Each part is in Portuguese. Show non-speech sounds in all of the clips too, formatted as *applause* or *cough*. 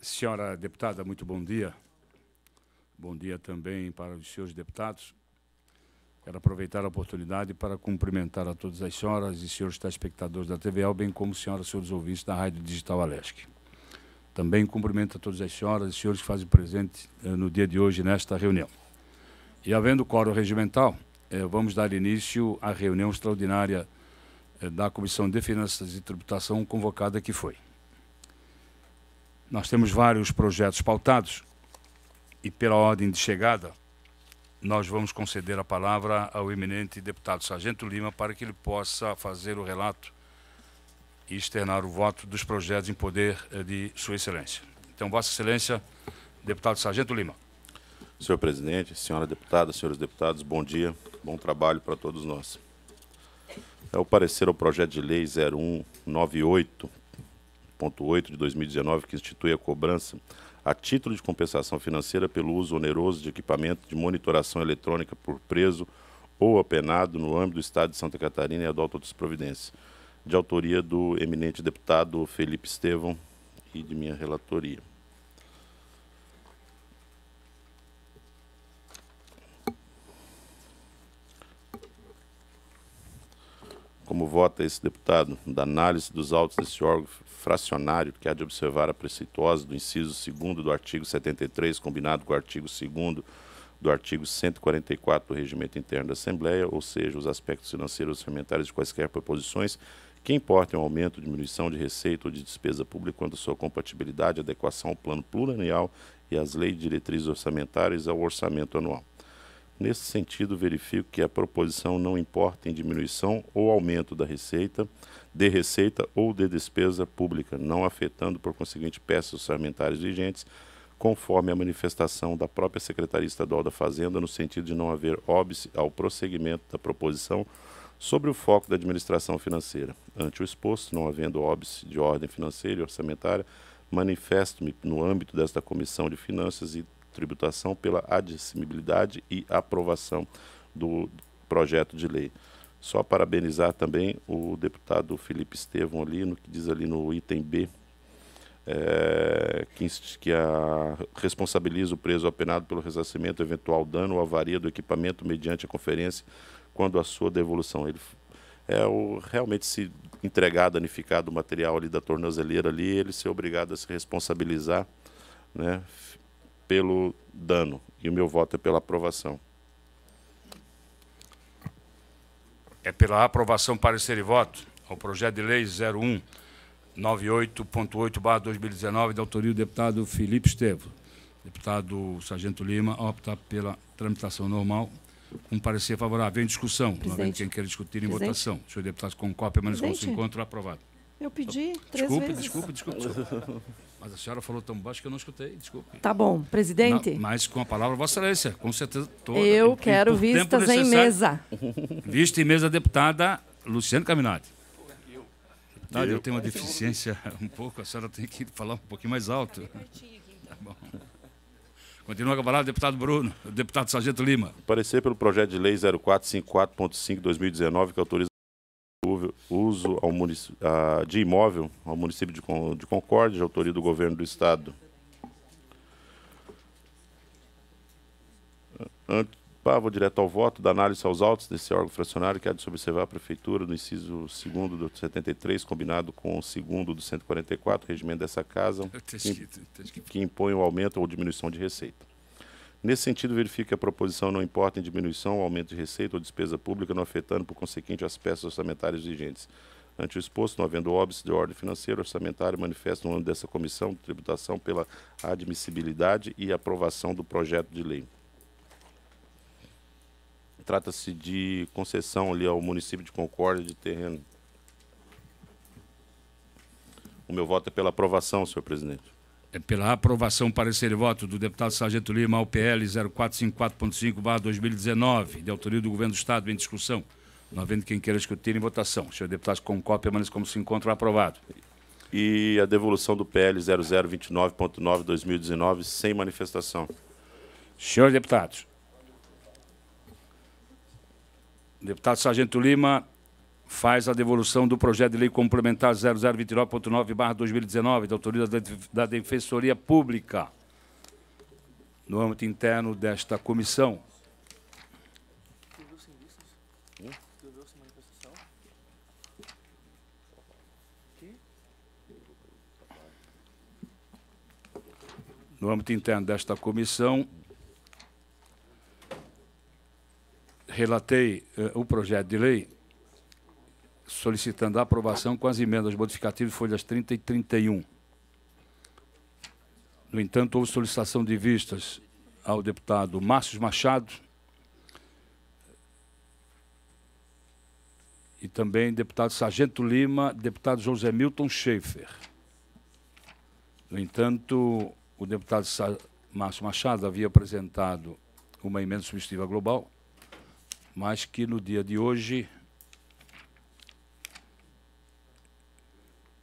Senhora deputada, muito bom dia. Bom dia também para os senhores deputados. Quero aproveitar a oportunidade para cumprimentar a todas as senhoras e senhores telespectadores da TVL, bem como senhoras e senhores ouvintes da Rádio Digital Alesc. Também cumprimento a todas as senhoras e senhores que fazem presente eh, no dia de hoje nesta reunião. E havendo coro regimental, eh, vamos dar início à reunião extraordinária eh, da Comissão de Finanças e Tributação convocada que foi. Nós temos vários projetos pautados e pela ordem de chegada, nós vamos conceder a palavra ao eminente deputado Sargento Lima para que ele possa fazer o relato e externar o voto dos projetos em poder eh, de Sua Excelência. Então, Vossa Excelência, deputado Sargento Lima. Senhor presidente, senhora deputada, senhores deputados, bom dia, bom trabalho para todos nós. É o parecer ao projeto de lei 0198.8 de 2019, que institui a cobrança a título de compensação financeira pelo uso oneroso de equipamento de monitoração eletrônica por preso ou apenado no âmbito do Estado de Santa Catarina e adota outras providências, de autoria do eminente deputado Felipe Estevão e de minha relatoria. Como vota esse deputado da análise dos autos desse órgão fracionário que há de observar a preceituosa do inciso 2 do artigo 73, combinado com o artigo 2 do artigo 144 do Regimento Interno da Assembleia, ou seja, os aspectos financeiros orçamentários de quaisquer proposições que importem um aumento, diminuição de receita ou de despesa pública quando sua compatibilidade, adequação ao plano plurianual e às leis de diretrizes orçamentárias ao orçamento anual. Nesse sentido, verifico que a proposição não importa em diminuição ou aumento da receita, de receita ou de despesa pública, não afetando, por conseguinte, peças orçamentárias vigentes, conforme a manifestação da própria Secretaria Estadual da Fazenda, no sentido de não haver óbice ao prosseguimento da proposição sobre o foco da administração financeira. Ante o exposto, não havendo óbice de ordem financeira e orçamentária, manifesto-me no âmbito desta Comissão de Finanças e Tributação pela admissibilidade e aprovação do projeto de lei. Só parabenizar também o deputado Felipe Estevão ali, no que diz ali no item B, é, que, que a, responsabiliza o preso apenado pelo ressarcimento eventual dano ou avaria do equipamento mediante a conferência quando a sua devolução. Ele é o, realmente se entregar danificado o material ali da tornozeleira ali, ele ser obrigado a se responsabilizar né, pelo dano. E o meu voto é pela aprovação. é pela aprovação, parecer e voto ao projeto de lei 0198.8/2019 da autoria do deputado Felipe Estevo. Deputado Sargento Lima opta pela tramitação normal um parecer favorável. Em discussão, Presidente. novamente quem quer discutir em Presidente. votação. Senhor deputado concorda, permaneça como se encontro aprovado. Eu pedi três desculpe, vezes. Desculpe, desculpe, desculpe. *laughs* Mas a senhora falou tão baixo que eu não escutei, desculpe. Tá bom, presidente. Não, mas com a palavra Vossa Excelência, com certeza toda. Eu quero vistas em mesa. *laughs* Vista em mesa, deputada Luciana Caminati. Tá, eu, eu tenho uma deficiência *laughs* um pouco, a senhora tem que falar um pouquinho mais alto. É então. Tá bom. Continua com a palavra, deputado Bruno, *laughs* deputado Sargento Lima. Parecer pelo projeto de lei 0454.5-2019, que autoriza uso ao a, de imóvel ao município de, de Concórdia, de autoria do governo do Estado. Antes, pá, vou direto ao voto da análise aos autos desse órgão fracionário que há de observar a Prefeitura no inciso 2 do 73, combinado com o 2 do 144, regimento dessa Casa, que, *laughs* tá tá que impõe o aumento ou diminuição de receita. Nesse sentido, verifique que a proposição não importa em diminuição ou aumento de receita ou despesa pública, não afetando, por consequente, as peças orçamentárias vigentes. Ante o exposto, não havendo óbice de ordem financeira orçamentária, manifesta no âmbito dessa comissão de tributação pela admissibilidade e aprovação do projeto de lei. Trata-se de concessão ali ao município de Concórdia de terreno. O meu voto é pela aprovação, senhor presidente. É pela aprovação parecer e voto do deputado Sargento Lima ao PL 0454.5/2019, de autoria do Governo do Estado, em discussão. Não havendo quem queira discutir em votação. senhores deputados com cópia como se encontra aprovado. E a devolução do PL 0029.9/2019 sem manifestação. Senhores deputados. Deputado Sargento Lima, faz a devolução do projeto de lei complementar 0029.9/2019 da autoria da Defensoria Pública no âmbito interno desta comissão. No âmbito interno desta comissão, relatei eh, o projeto de lei solicitando a aprovação com as emendas modificativas folhas 30 e 31. No entanto, houve solicitação de vistas ao deputado Márcio Machado e também deputado Sargento Lima, deputado José Milton Schaefer. No entanto, o deputado Márcio Machado havia apresentado uma emenda substitutiva global, mas que no dia de hoje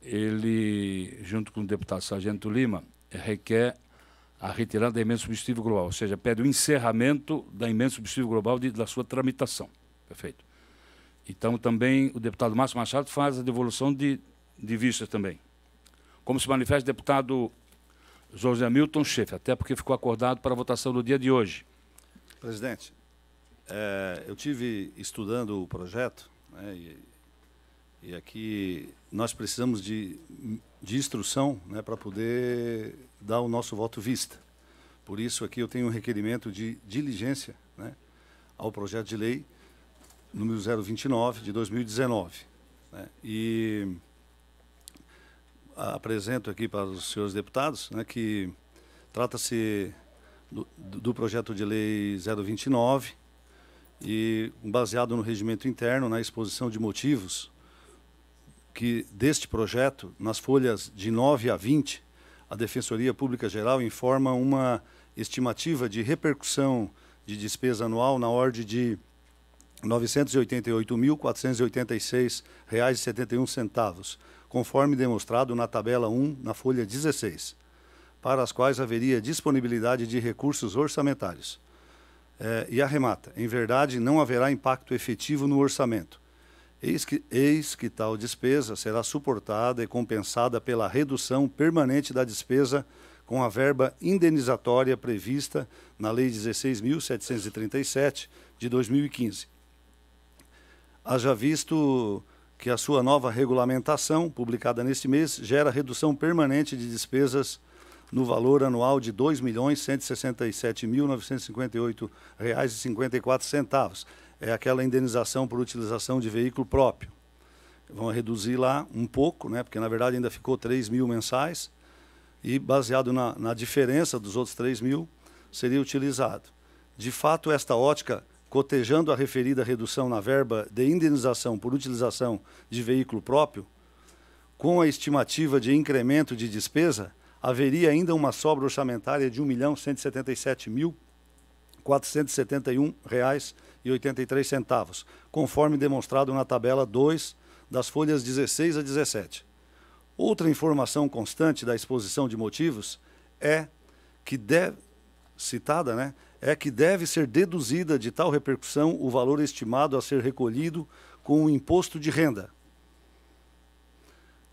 ele, junto com o deputado Sargento Lima, requer a retirada da emenda substitutiva global, ou seja, pede o encerramento da emenda substitutiva global de, da sua tramitação. Perfeito. Então, também, o deputado Márcio Machado faz a devolução de, de vistas também. Como se manifesta o deputado José Hamilton Chefe? até porque ficou acordado para a votação do dia de hoje. Presidente, é, eu tive estudando o projeto, né, e e aqui nós precisamos de, de instrução né, para poder dar o nosso voto vista. Por isso aqui eu tenho um requerimento de diligência né, ao projeto de lei número 029 de 2019. Né, e apresento aqui para os senhores deputados né, que trata-se do, do projeto de lei 029 e baseado no regimento interno, na exposição de motivos que deste projeto, nas folhas de 9 a 20, a Defensoria Pública Geral informa uma estimativa de repercussão de despesa anual na ordem de R$ 988.486,71, conforme demonstrado na tabela 1, na folha 16, para as quais haveria disponibilidade de recursos orçamentários. É, e arremata: em verdade, não haverá impacto efetivo no orçamento Eis que, eis que tal despesa será suportada e compensada pela redução permanente da despesa com a verba indenizatória prevista na Lei 16.737 de 2015. Haja visto que a sua nova regulamentação, publicada neste mês, gera redução permanente de despesas no valor anual de R$ 2.167.958,54 é aquela indenização por utilização de veículo próprio. Vão reduzir lá um pouco, né, porque na verdade ainda ficou 3 mil mensais, e baseado na, na diferença dos outros 3 mil, seria utilizado. De fato, esta ótica, cotejando a referida redução na verba de indenização por utilização de veículo próprio, com a estimativa de incremento de despesa, haveria ainda uma sobra orçamentária de R$ 1.177.471,00 centavos, conforme demonstrado na tabela 2 das folhas 16 a 17. Outra informação constante da exposição de motivos é que deve citada, né, é que deve ser deduzida de tal repercussão o valor estimado a ser recolhido com o imposto de renda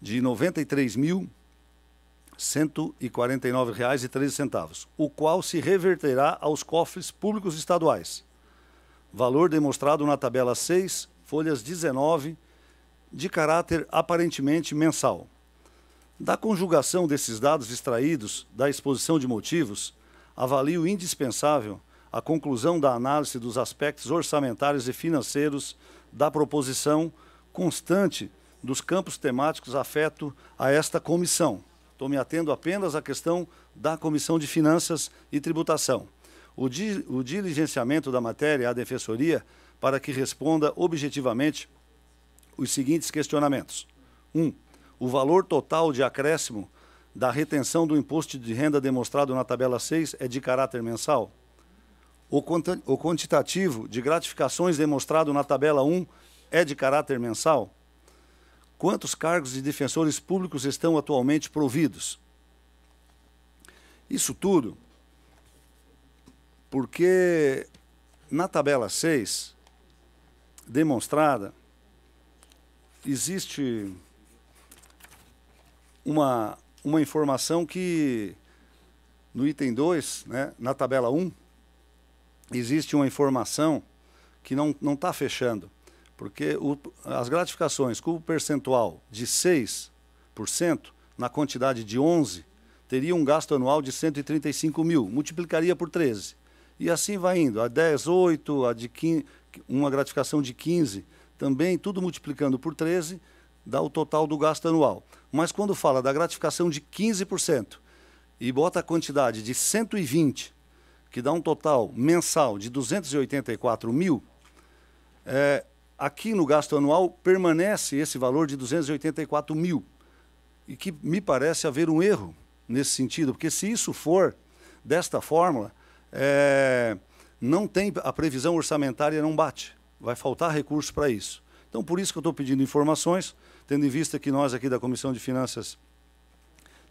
de R$ 93.149,13, o qual se reverterá aos cofres públicos estaduais valor demonstrado na tabela 6, folhas 19, de caráter aparentemente mensal. Da conjugação desses dados extraídos da exposição de motivos, avalio indispensável a conclusão da análise dos aspectos orçamentários e financeiros da proposição constante dos campos temáticos afeto a esta comissão. Estou me atendo apenas à questão da Comissão de Finanças e Tributação o, di, o diligenciamento da matéria à Defensoria para que responda objetivamente os seguintes questionamentos. 1. Um, o valor total de acréscimo da retenção do imposto de renda demonstrado na tabela 6 é de caráter mensal? O, o quantitativo de gratificações demonstrado na tabela 1 é de caráter mensal? Quantos cargos de defensores públicos estão atualmente providos? Isso tudo porque na tabela 6, demonstrada, existe uma, uma informação que no item 2, né, na tabela 1, um, existe uma informação que não está fechando, porque o, as gratificações com o percentual de 6% na quantidade de 11 teria um gasto anual de 135 mil, multiplicaria por 13. E assim vai indo, a 10, 8, a de 15, uma gratificação de 15, também tudo multiplicando por 13, dá o total do gasto anual. Mas quando fala da gratificação de 15% e bota a quantidade de 120, que dá um total mensal de 284 mil, é, aqui no gasto anual permanece esse valor de 284 mil. E que me parece haver um erro nesse sentido, porque se isso for desta fórmula, é, não tem a previsão orçamentária não bate. Vai faltar recurso para isso. Então, por isso que eu estou pedindo informações, tendo em vista que nós aqui da Comissão de Finanças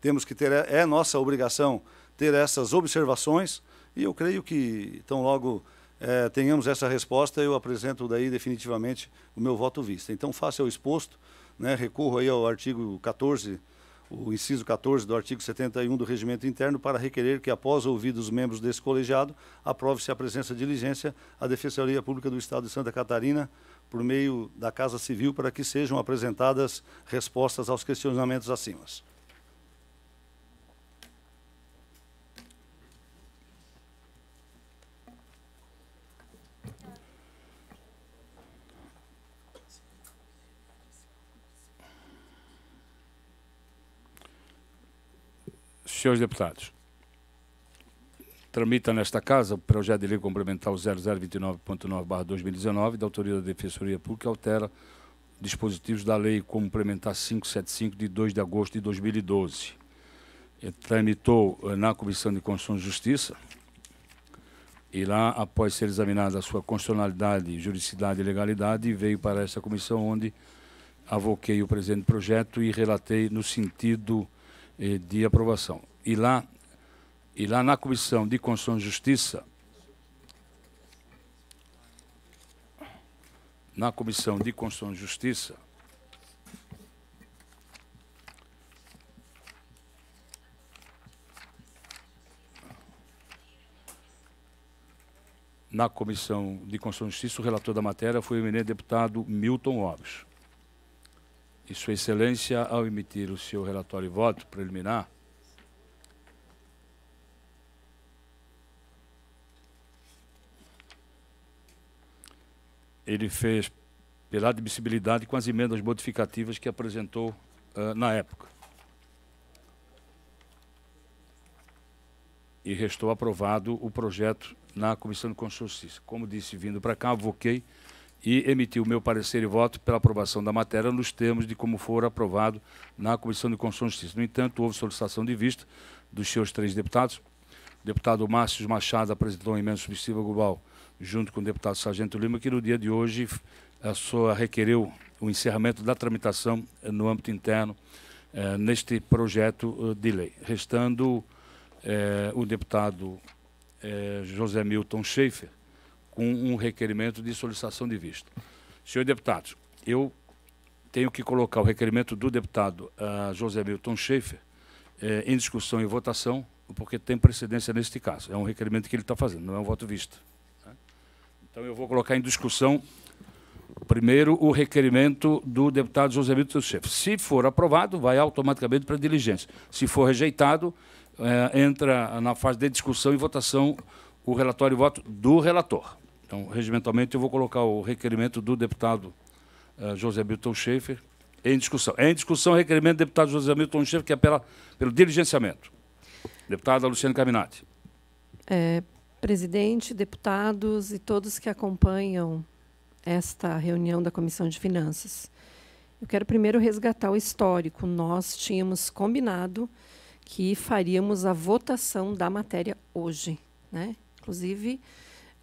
temos que ter, é nossa obrigação ter essas observações, e eu creio que tão logo é, tenhamos essa resposta, eu apresento daí definitivamente o meu voto vista. Então, faça o exposto, né, recorro aí ao artigo 14 o inciso 14 do artigo 71 do Regimento Interno para requerer que, após ouvidos os membros desse colegiado, aprove-se a presença de diligência à Defensoria Pública do Estado de Santa Catarina por meio da Casa Civil para que sejam apresentadas respostas aos questionamentos acima. Senhores deputados, tramita nesta Casa o projeto de lei complementar 0029.9-2019 da Autoria da Defensoria Pública que altera dispositivos da Lei Complementar 575 de 2 de agosto de 2012. tramitou eh, na Comissão de Constituição e Justiça e lá, após ser examinada a sua constitucionalidade, juridicidade e legalidade, veio para esta comissão onde avoquei o presente projeto e relatei no sentido eh, de aprovação e lá, e lá na Comissão de Constituição e Justiça, na Comissão de Constituição e Justiça, na Comissão de Constituição e Justiça, o relator da matéria foi o eminente deputado Milton Alves. E Sua Excelência, ao emitir o seu relatório e voto preliminar, ele fez pela admissibilidade com as emendas modificativas que apresentou uh, na época. E restou aprovado o projeto na Comissão de Constituição Justiça. Como disse, vindo para cá, votei e emiti o meu parecer e voto pela aprovação da matéria nos termos de como for aprovado na Comissão de Constituição e Justiça. No entanto, houve solicitação de vista dos seus três deputados. O deputado Márcio Machado apresentou uma emenda substitutiva global junto com o deputado Sargento Lima, que no dia de hoje a sua requereu o encerramento da tramitação eh, no âmbito interno eh, neste projeto eh, de lei, restando eh, o deputado eh, José Milton Schaefer com um requerimento de solicitação de visto. Senhor deputado, eu tenho que colocar o requerimento do deputado ah, José Milton Schaefer eh, em discussão e votação, porque tem precedência neste caso. É um requerimento que ele está fazendo, não é um voto visto. Então eu vou colocar em discussão primeiro o requerimento do deputado José Milton Chefe. Se for aprovado, vai automaticamente para a diligência. Se for rejeitado, é, entra na fase de discussão e votação o relatório e voto do relator. Então, regimentalmente, eu vou colocar o requerimento do deputado uh, José Milton Schaefer em discussão. É em discussão o requerimento do deputado José Milton Schaefer, que é pela, pelo diligenciamento. Deputada Luciana Caminati. É, Presidente, deputados e todos que acompanham esta reunião da Comissão de Finanças. Eu quero primeiro resgatar o histórico. Nós tínhamos combinado que faríamos a votação da matéria hoje. Né? Inclusive,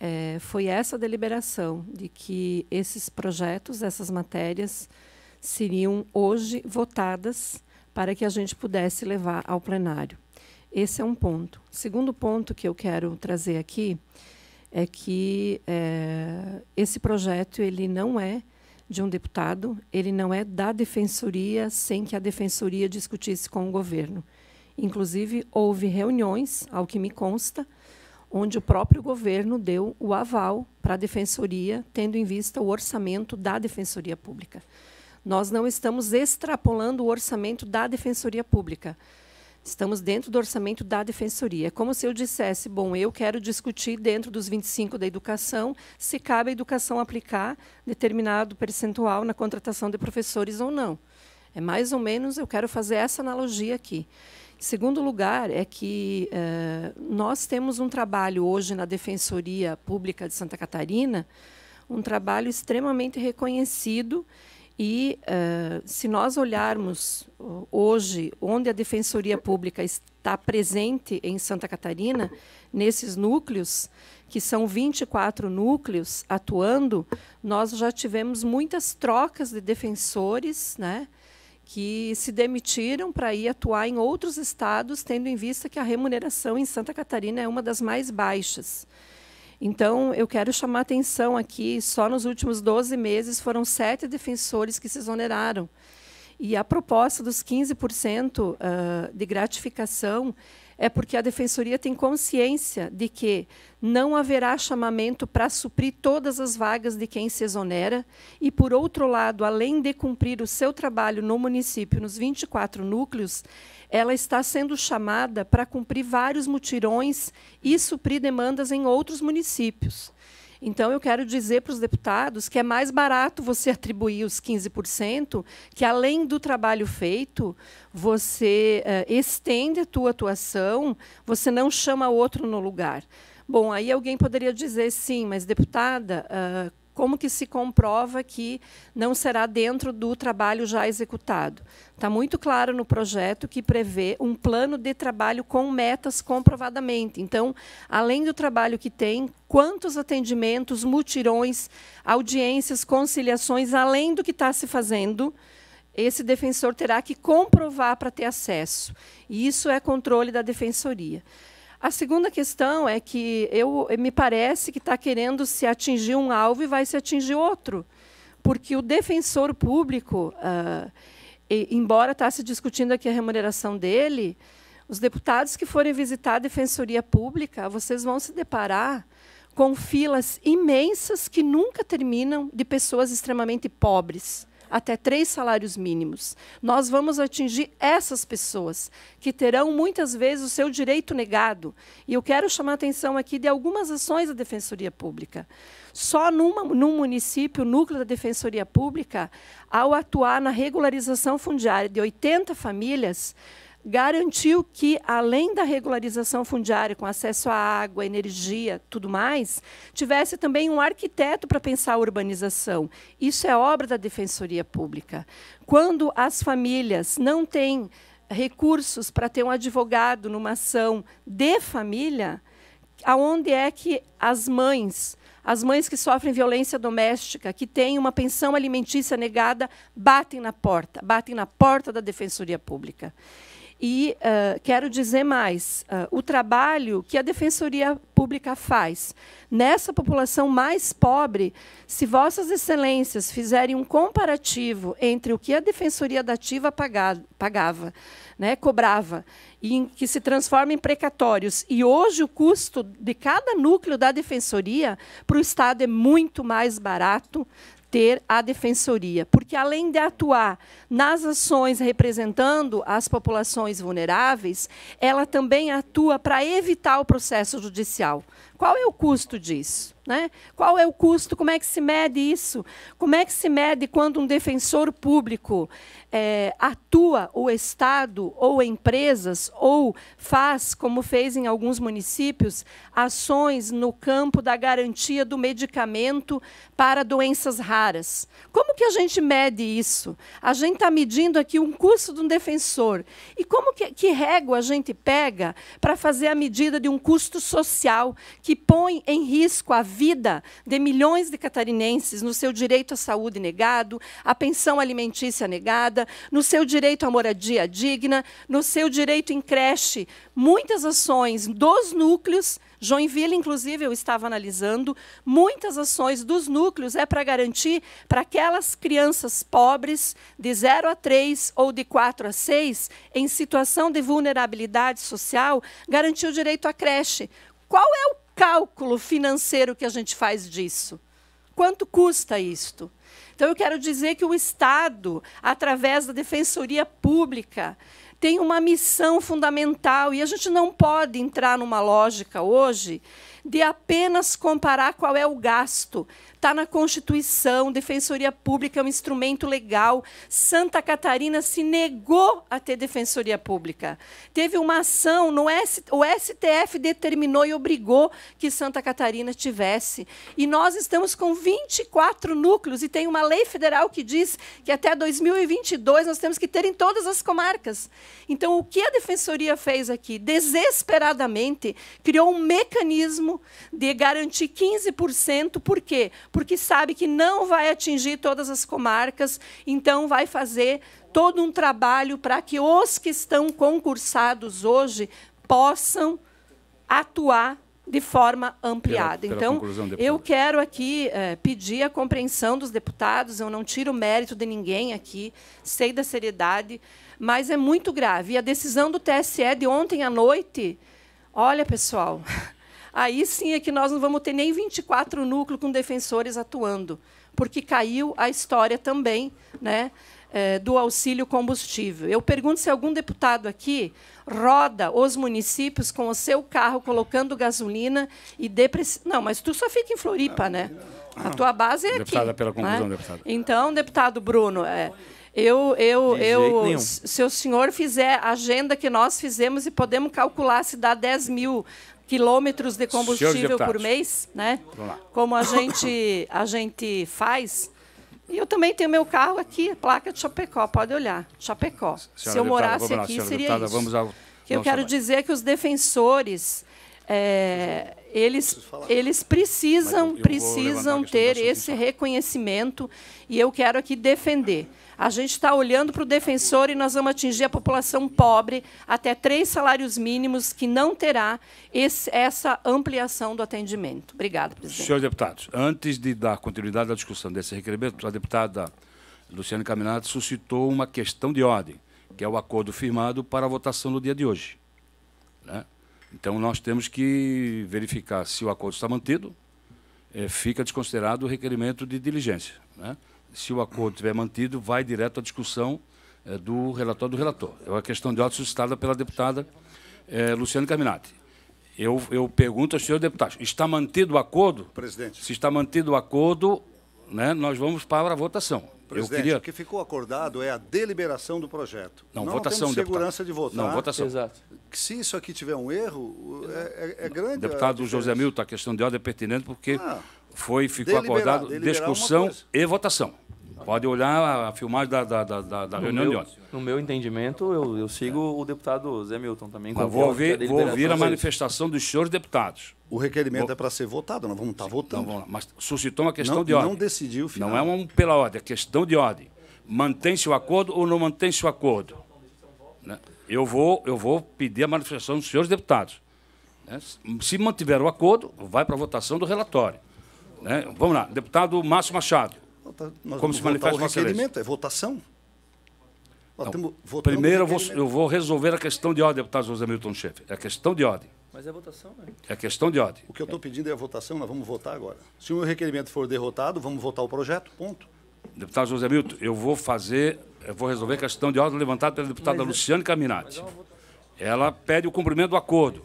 é, foi essa deliberação de que esses projetos, essas matérias, seriam hoje votadas para que a gente pudesse levar ao plenário. Esse é um ponto. Segundo ponto que eu quero trazer aqui é que é, esse projeto ele não é de um deputado, ele não é da defensoria sem que a defensoria discutisse com o governo. Inclusive houve reuniões, ao que me consta, onde o próprio governo deu o aval para a defensoria, tendo em vista o orçamento da defensoria pública. Nós não estamos extrapolando o orçamento da defensoria pública. Estamos dentro do orçamento da defensoria. É como se eu dissesse, bom, eu quero discutir dentro dos 25 da educação se cabe à educação aplicar determinado percentual na contratação de professores ou não. É mais ou menos, eu quero fazer essa analogia aqui. Segundo lugar, é que eh, nós temos um trabalho hoje na Defensoria Pública de Santa Catarina, um trabalho extremamente reconhecido e uh, se nós olharmos uh, hoje onde a Defensoria Pública está presente em Santa Catarina, nesses núcleos, que são 24 núcleos atuando, nós já tivemos muitas trocas de defensores, né? que se demitiram para ir atuar em outros estados, tendo em vista que a remuneração em Santa Catarina é uma das mais baixas. Então, eu quero chamar a atenção aqui, só nos últimos 12 meses foram sete defensores que se exoneraram. E a proposta dos 15% ah, de gratificação é porque a defensoria tem consciência de que não haverá chamamento para suprir todas as vagas de quem se exonera e, por outro lado, além de cumprir o seu trabalho no município, nos 24 núcleos, ela está sendo chamada para cumprir vários mutirões e suprir demandas em outros municípios. Então, eu quero dizer para os deputados que é mais barato você atribuir os 15%, que além do trabalho feito, você uh, estende a tua atuação, você não chama outro no lugar. Bom, aí alguém poderia dizer, sim, mas, deputada, ah, como que se comprova que não será dentro do trabalho já executado. Está muito claro no projeto que prevê um plano de trabalho com metas comprovadamente. Então, além do trabalho que tem, quantos atendimentos, mutirões, audiências, conciliações, além do que está se fazendo, esse defensor terá que comprovar para ter acesso. E isso é controle da defensoria. A segunda questão é que eu me parece que está querendo se atingir um alvo e vai se atingir outro, porque o defensor público, ah, e, embora está se discutindo aqui a remuneração dele, os deputados que forem visitar a defensoria pública, vocês vão se deparar com filas imensas que nunca terminam de pessoas extremamente pobres até três salários mínimos. Nós vamos atingir essas pessoas que terão muitas vezes o seu direito negado. E eu quero chamar a atenção aqui de algumas ações da Defensoria Pública. Só numa, num município, núcleo da Defensoria Pública, ao atuar na regularização fundiária de 80 famílias, garantiu que, além da regularização fundiária com acesso à água, energia, tudo mais, tivesse também um arquiteto para pensar a urbanização. Isso é obra da Defensoria Pública. Quando as famílias não têm recursos para ter um advogado numa ação de família, aonde é que as mães, as mães que sofrem violência doméstica, que têm uma pensão alimentícia negada, batem na porta, batem na porta da Defensoria Pública. E uh, quero dizer mais: uh, o trabalho que a Defensoria Pública faz nessa população mais pobre, se Vossas Excelências fizerem um comparativo entre o que a Defensoria Dativa pagava, pagava né, cobrava, e que se transforma em precatórios, e hoje o custo de cada núcleo da Defensoria para o Estado é muito mais barato, ter a defensoria, porque além de atuar nas ações representando as populações vulneráveis, ela também atua para evitar o processo judicial. Qual é o custo disso? Né? Qual é o custo? Como é que se mede isso? Como é que se mede quando um defensor público é, atua o Estado ou empresas ou faz, como fez em alguns municípios, ações no campo da garantia do medicamento para doenças raras? Como que a gente mede isso? A gente está medindo aqui um custo de um defensor. E como que, que régua a gente pega para fazer a medida de um custo social que põe em risco a vida de milhões de catarinenses no seu direito à saúde negado, à pensão alimentícia negada, no seu direito à moradia digna, no seu direito em creche. Muitas ações dos núcleos Joinville, inclusive, eu estava analisando, muitas ações dos núcleos é para garantir para aquelas crianças pobres de 0 a 3 ou de 4 a 6, em situação de vulnerabilidade social, garantir o direito à creche. Qual é o cálculo financeiro que a gente faz disso. Quanto custa isto? Então, eu quero dizer que o Estado, através da Defensoria Pública, tem uma missão fundamental e a gente não pode entrar numa lógica hoje de apenas comparar qual é o gasto. Está na Constituição, Defensoria Pública é um instrumento legal. Santa Catarina se negou a ter Defensoria Pública. Teve uma ação, no S, o STF determinou e obrigou que Santa Catarina tivesse. E nós estamos com 24 núcleos, e tem uma lei federal que diz que até 2022 nós temos que ter em todas as comarcas. Então, o que a Defensoria fez aqui? Desesperadamente, criou um mecanismo de garantir 15%. Por quê? porque sabe que não vai atingir todas as comarcas, então vai fazer todo um trabalho para que os que estão concursados hoje possam atuar de forma ampliada. Pela, pela então, eu quero aqui é, pedir a compreensão dos deputados, eu não tiro o mérito de ninguém aqui, sei da seriedade, mas é muito grave. E a decisão do TSE de ontem à noite, olha, pessoal, *laughs* aí sim é que nós não vamos ter nem 24 núcleos com defensores atuando, porque caiu a história também né, é, do auxílio combustível. Eu pergunto se algum deputado aqui roda os municípios com o seu carro colocando gasolina e depreci... Não, mas tu só fica em Floripa, né? A tua base é deputada, Pela né? conclusão, né? deputada. Então, deputado Bruno, é, eu, eu, eu, se o senhor fizer a agenda que nós fizemos e podemos calcular se dá 10 mil quilômetros de combustível por mês, né? Como a gente, a gente faz. E eu também tenho meu carro aqui, placa de Chapecó, pode olhar, Chapecó. Senhora Se eu morasse aqui, seria deputada, isso. Vamos ao... Que eu quero dizer que os defensores, é, eles, eles precisam, precisam ter esse reconhecimento e eu quero aqui defender. A gente está olhando para o defensor e nós vamos atingir a população pobre até três salários mínimos, que não terá esse, essa ampliação do atendimento. Obrigada, presidente. Senhores deputados, antes de dar continuidade à discussão desse requerimento, a deputada Luciana Caminato suscitou uma questão de ordem, que é o acordo firmado para a votação no dia de hoje. Né? Então, nós temos que verificar se o acordo está mantido, é, fica desconsiderado o requerimento de diligência. Né? se o acordo tiver mantido, vai direto à discussão é, do relatório do relator. É uma questão de ordem suscitada pela deputada é, eh, Luciana Caminatti. Eu, eu pergunto ao senhor deputado, está mantido o acordo? Presidente. Se está mantido o acordo, né, nós vamos para a votação. Presidente, queria... o que ficou acordado é a deliberação do projeto. Não, não votação, temos segurança deputado. de votar. Não, votação. Exato. Se isso aqui tiver um erro, é, é, é grande. Deputado José Milton, a questão de ordem é pertinente porque ah. Foi, ficou deliberar, acordado deliberar discussão e votação. Pode olhar a filmagem da, da, da, da reunião meu, de ontem. No meu entendimento, eu, eu sigo é. o deputado Zé Milton também. Com vou ouvir, vou ouvir a manifestação dos senhores deputados. O requerimento vou... é para ser votado, nós vamos estar tá votando. Não, mas suscitou uma questão não, de ordem. Não decidiu, final. Não é um pela ordem, é questão de ordem. Mantém-se o acordo ou não mantém-se o acordo? Né? Eu, vou, eu vou pedir a manifestação dos senhores deputados. Né? Se mantiver o acordo, vai para a votação do relatório. Né? Vamos lá, deputado Márcio Machado. Nós como se manifesta o requerimento? É votação. Não, primeiro eu vou, eu vou, resolver a questão de ordem, deputado José Milton Chefe. É questão de ordem. Mas é votação, né? É questão de ordem. O que eu estou pedindo é a votação, nós vamos votar agora. Se o meu requerimento for derrotado, vamos votar o projeto, ponto. Deputado José Milton, eu vou fazer, eu vou resolver a questão de ordem levantada pela deputada Mas, é- Luciane Caminati. É ela pede o cumprimento do acordo.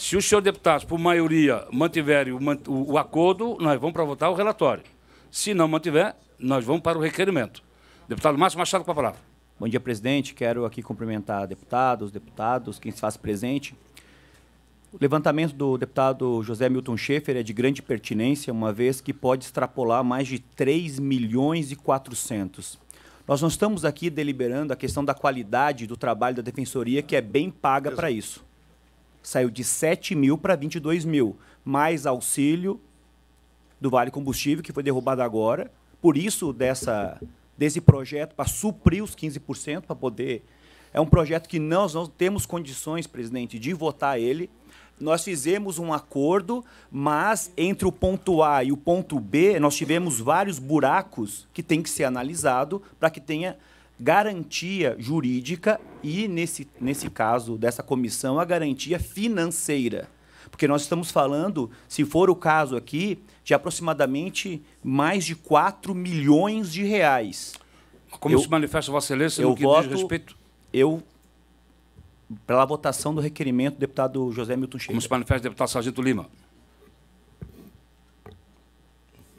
Se os senhores deputados, por maioria, mantiverem o, o, o acordo, nós vamos para votar o relatório. Se não mantiver, nós vamos para o requerimento. Deputado Márcio Machado, com a palavra. Bom dia, presidente. Quero aqui cumprimentar deputados, deputados, quem se faz presente. O levantamento do deputado José Milton Schaefer é de grande pertinência, uma vez que pode extrapolar mais de 3 milhões e 400. Nós não estamos aqui deliberando a questão da qualidade do trabalho da defensoria, que é bem paga para isso saiu de 7 mil para 22 mil, mais auxílio do Vale Combustível, que foi derrubado agora. Por isso, dessa, desse projeto, para suprir os 15%, para poder. É um projeto que nós não temos condições, presidente, de votar ele. Nós fizemos um acordo, mas entre o ponto A e o ponto B, nós tivemos vários buracos que tem que ser analisado para que tenha garantia jurídica e, nesse, nesse caso dessa comissão, a garantia financeira. Porque nós estamos falando, se for o caso aqui, de aproximadamente mais de 4 milhões de reais. Como eu, se manifesta Vossa Excelência eu no que voto, diz respeito? Eu pela votação do requerimento deputado José Milton Cheira. Como se manifesta deputado Sargento Lima?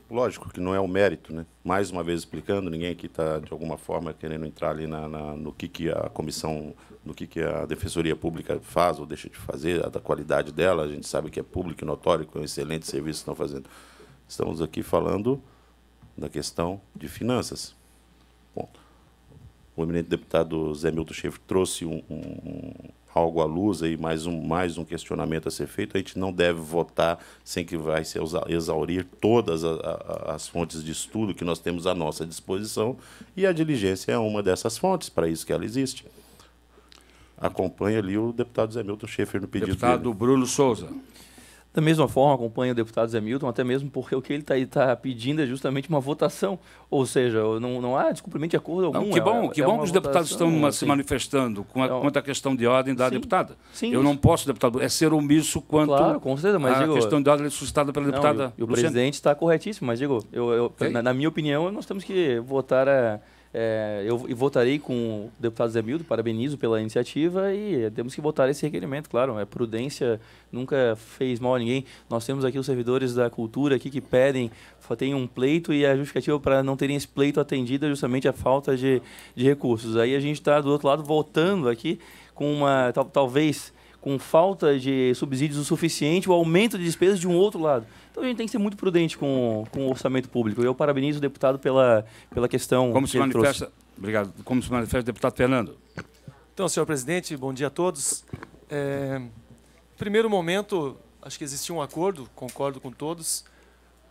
Lógico que não é o mérito, né? Mais uma vez explicando, ninguém aqui está de alguma forma querendo entrar ali na, na, no que, que a comissão, no que, que a Defensoria Pública faz ou deixa de fazer, a da qualidade dela, a gente sabe que é público e notório, que é um excelente serviço que estão fazendo. Estamos aqui falando da questão de finanças. Bom, o eminente deputado Zé Milton Schaefer trouxe um, um, algo à luz aí, mais um, mais um questionamento a ser feito. A gente não deve votar sem que vai se exaurir todas a, a, as fontes de estudo que nós temos à nossa disposição e a diligência é uma dessas fontes, para isso que ela existe. Acompanha ali o deputado Zé Milton Schaefer no pedido Deputado dele. Bruno Souza. Da mesma forma, acompanha o deputado Zé Milton, até mesmo porque o que ele está tá pedindo é justamente uma votação. Ou seja, não, não há descumprimento de acordo algum. Não, que bom, é, que, é bom é que os votação, deputados estão assim, se manifestando com a, quanto à questão de ordem da sim, deputada. Sim, eu não posso, deputado, é ser omisso quanto claro, com certeza, mas, a digo, questão de ordem suscitada pela não, deputada. E o presidente está corretíssimo, mas digo, eu, eu na, na, minha opinião, nós temos que votar a é, eu, votarei com o deputado Zé Mildo, parabenizo pela iniciativa e é, temos que votar esse requerimento, claro. É prudência, nunca fez mal a ninguém. Nós temos aqui os servidores da cultura aqui que pedem, tem um pleito e a justificativa para não terem esse pleito atendido é justamente a falta de, de recursos. Aí a gente está, do outro lado, votando aqui com uma, tal, talvez com falta de subsídios o suficiente, o aumento de despesas de um outro lado. Então a gente tem que ser muito prudente com, com o orçamento público. Eu parabenizo o deputado pela, pela questão. Como que se manifesta, trouxe. obrigado. Como se manifesta deputado Fernando? Então, senhor presidente, bom dia a todos. É, primeiro momento, acho que existiu um acordo, concordo com todos,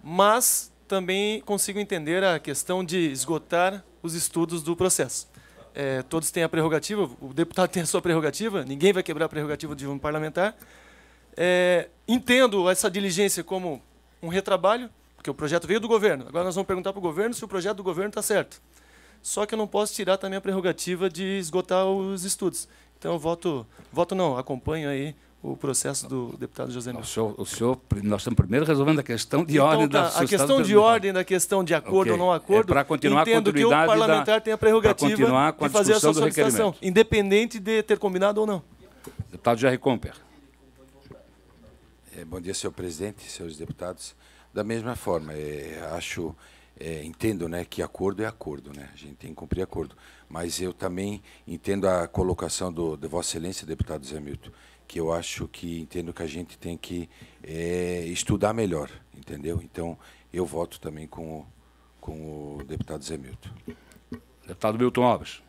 mas também consigo entender a questão de esgotar os estudos do processo é, todos têm a prerrogativa, o deputado *laughs* tem a sua prerrogativa, ninguém vai quebrar a prerrogativa de um parlamentar. É, entendo essa diligência como um retrabalho, porque o projeto veio do governo. Agora nós vamos perguntar para o governo se o projeto do governo está certo. Só que eu não posso tirar também a prerrogativa de esgotar os estudos. Então, voto, voto não, acompanho aí o processo do deputado José Milton. O senhor, o senhor, nós estamos primeiro resolvendo a questão de então, ordem tá, da A questão de ordem da questão de acordo okay. ou não é acordo, é para continuar entendo que o parlamentar da, tem a prerrogativa a de fazer essa solicitação, independente de ter combinado ou não. Deputado Jair Comper. É, bom dia, senhor presidente, senhores deputados. Da mesma forma, é, acho, é, entendo né, que acordo é acordo, né? a gente tem que cumprir acordo. Mas eu também entendo a colocação do, de Vossa Excelência, deputado Zé Milton que eu acho que entendo que a gente tem que é, estudar melhor, entendeu? Então, eu voto também com o, com o deputado Zé Milton. Deputado Milton Alves.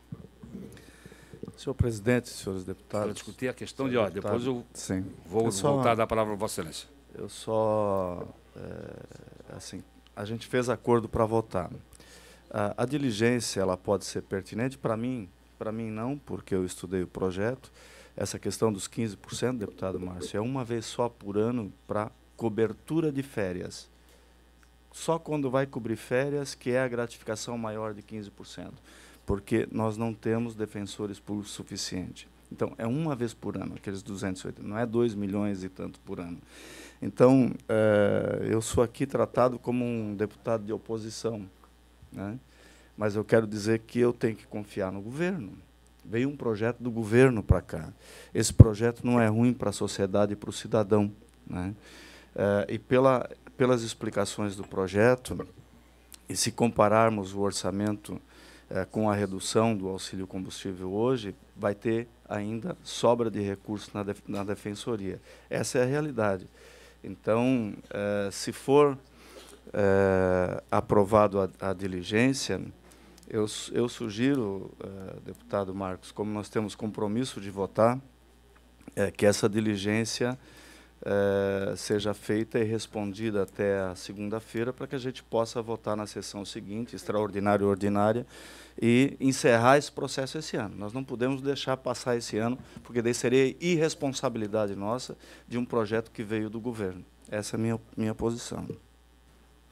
Senhor presidente, senhores deputados. Para discutir a questão de ordem. Depois eu Sim. vou eu só, voltar a dar a palavra a Vossa Excelência. Eu só. É, assim, a gente fez acordo para votar. A, a diligência ela pode ser pertinente para mim, para mim não, porque eu estudei o projeto essa questão dos 15%, deputado Márcio, é uma vez só por ano para cobertura de férias. Só quando vai cobrir férias que é a gratificação maior de 15%, porque nós não temos defensores públicos suficiente. Então, é uma vez por ano, aqueles 280, não é 2 milhões e tanto por ano. Então, eh, eu sou aqui tratado como um deputado de oposição, né? mas eu quero dizer que eu tenho que confiar no governo. Veio um projeto do governo para cá. Esse projeto não é ruim para a sociedade e para o cidadão. Né? Eh, e pela, pelas explicações do projeto, e se compararmos o orçamento eh, com a redução do auxílio combustível hoje, vai ter ainda sobra de recursos na, def na defensoria. Essa é a realidade. Então, eh, se for aprovado a diligência, eu, eu sugiro, eh, deputado Marcos, como nós temos compromisso de votar, é, que essa diligência é, seja feita e respondida até a segunda-feira para que a gente possa votar na sessão seguinte, extraordinária e ordinária, e encerrar esse processo esse ano. Nós não podemos deixar passar esse ano, porque daí seria irresponsabilidade nossa de um projeto que veio do governo. Essa é a minha, minha posição.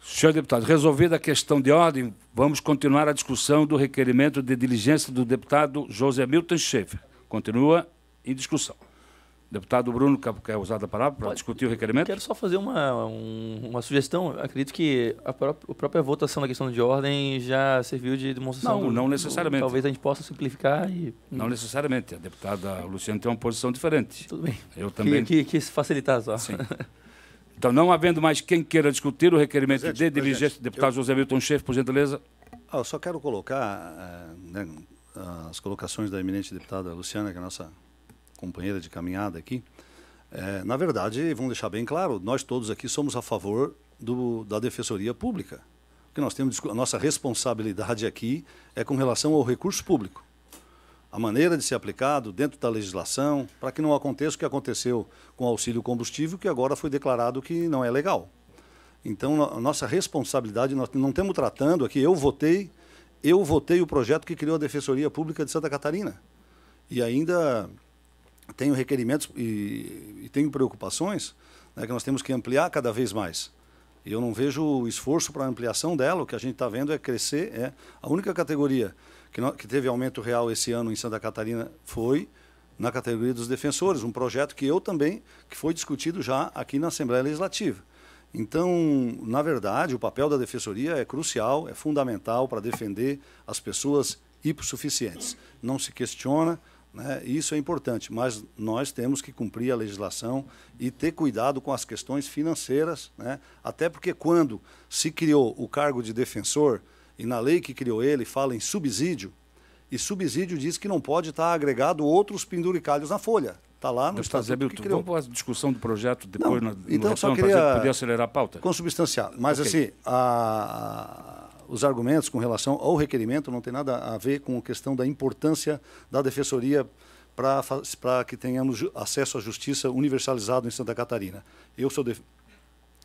Senhor deputado, resolvida a questão de ordem, vamos continuar a discussão do requerimento de diligência do deputado José Milton Schaefer. Continua em discussão. Deputado Bruno, quer usar a palavra para discutir o requerimento? Quero só fazer uma, um, uma sugestão. Acredito que a, pró a, própria votação da questão de ordem já serviu de demonstração. Não, do, não necessariamente. Do, talvez a gente possa simplificar e... Hum. Não necessariamente. A deputada Luciana tem uma posição diferente. Tudo bem. Eu também. Que, que, que facilitar só. Sim. *laughs* Então, não havendo mais quem queira discutir o requerimento presidente, de diligência, deputado eu... José Milton Chefe, por gentileza. Ah, eu só quero colocar eh, né, as colocações da eminente deputada Luciana, que é a nossa companheira de caminhada aqui. É, na verdade, vamos deixar bem claro, nós todos aqui somos a favor do, da Defensoria Pública. porque nós temos, a nossa responsabilidade aqui é com relação ao recurso público a maneira de ser aplicado dentro da legislação, para que não aconteça o que aconteceu com o auxílio combustível, que agora foi declarado que não é legal. Então, a nossa responsabilidade, nós não estamos tratando aqui, eu votei, eu votei o projeto que criou a Defensoria Pública de Santa Catarina. E ainda tenho requerimentos e, e tenho preocupações né, que nós temos que ampliar cada vez mais. E eu não vejo esforço para ampliação dela, o que a gente está vendo é crescer, é a única categoria que, não, que teve aumento real esse ano em Santa Catarina foi na categoria dos defensores, um projeto que eu também, que foi discutido já aqui na Assembleia Legislativa. Então, na verdade, o papel da defensoria é crucial, é fundamental para defender as pessoas hipossuficientes. Não se questiona, né? isso é importante, mas nós temos que cumprir a legislação e ter cuidado com as questões financeiras, né? até porque quando se criou o cargo de defensor, e na lei que criou ele fala em subsídio, e subsídio diz que não pode estar agregado outros penduricalhos na folha. Está lá no estado. Zé vamos para a discussão do projeto depois não, na, então, no só queria poder acelerar a pauta? Consubstanciar. Mas, okay. assim, a, a, os argumentos com relação ao requerimento não tem nada a ver com a questão da importância da defensoria para que tenhamos acesso à justiça universalizado em Santa Catarina. Eu sou de,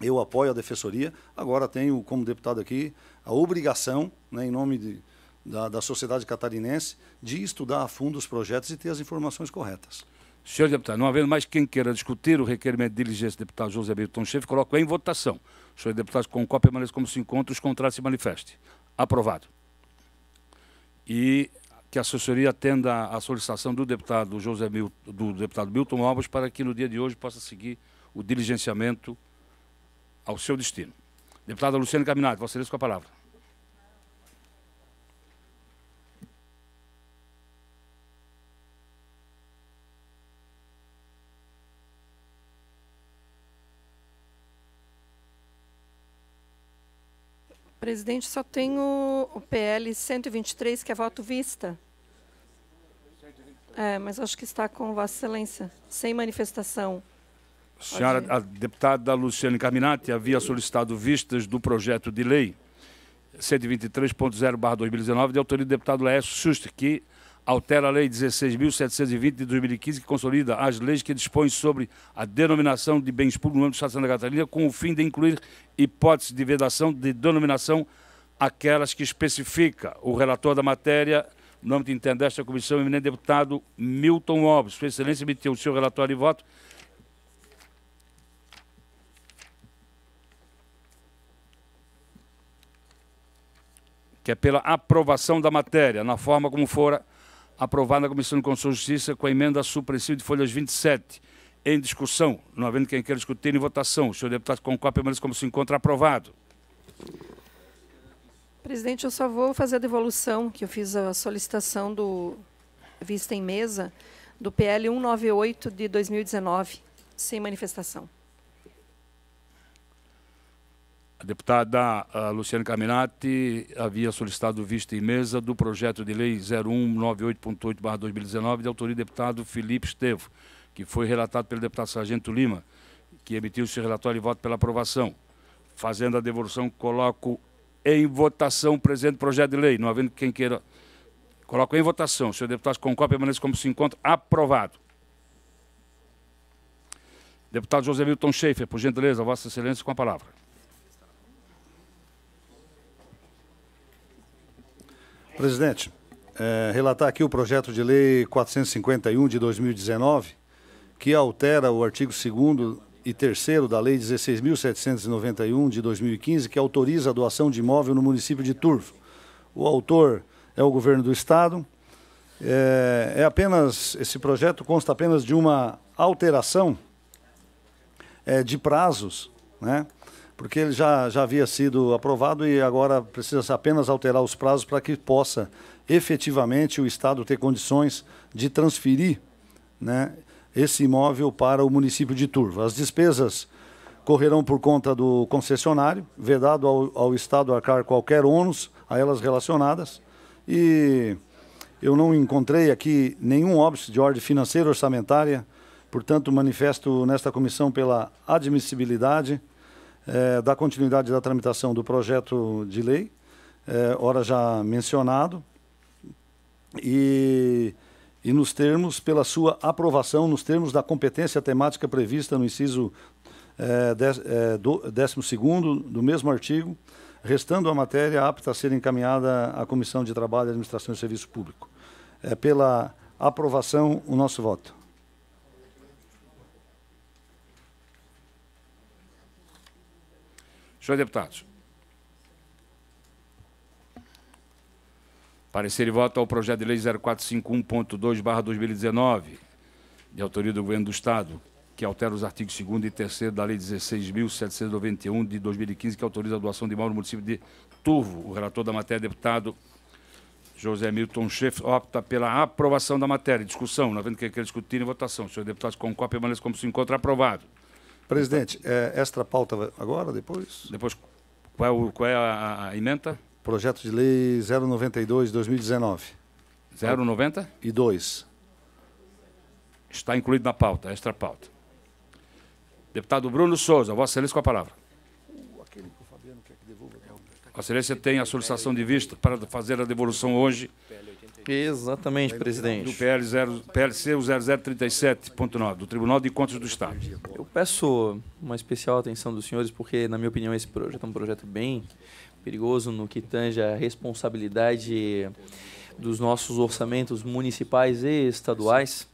eu apoio a defensoria, agora tenho como deputado aqui a obrigação, né, em nome de, da, da sociedade catarinense, de estudar a fundo os projetos e ter as informações corretas. Senhor deputado, não havendo mais quem queira discutir o requerimento de diligência do deputado José Milton Chefe, coloco em votação. Senhor deputado, com cópia qual permaneça como se encontra, os contratos se manifestem. Aprovado. E que a assessoria atenda à solicitação do deputado José Milton, do deputado Milton Alves para que no dia de hoje possa seguir o diligenciamento ao seu destino. Deputada Luciana Caminato, Vossa Excelência com a palavra. Presidente, só tenho o PL 123, que é voto vista. É, mas acho que está com Vossa Excelência, sem manifestação. Senhora a deputada Luciane Caminati havia solicitado vistas do projeto de lei 123.0/2019 de autoria do deputado Laércio Schuster, que altera a lei 16.720 de 2015 que consolida as leis que dispõem sobre a denominação de bens públicos no âmbito do Estado de Santa Catarina com o fim de incluir hipóteses de vedação de denominação aquelas que especifica o relator da matéria, no âmbito interno desta comissão, o eminente deputado Milton Alves. Sua excelência emitiu o seu relatório e voto que é pela aprovação da matéria, na forma como fora aprovada na Comissão de Constituição e Justiça com a emenda supressiva de folhas 27, em discussão, não havendo quem queira discutir em votação. O senhor deputado concorda, menos como se encontra aprovado. Presidente, eu só vou fazer a devolução, que eu fiz a solicitação do vista em mesa, do PL 198 de 2019, sem manifestação. A deputada Luciana Caminati havia solicitado vista em mesa do projeto de lei 0198.8-2019, de autoria do deputado Felipe Estevo, que foi relatado pelo deputado Sargento Lima, que emitiu seu relatório e voto pela aprovação. Fazendo a devolução, coloco em votação o presente projeto de lei, não havendo quem queira. Coloco em votação. Senhor deputado, concorda, permaneça como se encontra. Aprovado. Deputado José Milton Schaefer, por gentileza, Vossa Excelência, com a palavra. Presidente, é, relatar aqui o projeto de lei 451 de 2019, que altera o artigo 2 e 3 da Lei 16.791 de 2015, que autoriza a doação de imóvel no município de Turvo. O autor é o governo do Estado. É, é apenas esse projeto consta apenas de uma alteração é, de prazos, né? porque ele já, já havia sido aprovado e agora precisa apenas alterar os prazos para que possa efetivamente o Estado ter condições de transferir né, esse imóvel para o município de Turva. As despesas correrão por conta do concessionário, vedado ao, ao Estado arcar qualquer ônus a elas relacionadas. E eu não encontrei aqui nenhum óbvio de ordem financeira orçamentária, portanto, manifesto nesta comissão pela admissibilidade é, da continuidade da tramitação do projeto de lei, é, ora já mencionado, e, e nos termos, pela sua aprovação, nos termos da competência temática prevista no inciso é, dez, é, do, 12 do mesmo artigo, restando a matéria apta a ser encaminhada à Comissão de Trabalho, Administração e Serviço Público. É, pela aprovação, o nosso voto. Senhores deputados. Parecer e voto ao projeto de lei 0451.2/2019, de autoria do governo do estado, que altera os artigos 2 e 3 da Lei 16.791 de 2015, que autoriza a doação de imóvel no município de Turvo. O relator da matéria, deputado José Milton Schiff, opta pela aprovação da matéria. Discussão, não havendo quem queira discutir em votação. Senhores deputados, concorda, permaneça como se encontra aprovado. Presidente, é, extra pauta agora, depois? Depois, qual é, o, qual é a, a emenda? Projeto de lei 092 2019. 090? E 2. Está incluído na pauta, é extra pauta. Deputado Bruno Souza, Vossa Excelência com a palavra. Uh, Vossa Excelência tem a solicitação de vista para fazer a devolução hoje Exatamente, presidente. Do PL PLC 0037.9, do Tribunal de Contas do Estado. Eu peço uma especial atenção dos senhores, porque, na minha opinião, esse projeto é um projeto bem perigoso no que tange a responsabilidade dos nossos orçamentos municipais e estaduais,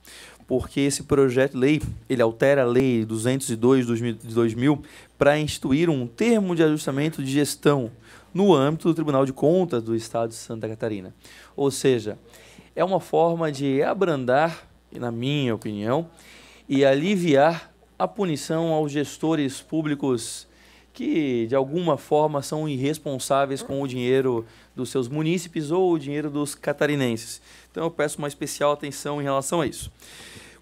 porque esse projeto de lei, ele altera a lei 202 de 2000 para instituir um termo de ajustamento de gestão no âmbito do Tribunal de Contas do Estado de Santa Catarina. Ou seja, é uma forma de abrandar, na minha opinião, e aliviar a punição aos gestores públicos que de alguma forma são irresponsáveis com o dinheiro dos seus munícipes ou o dinheiro dos catarinenses. Então eu peço uma especial atenção em relação a isso.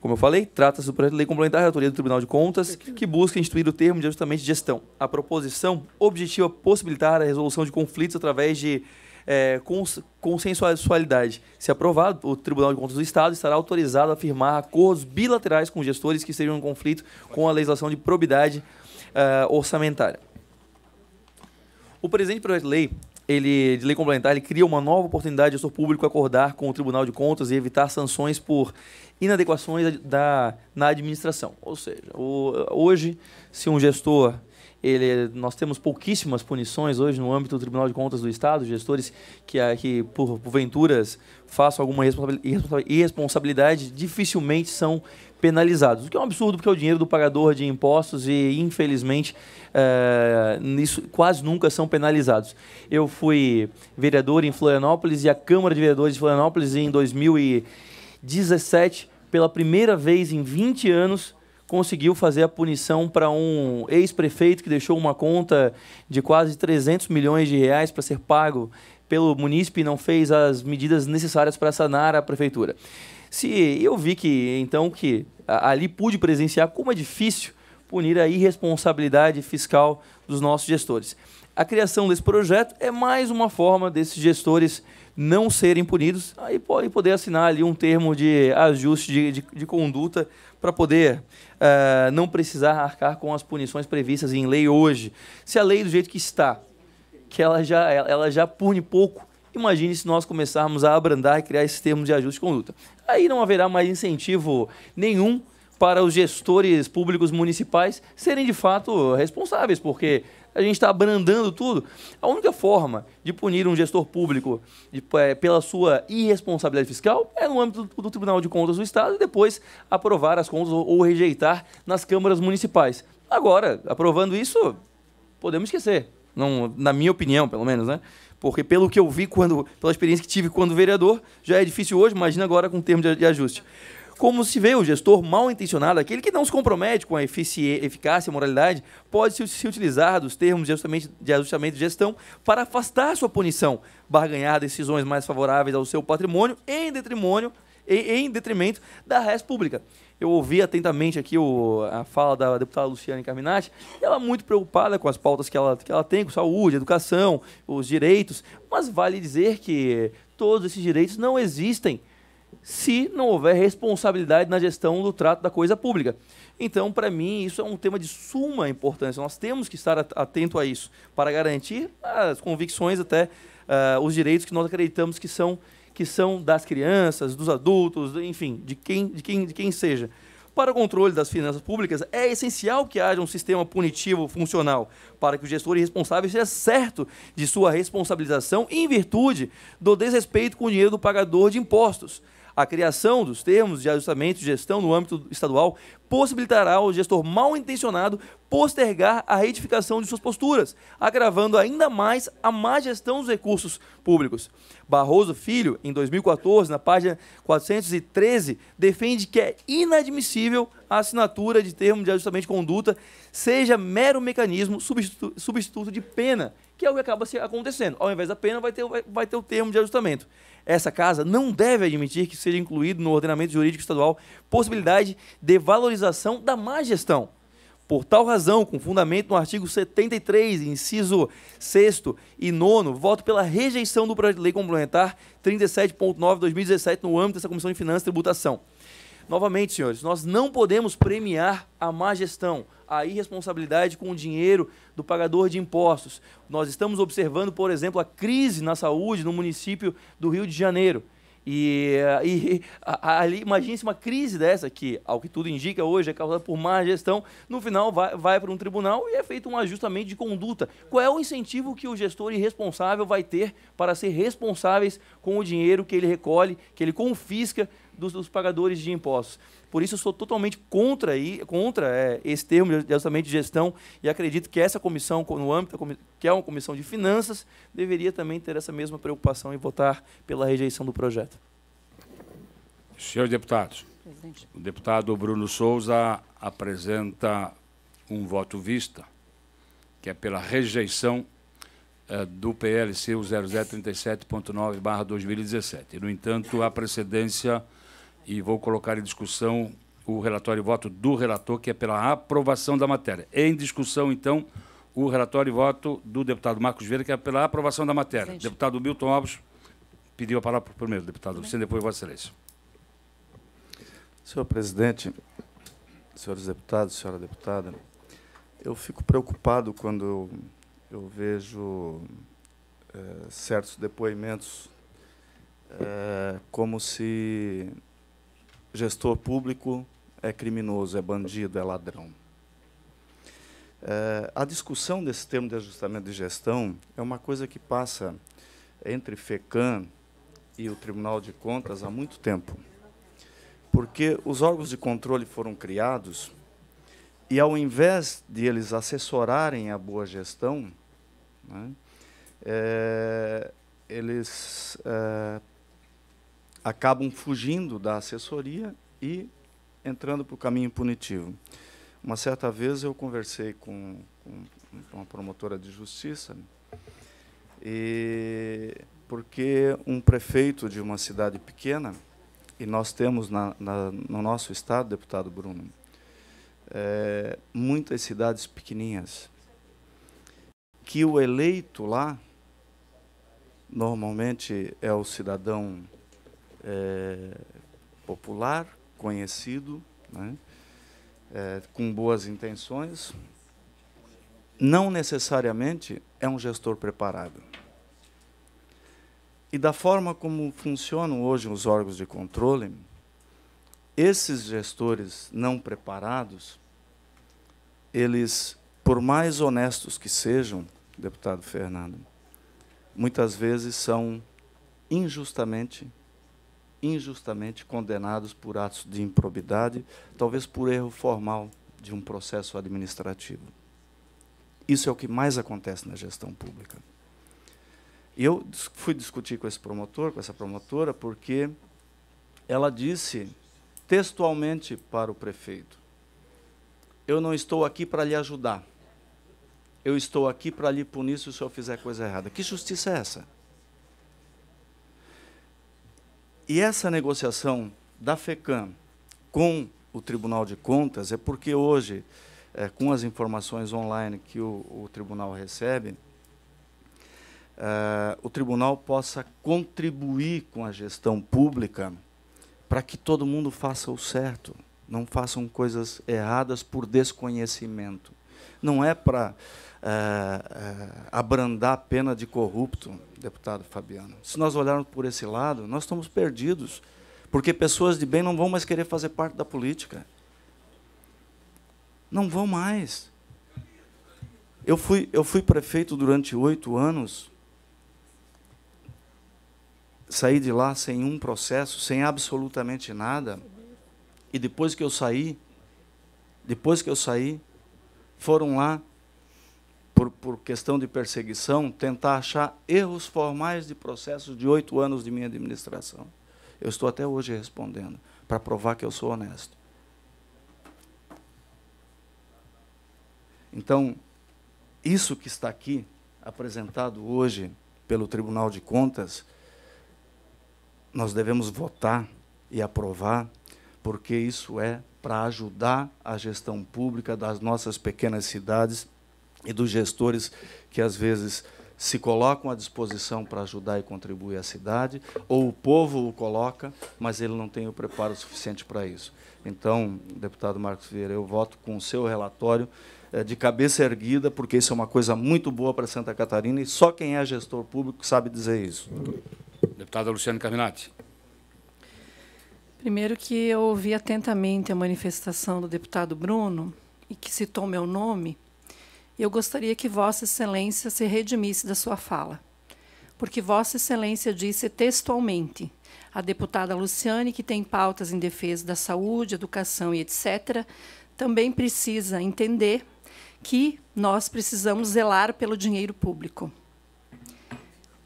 Como eu falei, trata-se do projeto de lei complementar da autoria do Tribunal de Contas, que busca instituir o termo de ajustamento de gestão. A proposição objetiva possibilitar a resolução de conflitos através de é, cons consensualidade. Se aprovado, o Tribunal de Contas do Estado estará autorizado a firmar acordos bilaterais com gestores que estejam em conflito com a legislação de probidade eh, orçamentária. O presente projeto de lei ele, de lei complementar, ele cria uma nova oportunidade ao setor público acordar com o Tribunal de Contas e evitar sanções por inadequações da, na administração. Ou seja, o, hoje, se um gestor ele, nós temos pouquíssimas punições hoje no âmbito do Tribunal de Contas do Estado, gestores que, ah, que por, porventuras façam alguma irresponsabilidade dificilmente são penalizados. O que é um absurdo, porque é o dinheiro do pagador de impostos e, infelizmente, é, nisso, quase nunca são penalizados. Eu fui vereador em Florianópolis e a Câmara de Vereadores de Florianópolis em 2000 e 17, pela primeira vez em 20 anos, conseguiu fazer a punição para um ex-prefeito que deixou uma conta de quase 300 milhões de reais para ser pago pelo munícipe e não fez as medidas necessárias para sanar a prefeitura. Se eu vi que então que ali pude presenciar como é difícil punir a irresponsabilidade fiscal dos nossos gestores. A criação desse projeto é mais uma forma desses gestores não serem punidos, aí poder assinar ali um termo de ajuste de, de, de conduta para poder uh, não precisar arcar com as punições previstas em lei hoje. Se a lei do jeito que está, que ela já, ela já pune pouco, imagine se nós começarmos a abrandar e criar esses termos de ajuste de conduta. Aí não haverá mais incentivo nenhum para os gestores públicos municipais serem de fato responsáveis, porque a gente está abrandando tudo. A única forma de punir um gestor público de, é, pela sua irresponsabilidade fiscal é no âmbito do, do Tribunal de Contas do Estado e depois aprovar as contas ou, ou rejeitar nas câmaras municipais. Agora, aprovando isso, podemos esquecer. Não, na minha opinião, pelo menos, né? Porque pelo que eu vi quando, pela experiência que tive quando vereador, já é difícil hoje, imagina agora com termo de, de ajuste. Como se vê, o gestor mal intencionado, aquele que não se compromete com a eficácia e moralidade, pode se utilizar dos termos de ajustamento de gestão para afastar sua punição, barganhar decisões mais favoráveis ao seu patrimônio em detrimônio em, detrimento da res pública. Eu ouvi atentamente aqui o, a fala da deputada Luciane Carminati, ela muito preocupada com as pautas que ela, que ela tem, com saúde, educação, os direitos, mas vale dizer que todos esses direitos não existem se não houver responsabilidade na gestão do trato da coisa pública. Então, para mim, isso é um tema de suma importância. Nós temos que estar atento a isso para garantir as convicções, até uh, os direitos que nós acreditamos que são, que são das crianças, dos adultos, enfim, de quem, de, quem, de quem seja. Para o controle das finanças públicas, é essencial que haja um sistema punitivo funcional para que o gestor responsável seja certo de sua responsabilização em virtude do desrespeito com o dinheiro do pagador de impostos. A criação dos termos de ajustamento de gestão no âmbito estadual possibilitará ao gestor mal intencionado postergar a retificação de suas posturas, agravando ainda mais a má gestão dos recursos públicos. Barroso Filho, em 2014, na página 413, defende que é inadmissível a assinatura de termo de ajustamento de conduta seja mero mecanismo substituto de pena que é o que acaba acontecendo. Ao invés da pena, vai ter, vai, vai ter o termo de ajustamento. Essa casa não deve admitir que seja incluído no ordenamento jurídico estadual possibilidade de valorização da má gestão. Por tal razão, com fundamento no artigo 73, inciso 6 e 9, voto pela rejeição do projeto de lei complementar 37.9/2017 no âmbito dessa Comissão de Finanças e Tributação. Novamente, senhores, nós não podemos premiar a má gestão a irresponsabilidade com o dinheiro do pagador de impostos. Nós estamos observando, por exemplo, a crise na saúde no município do Rio de Janeiro. E, eh, e ali, imagine-se uma crise dessa, que, ao que tudo indica hoje, é causada por má gestão, no final vai, vai para um tribunal e é feito um ajustamento de conduta. Qual é o incentivo que o gestor irresponsável vai ter para ser responsáveis com o dinheiro que ele recolhe, que ele confisca dos, dos pagadores de impostos. Por isso, eu sou totalmente contra, aí, contra é, esse termo de ajustamento de gestão e acredito que essa comissão, no âmbito que é uma comissão de finanças, deveria também ter essa mesma preocupação e votar pela rejeição do projeto. Senhores deputados, Presidente. o deputado Bruno Souza apresenta um voto vista, que é pela rejeição eh, do PLC 0037.9 2017. No entanto, há precedência e vou colocar em discussão o relatório e voto do relator, que é pela aprovação da matéria. Em discussão, então, o relatório e voto do deputado Marcos Vieira, que é pela aprovação da matéria. Gente. Deputado Milton Alves pediu a palavra primeiro, deputado você depois Vossa Excelência. Senhor presidente, senhores deputados, senhora deputada, eu fico preocupado quando eu, eu vejo é, certos depoimentos é, como se gestor público é criminoso, é bandido, é ladrão. É, a discussão desse termo de ajustamento de gestão é uma coisa que passa entre FECAM e o Tribunal de Contas há muito tempo. Porque os órgãos de controle foram criados e, ao invés de eles assessorarem a boa gestão, né, é, eles é, acabam fugindo da assessoria e entrando para o caminho punitivo. Uma certa vez eu conversei com, com uma promotora de justiça, né, e porque um prefeito de uma cidade pequena, e nós temos na, na, no nosso estado, deputado Bruno, é, muitas cidades pequenininhas, que o eleito lá normalmente é o cidadão é, popular, conhecido, né? é, com boas intenções, não necessariamente é um gestor preparado. E da forma como funcionam hoje os órgãos de controle, esses gestores não preparados, eles, por mais honestos que sejam, deputado Fernando, muitas vezes são injustamente injustamente condenados por atos de improbidade, talvez por erro formal de um processo administrativo. Isso é o que mais acontece na gestão pública. Eu fui discutir com esse promotor, com essa promotora, porque ela disse textualmente para o prefeito: Eu não estou aqui para lhe ajudar. Eu estou aqui para lhe punir se o senhor fizer coisa errada. Que justiça é essa? E essa negociação da FECAM com o Tribunal de Contas é porque hoje, é, com as informações online que o, o Tribunal recebe, é, o Tribunal possa contribuir com a gestão pública para que todo mundo faça o certo, não façam coisas erradas por desconhecimento. Não é para é, é, abrandar a pena de corrupto, deputado Fabiano. Se nós olharmos por esse lado, nós estamos perdidos, porque pessoas de bem não vão mais querer fazer parte da política. Não vão mais. Eu fui, eu fui prefeito durante oito anos, saí de lá sem um processo, sem absolutamente nada. E depois que eu saí, depois que eu saí, foram lá, por, por questão de perseguição, tentar achar erros formais de processos de oito anos de minha administração. Eu estou até hoje respondendo, para provar que eu sou honesto. Então, isso que está aqui, apresentado hoje pelo Tribunal de Contas, nós devemos votar e aprovar, porque isso é para ajudar a gestão pública das nossas pequenas cidades e dos gestores que às vezes se colocam à disposição para ajudar e contribuir à cidade, ou o povo o coloca, mas ele não tem o preparo suficiente para isso. Então, deputado Marcos Vieira, eu voto com o seu relatório eh, de cabeça erguida, porque isso é uma coisa muito boa para Santa Catarina e só quem é gestor público sabe dizer isso. Deputada Luciana Carminati. Primeiro que eu ouvi atentamente a manifestação do deputado Bruno e que citou meu nome, eu gostaria que Vossa Excelência se redimisse da sua fala. Porque Vossa Excelência disse textualmente: a deputada Luciane, que tem pautas em defesa da saúde, educação e etc., também precisa entender que nós precisamos zelar pelo dinheiro público.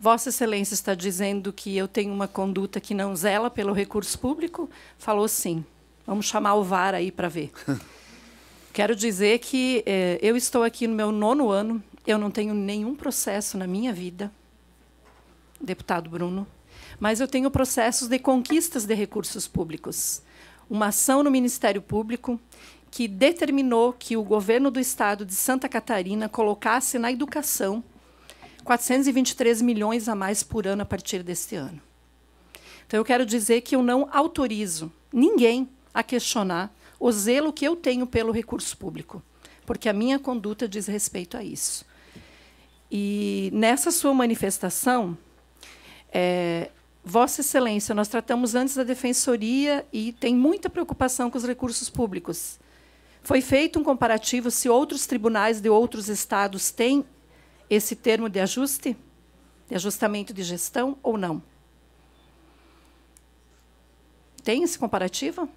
Vossa Excelência está dizendo que eu tenho uma conduta que não zela pelo recurso público? Falou sim. Vamos chamar o VAR aí para ver. *laughs* Quero dizer que eh, eu estou aqui no meu nono ano, eu não tenho nenhum processo na minha vida, deputado Bruno, mas eu tenho processos de conquistas de recursos públicos. Uma ação no Ministério Público que determinou que o governo do estado de Santa Catarina colocasse na educação 423 milhões a mais por ano a partir deste ano. Então, eu quero dizer que eu não autorizo ninguém a questionar o zelo que eu tenho pelo recurso público, porque a minha conduta diz respeito a isso. E nessa sua manifestação, é, Vossa Excelência, nós tratamos antes da Defensoria e tem muita preocupação com os recursos públicos. Foi feito um comparativo se outros tribunais de outros estados têm esse termo de ajuste, de ajustamento de gestão ou não? Tem esse comparativo?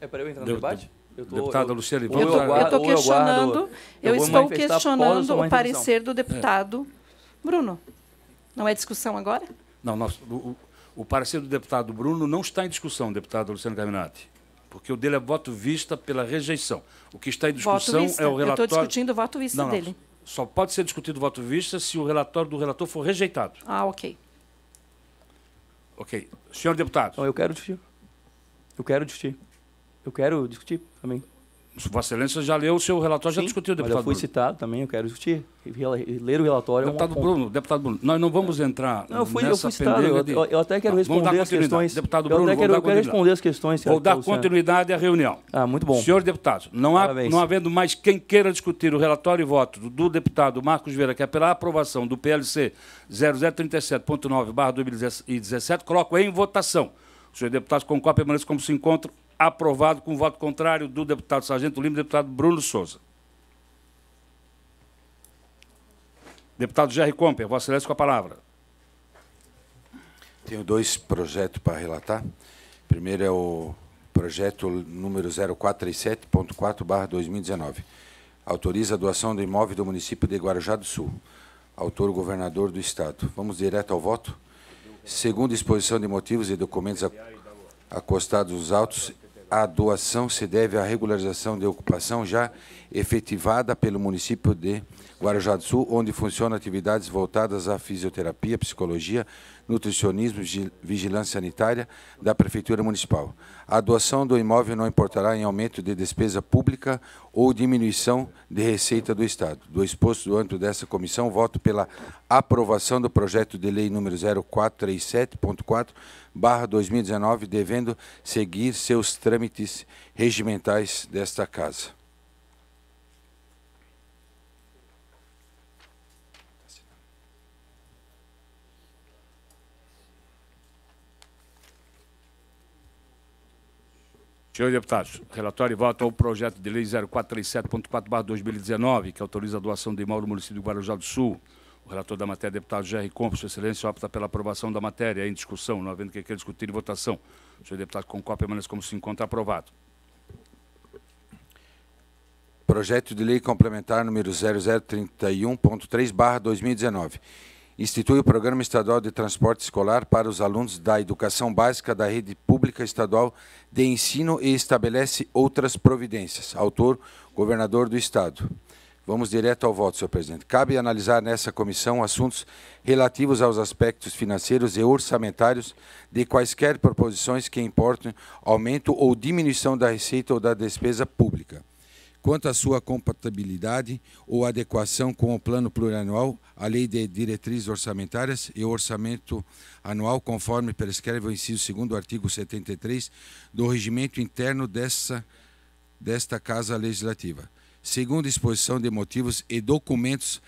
É, é para eu entrar no debate? Eu Deputada Luciane, vamos eu, eu, questionando, eu, estou questionando o parecer do é. deputado é. Bruno. Não é discussão agora? Não, nós, o, o, parecer do deputado Bruno não está em discussão, deputado Luciano Carminati. Porque o dele é voto vista pela rejeição. O que está em discussão é o relatório. Eu estou discutindo o voto vista não, dele. Não. Só pode ser discutido o voto vista se o relatório do relator for rejeitado. Ah, ok. Ok. Senhor deputado. eu quero discutir. Eu quero discutir. Eu quero discutir também. Vossa Excelência já leu o seu relatório, Sim, já discutiu, deputado eu fui Bruno. citado também, eu quero discutir. Ler o relatório. É deputado é Bruno, deputado Bruno, nós não vamos entrar não, eu fui, nessa eu fui citado, eu, de... eu, até quero responder as questões. Deputado Bruno, eu até quero, eu quero responder as questões. Vou dar continuidade à reunião. Ah, muito bom. Senhor deputado, não, há, não havendo mais quem queira discutir o relatório e voto do deputado Marcos Vieira, que é pela aprovação do PLC 0037.9 2017, coloco em votação. senhores deputados concordam, permaneçam como se encontra aprovado com voto contrário do deputado Sargento Lima e deputado Bruno Souza. Deputado Jerry Comper, Vossa Excelência com a palavra. Tenho dois projetos para relatar. primeiro é o projeto número 0437.4/2019. Autoriza a doação do imóvel do município de Guarujá do Sul. Autor governador do estado. Vamos direto ao voto. Segundo exposição de motivos e documentos acostados aos autos, a doação se deve à regularização de ocupação já efetivada pelo município de Guarujá do Sul, onde funcionam atividades voltadas à fisioterapia, psicologia, nutricionismo e vigilância sanitária da Prefeitura Municipal. A doação do imóvel não importará em aumento de despesa pública ou diminuição de receita do Estado. Do exposto do âmbito dessa comissão, voto pela aprovação do projeto de lei número 0437.4 barra 2019, devendo seguir seus trâmites regimentais desta Casa. Senhores deputados, relatório e voto ao projeto de lei 0437.4-2019, que autoriza a doação de imóvel do município de Guarujá do Sul. O relator da matéria, deputado Jerry Compos, sua excelência, opta pela aprovação da matéria em discussão, não havendo que queira discutir em votação. senhor deputado Concó permanece como se encontra aprovado. Projeto de Lei Complementar número 0031.3, 2019 institui o Programa Estadual de Transporte Escolar para os alunos da educação básica da rede pública estadual de ensino e estabelece outras providências. Autor, governador do Estado. Vamos direto ao voto, senhor presidente. Cabe analisar nessa comissão assuntos relativos aos aspectos financeiros e orçamentários de quaisquer proposições que importem aumento ou diminuição da receita ou da despesa pública quanto à sua compatibilidade ou adequação com o plano plurianual, a lei de diretrizes orçamentárias e o orçamento anual, conforme prescreve o inciso 2 do artigo 73 do regimento interno dessa, desta Casa Legislativa. Segundo exposição de motivos e documentos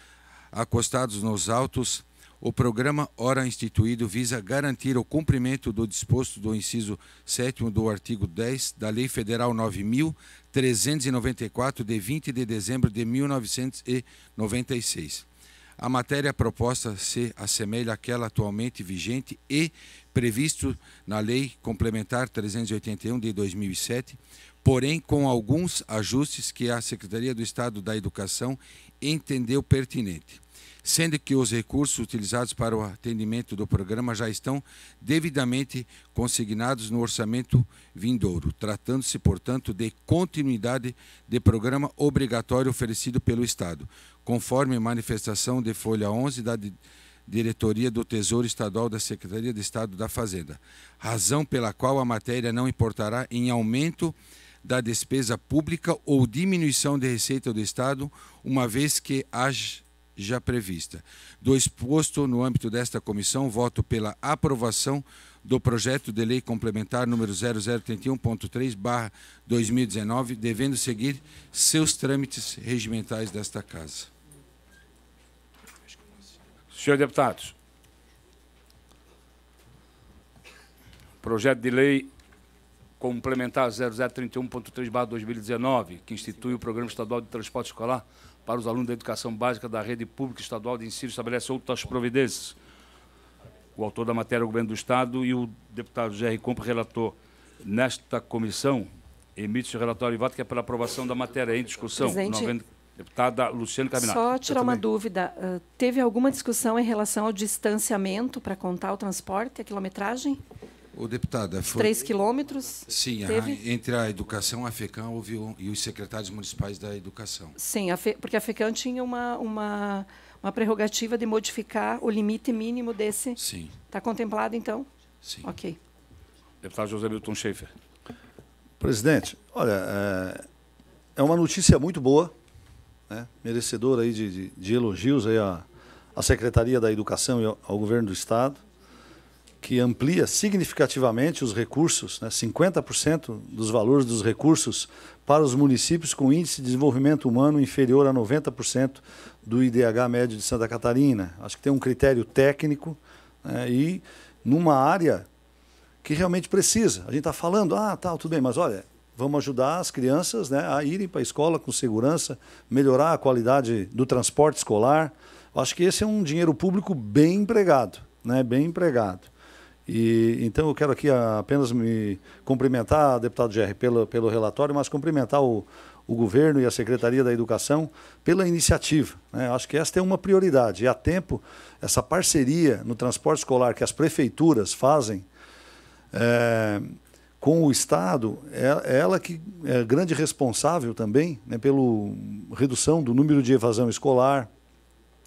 acostados nos autos o programa, ora instituído, visa garantir o cumprimento do disposto do inciso 7 do artigo 10 da Lei Federal 9.394, de 20 de dezembro de 1996. A matéria proposta se assemelha àquela atualmente vigente e previsto na Lei Complementar 381 de 2007, porém com alguns ajustes que a Secretaria do Estado da Educação entendeu pertinente sendo que os recursos utilizados para o atendimento do programa já estão devidamente consignados no orçamento vindouro, tratando-se, portanto, de continuidade de programa obrigatório oferecido pelo Estado, conforme manifestação de folha 11 da Diretoria do Tesouro Estadual da Secretaria de Estado da Fazenda, razão pela qual a matéria não importará em aumento da despesa pública ou diminuição de receita do Estado, uma vez que haja já prevista. Do exposto no âmbito desta comissão, voto pela aprovação do projeto de lei complementar número 0031.3/2019, devendo seguir seus trâmites regimentais desta casa. Senhores deputados, projeto de lei complementar 0031.3/2019, que institui o Programa Estadual de Transporte Escolar para os alunos da educação básica da rede pública estadual de ensino estabelece outras providências. O autor da matéria é o governo do Estado e o deputado Jerry Compre, relator nesta comissão, emite o relatório voto que é pela aprovação da matéria em discussão. Presidente, deputada Luciana Caminato. Só tirar uma dúvida. Uh, teve alguma discussão em relação ao distanciamento para contar o transporte, a quilometragem? O deputado é, foi... Três quilômetros? Sim, teve... entre a educação, a FECAM houve um, e os secretários municipais da educação. Sim, a Fe... porque a FECAM tinha uma, uma, uma prerrogativa de modificar o limite mínimo desse. Sim. Está contemplado, então? Sim. Ok. Deputado José Milton Schaefer. Presidente, olha, é, é uma notícia muito boa, né? merecedora aí de, de, de elogios aí à, à Secretaria da Educação e ao, ao Governo do Estado que amplia significativamente os recursos, né, 50% dos valores dos recursos para os municípios com índice de desenvolvimento humano inferior a 90% do IDH médio de Santa Catarina. Acho que tem um critério técnico né, e numa área que realmente precisa. A gente está falando, ah, tá, tudo bem, mas olha, vamos ajudar as crianças né, a irem para a escola com segurança, melhorar a qualidade do transporte escolar. Acho que esse é um dinheiro público bem empregado, né, bem empregado. E, então eu quero aqui apenas me cumprimentar, deputado Gerri, pelo, pelo relatório, mas cumprimentar o, o governo e a Secretaria da Educação pela iniciativa. Né? Acho que esta é uma prioridade. E há tempo, essa parceria no transporte escolar que as prefeituras fazem é, com o Estado, é, é, ela que é grande responsável também né, pela redução do número de evasão escolar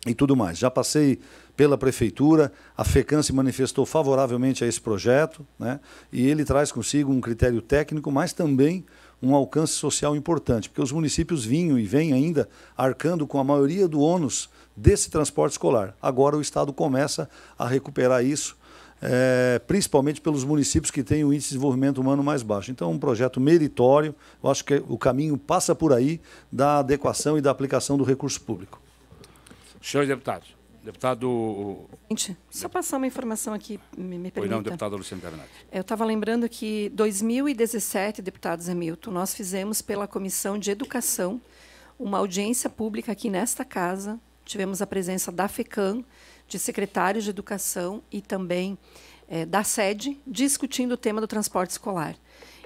e tudo mais. Já passei pela Prefeitura. A FECAN se manifestou favoravelmente a esse projeto né? e ele traz consigo um critério técnico, mas também um alcance social importante, porque os municípios vinham e vêm ainda arcando com a maioria do ônus desse transporte escolar. Agora o Estado começa a recuperar isso, é, principalmente pelos municípios que têm o índice de desenvolvimento humano mais baixo. Então, um projeto meritório, eu acho que o caminho passa por aí da adequação e da aplicação do recurso público. Senhores deputados. Deputado. Gente, só passar uma informação aqui, me, me permita. Pois não, deputado Luciano Caminati. É, eu estava lembrando que 2017, deputados emilton, nós fizemos pela Comissão de Educação uma audiência pública aqui nesta casa. Tivemos a presença da FECAM, de secretários de educação e também é, da SED, discutindo o tema do transporte escolar.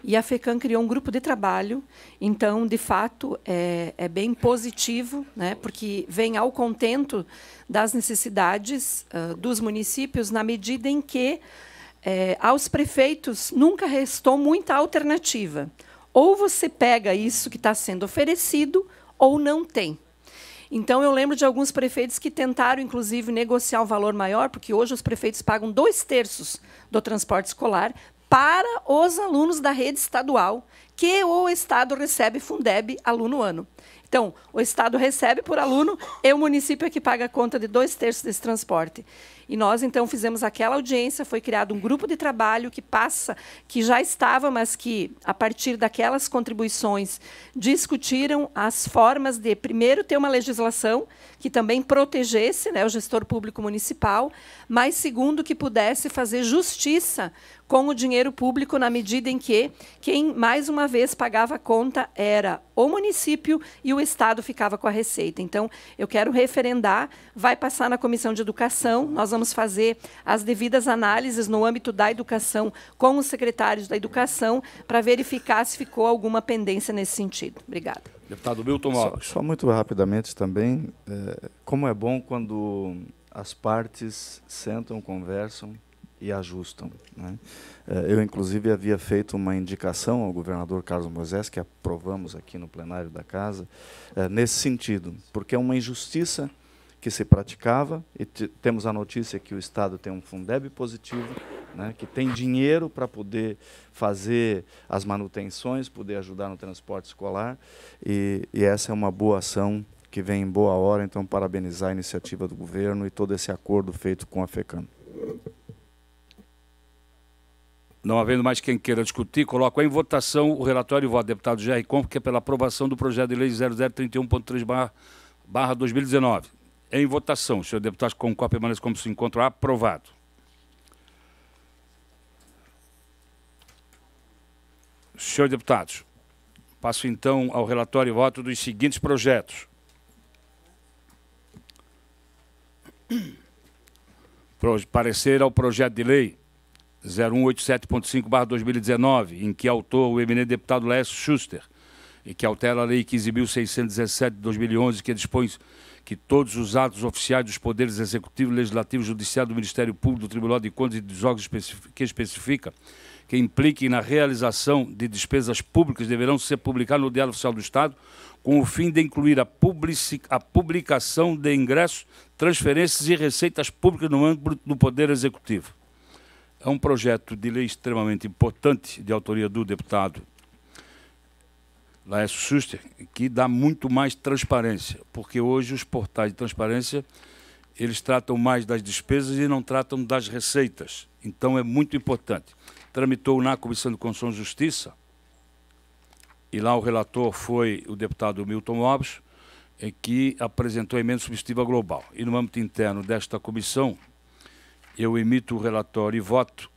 E a FECAM criou um grupo de trabalho, então, de fato, é, é bem positivo, né, porque vem ao contento das necessidades uh, dos municípios, na medida em que é, aos prefeitos nunca restou muita alternativa. Ou você pega isso que está sendo oferecido, ou não tem. Então, eu lembro de alguns prefeitos que tentaram, inclusive, negociar um valor maior, porque hoje os prefeitos pagam dois terços do transporte escolar para os alunos da rede estadual que o Estado recebe Fundeb aluno ano. Então, o Estado recebe por aluno e o município é que paga a conta de dois terços desse transporte. E nós, então, fizemos aquela audiência, foi criado um grupo de trabalho que passa, que já estava, mas que, a partir daquelas contribuições, discutiram as formas de, primeiro, ter uma legislação que também protegesse né, o gestor público municipal, mas, segundo, que pudesse fazer justiça com o dinheiro público na medida em que quem mais uma vez pagava a conta era o município e o Estado ficava com a receita. Então, eu quero referendar, vai passar na Comissão de Educação, nós vamos fazer as devidas análises no âmbito da educação com os secretários da educação para verificar se ficou alguma pendência nesse sentido. Obrigada. Deputado Milton Alves. Só, só muito rapidamente também, é, como é bom quando as partes sentam, conversam e ajustam. Né? É, eu, inclusive, havia feito uma indicação ao governador Carlos Moisés, que aprovamos aqui no plenário da Casa, é, nesse sentido, porque é uma injustiça que se praticava, e temos a notícia que o Estado tem um Fundeb positivo, né, que tem dinheiro para poder fazer as manutenções, poder ajudar no transporte escolar, e, e essa é uma boa ação que vem em boa hora, então parabenizar a iniciativa do governo e todo esse acordo feito com a FECAM. Não havendo mais quem queira discutir, coloco em votação o relatório e voto, deputado Jair Comp, que é pela aprovação do projeto de lei 0031.3 barra, barra 2019. Em votação, senhor deputado, com qual permanece como se encontra aprovado. Senhores deputados, passo então ao relatório e voto dos seguintes projetos. parecer ao projeto de lei 0187.5-2019, em que autor o eminente deputado Lécio Schuster, e que altera a Lei 15.617 2011, que dispõe que todos os atos oficiais dos poderes executivo, legislativo, judiciário, do Ministério Público, do Tribunal de Contas e dos órgãos que especifica que impliquem na realização de despesas públicas deverão ser publicados no Diário Oficial do Estado, com o fim de incluir a, publici, a publicação de ingressos, transferências e receitas públicas no âmbito do Poder Executivo. É um projeto de lei extremamente importante de autoria do deputado Laércio Suster, que dá muito mais transparência, porque hoje os portais de transparência eles tratam mais das despesas e não tratam das receitas. Então é muito importante. Tramitou na Comissão de Constituição e Justiça, e lá o relator foi o deputado Milton Lopes, eh, que apresentou a emenda substitutiva global. E no âmbito interno desta comissão, eu emito o relatório e voto,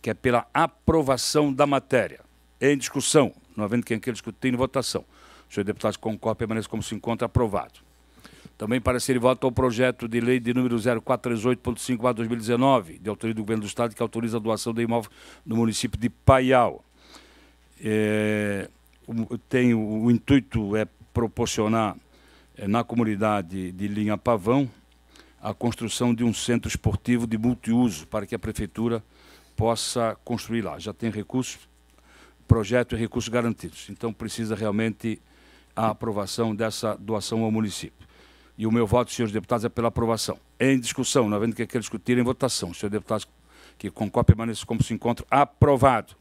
que é pela aprovação da matéria. Em discussão, não havendo quem queira discutir, em votação. Os senhores deputados concordam, permaneça como se encontra, aprovado. Também parecer e voto ao projeto de lei de número 0438.5 2019, de autoria do Governo do Estado, que autoriza a doação de imóvel no município de Paial. É, tem, o, o intuito é proporcionar é, na comunidade de Linha Pavão, a construção de um centro esportivo de multiuso para que a prefeitura possa construir lá. Já tem recursos, projeto e recursos garantidos. Então precisa realmente a aprovação dessa doação ao município. E o meu voto, senhores deputados, é pela aprovação. Em discussão, não havendo que é quer discutir, em votação. senhores deputados que concorre permaneça como se encontra, aprovado.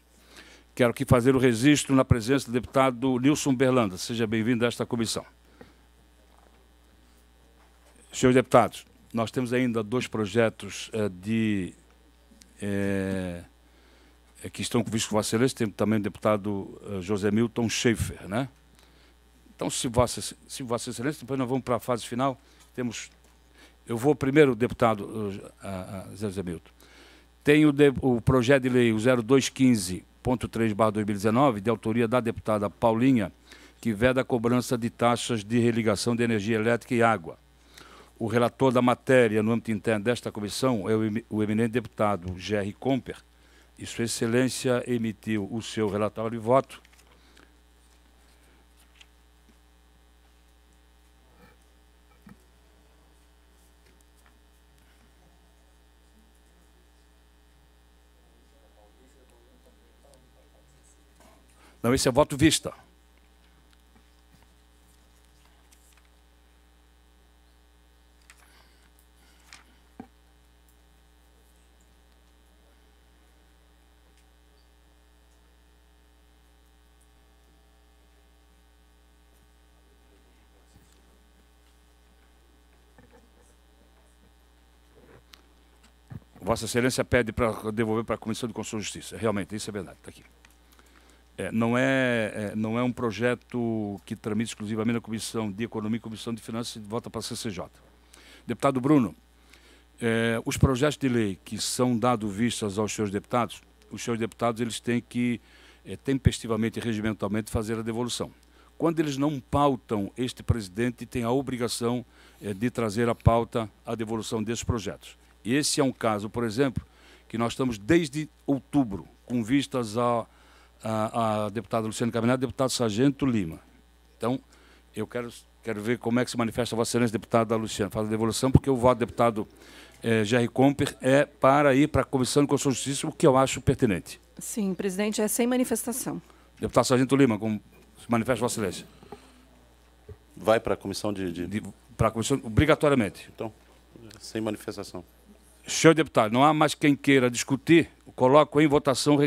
Quero aqui fazer o registro na presença do deputado Nilson Berlanda. Seja bem-vindo a esta comissão. Senhores deputados, nós temos ainda dois projetos uh, de eh, eh, que estão com o vice Vaceleste, tem também o deputado uh, José Milton Schaefer, né? Então, se Vossa, se Vossa Excelência, depois nós vamos para a fase final, temos... Eu vou primeiro, deputado uh, José Milton. Tem o, de, o projeto de lei 0215.3-2019, de autoria da deputada Paulinha, que veda a cobrança de taxas de religação de energia elétrica e água. O relator da matéria no âmbito interno desta comissão é o eminente deputado Jerry Comper. E Sua Excelência emitiu o seu relatório de voto. Não, esse é voto vista. Vossa Excelência pede para devolver para a Comissão de Constituição e Justiça. Realmente, isso é verdade, está aqui. É, não, é, é, não é um projeto que tramita exclusivamente na Comissão de Economia e Comissão de Finanças e volta para a CCJ. Deputado Bruno, é, os projetos de lei que são dados vistas aos seus deputados, os seus deputados eles têm que, é, tempestivamente e regimentalmente, fazer a devolução. Quando eles não pautam, este presidente tem a obrigação é, de trazer a pauta a devolução desses projetos. Esse é um caso, por exemplo, que nós estamos desde outubro com vistas à a, a, deputada Luciana Caminhada, deputado Sargento Lima. Então, eu quero, quero ver como é que se manifesta a Vossa Excelência, deputada Luciana. Fala devolução, porque o voto do deputado eh, Jerry Comper é para ir para a Comissão de Constituição e Justiça, o que eu acho pertinente. Sim, presidente, é sem manifestação. Deputado Sargento Lima, como se manifesta Vossa Excelência? Vai para a Comissão de... de... de para a Comissão, obrigatoriamente. Então, sem manifestação. Senhor deputado, não há mais quem queira discutir. Coloco em votação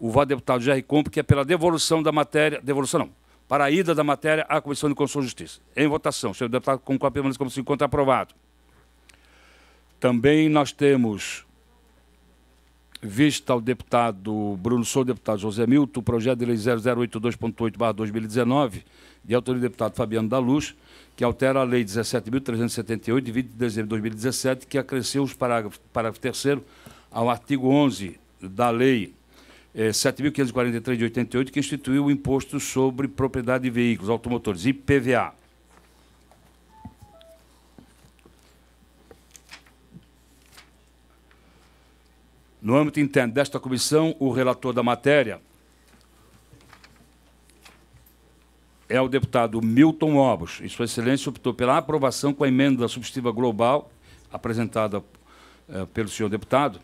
o voto do deputado Jerry Compo que é pela devolução da matéria. Devolução não. Para a ida da matéria à Comissão de Constituição e Justiça. Em votação. Senhor deputado, com a permanência como se encontra aprovado. Também nós temos vista ao deputado Bruno Sou, deputado José Milton, o projeto de lei 0082.8-2019, de autoria do deputado Fabiano da Luz, que altera a lei 17.378, de 20 de dezembro de 2017, que acresceu os parágrafos, parágrafo 3 ao artigo 11 da lei eh, 7.543, de 88, que instituiu o Imposto sobre Propriedade de Veículos Automotores, IPVA. No âmbito interno desta comissão, o relator da matéria é o deputado Milton Obos. E Sua Excelência optou pela aprovação com a emenda substitutiva global apresentada eh, pelo senhor deputado,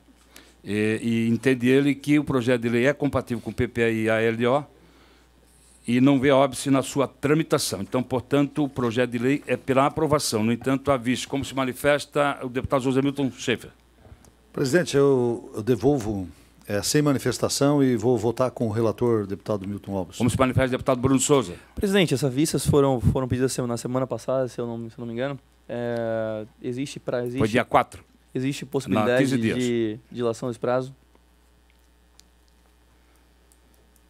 e, e, entende ele que o projeto de lei é compatível com o PPI e a LDO e não vê óbice na sua tramitação. Então, portanto, o projeto de lei é pela aprovação. No entanto, aviso: como se manifesta o deputado José Milton Schaefer. Presidente, eu, eu devolvo é, sem manifestação e vou votar com o relator, deputado Milton Alves. Como se manifesta, deputado Bruno Souza. Presidente, essas vistas foram, foram pedidas na semana passada, se eu não, se não me engano. É, existe para. Foi dia 4. Existe possibilidade de dilação desse prazo?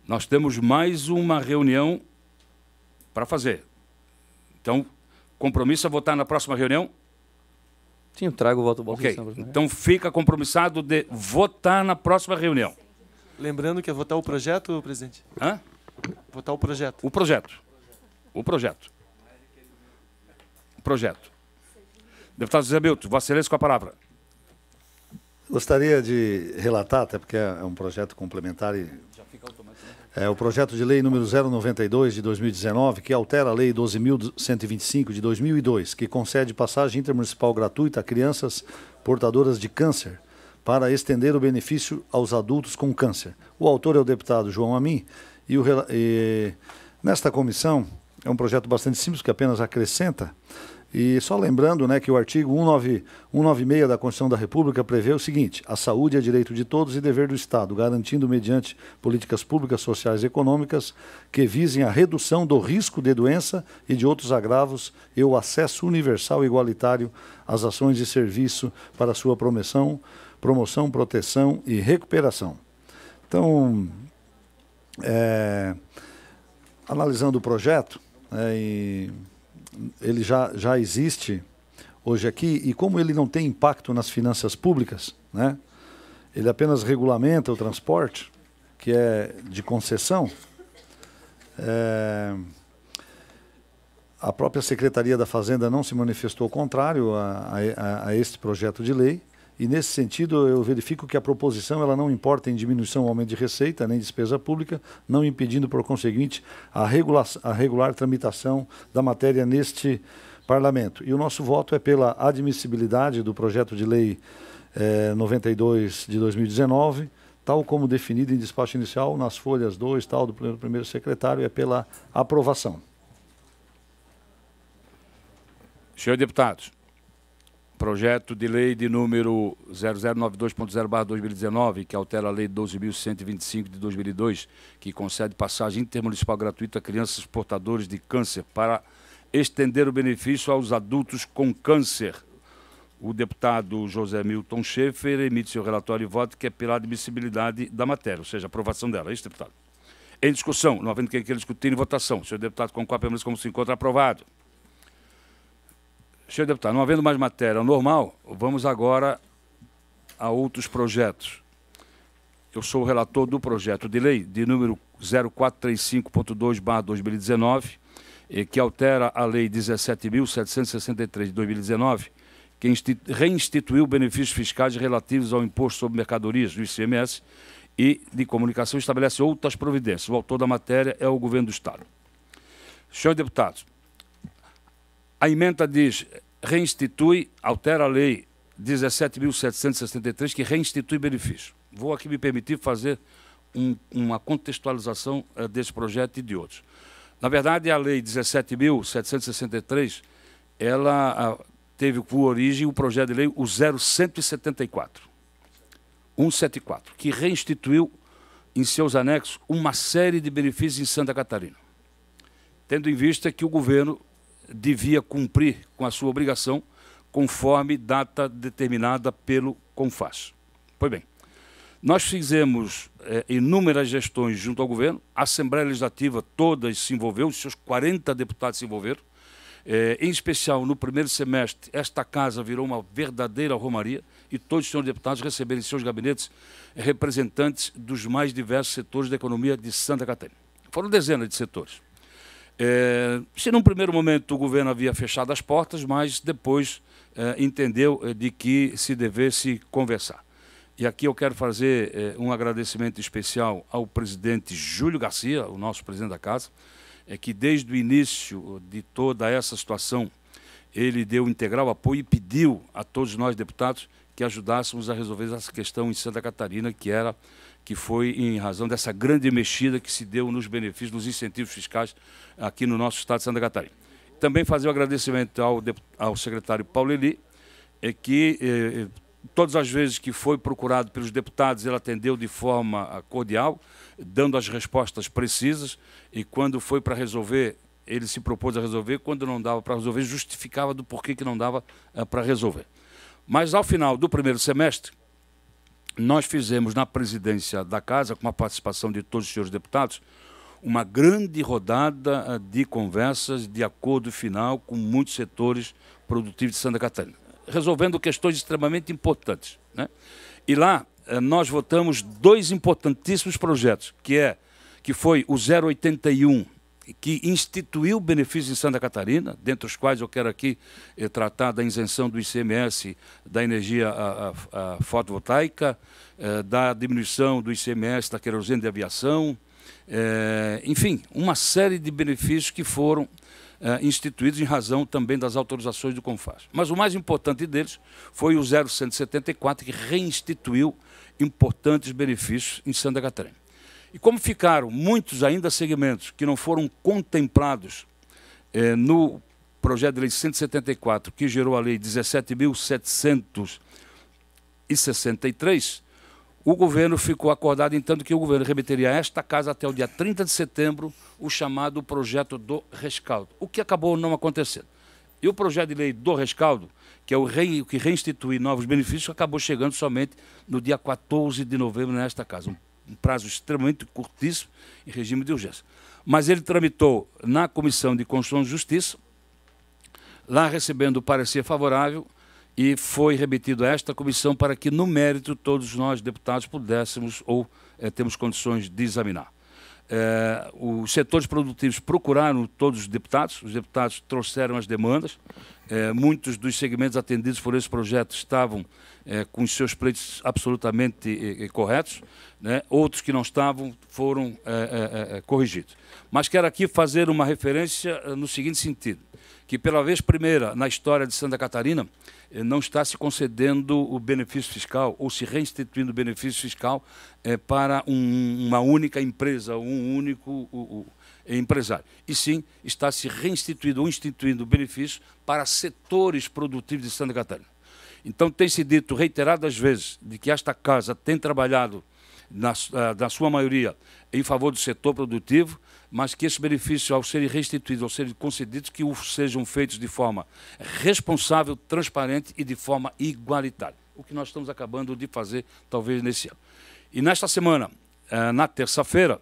Nós temos mais uma reunião para fazer. Então, compromisso a votar na próxima reunião Sim, eu trago o voto. ok, então fica compromissado de votar na próxima reunião. Lembrando que é votar o projeto, presidente? Hã? Votar o projeto. O projeto. O projeto. O projeto. Deputado José Bilto, Vossa Excelência com a palavra. Gostaria de relatar, até porque é um projeto complementar e é, o projeto de lei número 092 de 2019, que altera a lei 12.125 de 2002, que concede passagem intermunicipal gratuita a crianças portadoras de câncer, para estender o benefício aos adultos com câncer. O autor é o deputado João Amin, e, o, e nesta comissão é um projeto bastante simples que apenas acrescenta e só lembrando né, que o artigo 19, 196 da Constituição da República prevê o seguinte: a saúde é direito de todos e dever do Estado, garantindo, mediante políticas públicas, sociais e econômicas, que visem a redução do risco de doença e de outros agravos e o acesso universal e igualitário às ações de serviço para sua promoção, promoção, proteção e recuperação. Então, é, analisando o projeto, é, e ele já, já existe hoje aqui, e como ele não tem impacto nas finanças públicas, né, ele apenas regulamenta o transporte, que é de concessão, é, a própria Secretaria da Fazenda não se manifestou contrário a, a, a este projeto de lei, e nesse sentido, eu verifico que a proposição ela não importa em diminuição ou aumento de receita, nem despesa pública, não impedindo, por conseguinte, a, regular, a regular tramitação da matéria neste Parlamento. E o nosso voto é pela admissibilidade do projeto de lei eh, 92 de 2019, tal como definido em despacho inicial, nas folhas 2, tal, do primeiro, primeiro secretário, é pela aprovação. Senhor deputados projeto de lei de número 0092.0/2019, que altera a lei 12125 de 2002, que concede passagem intermunicipal gratuita a crianças portadoras de câncer para estender o benefício aos adultos com câncer. O deputado José Milton Schaefer emite seu relatório e voto que é pela admissibilidade da matéria, ou seja, aprovação dela. É isso, deputado? Em discussão, não havendo quem queira discutir em votação. Senhor deputado, concorda pelo menos como se encontra aprovado. Senhor deputado, não havendo mais matéria normal, vamos agora a outros projetos. Eu sou o relator do projeto de lei de número 0435.2/2019, eh, que altera a lei 17.763 de 2019, que reinstituiu benefícios fiscais relativos ao imposto sobre mercadorias, do ICMS, e de comunicação estabelece outras providências. O autor da matéria é o governo do Estado. Senhores deputados, a emenda diz: reinstitui, altera a lei 17.763, que reinstitui benefício. Vou aqui me permitir fazer um, uma contextualização eh, desse projeto e de outros. Na verdade, a lei 17.763, ela teve por origem o projeto de lei o 0174, 174, que reinstituiu em seus anexos uma série de benefícios em Santa Catarina, tendo em vista que o governo devia cumprir com a sua obrigação, conforme data determinada pelo CONFAS. Pois bem, nós fizemos é, inúmeras gestões junto ao governo, a Assembleia Legislativa toda se envolveu, os seus 40 deputados se envolveram, é, em especial no primeiro semestre, esta casa virou uma verdadeira romaria e todos os senhores deputados receberam em seus gabinetes representantes dos mais diversos setores da economia de Santa Catarina. Foram dezenas de setores. É, se num primeiro momento o governo havia fechado as portas, mas depois é, entendeu é, de que se devesse conversar. E aqui eu quero fazer é, um agradecimento especial ao presidente Júlio Garcia, o nosso presidente da casa, é que desde o início de toda essa situação ele deu integral apoio e pediu a todos nós deputados que ajudássemos a resolver essa questão em Santa Catarina, que era que foi em razão dessa grande mexida que se deu nos benefícios, nos incentivos fiscais aqui no nosso estado de Santa Catarina. Também fazer o um agradecimento ao, ao secretário Paulo Eli, é que eh, todas as vezes que foi procurado pelos deputados, ele atendeu de forma cordial, dando as respostas precisas, e quando foi para resolver, ele se propôs a resolver, quando não dava para resolver, justificava do porquê que não dava eh, para resolver. Mas ao final do primeiro semestre, nós fizemos na presidência da casa, com a participação de todos os senhores deputados, uma grande rodada eh, de conversas de acordo final com muitos setores produtivos de Santa Catarina, resolvendo questões extremamente importantes. Né? E lá eh, nós votamos dois importantíssimos projetos, que é que foi o 081 que instituiu benefícios em Santa Catarina, dentre os quais eu quero aqui eh, tratar da isenção do ICMS da energia a, a, a fotovoltaica, eh, da diminuição do ICMS da querosene de aviação, eh, enfim, uma série de benefícios que foram eh, instituídos em razão também das autorizações do CONFAS. Mas o mais importante deles foi o 0174, que reinstituiu importantes benefícios em Santa Catarina. E como ficaram muitos ainda segmentos que não foram contemplados eh, no projeto de lei 174, que gerou a lei 17.763, o governo ficou acordado, então, que o governo remeteria a esta casa até o dia 30 de setembro o chamado projeto do rescaldo, o que acabou não acontecendo. E o projeto de lei do rescaldo, que é o, rei, que reinstitui novos benefícios, acabou chegando somente no dia 14 de novembro nesta casa. Um um prazo extremamente curtíssimo, em regime de urgência. Mas ele tramitou na Comissão de Constituição e Justiça, lá recebendo o parecer favorável, e foi remetido a esta comissão para que, no mérito, todos nós, deputados, pudéssemos ou é, temos condições de examinar. É, os setores produtivos procuraram todos os deputados, os deputados trouxeram as demandas, é, muitos dos segmentos atendidos por esse projeto estavam eh, com os seus pleitos absolutamente eh, eh, corretos, né? outros que não estavam foram corrigidos. Mas quero aqui fazer uma referência no seguinte sentido, que pela vez primeira na história de Santa Catarina não está se concedendo o benefício fiscal ou se reinstituindo o benefício fiscal para um, uma única empresa, um único... O, o, empresário. E sim, está se reinstituindo ou instituindo benefício para setores produtivos de Santa Catarina. Então, tem-se dito reiteradas vezes de que esta casa tem trabalhado, na, eh, na sua maioria, em favor do setor produtivo, mas que esses benefícios, ao serem restituídos, ao serem concedidos, que sejam feitos de forma responsável, transparente e de forma igualitária. O que nós estamos acabando de fazer, talvez, nesse ano. E nesta semana, eh, na terça-feira,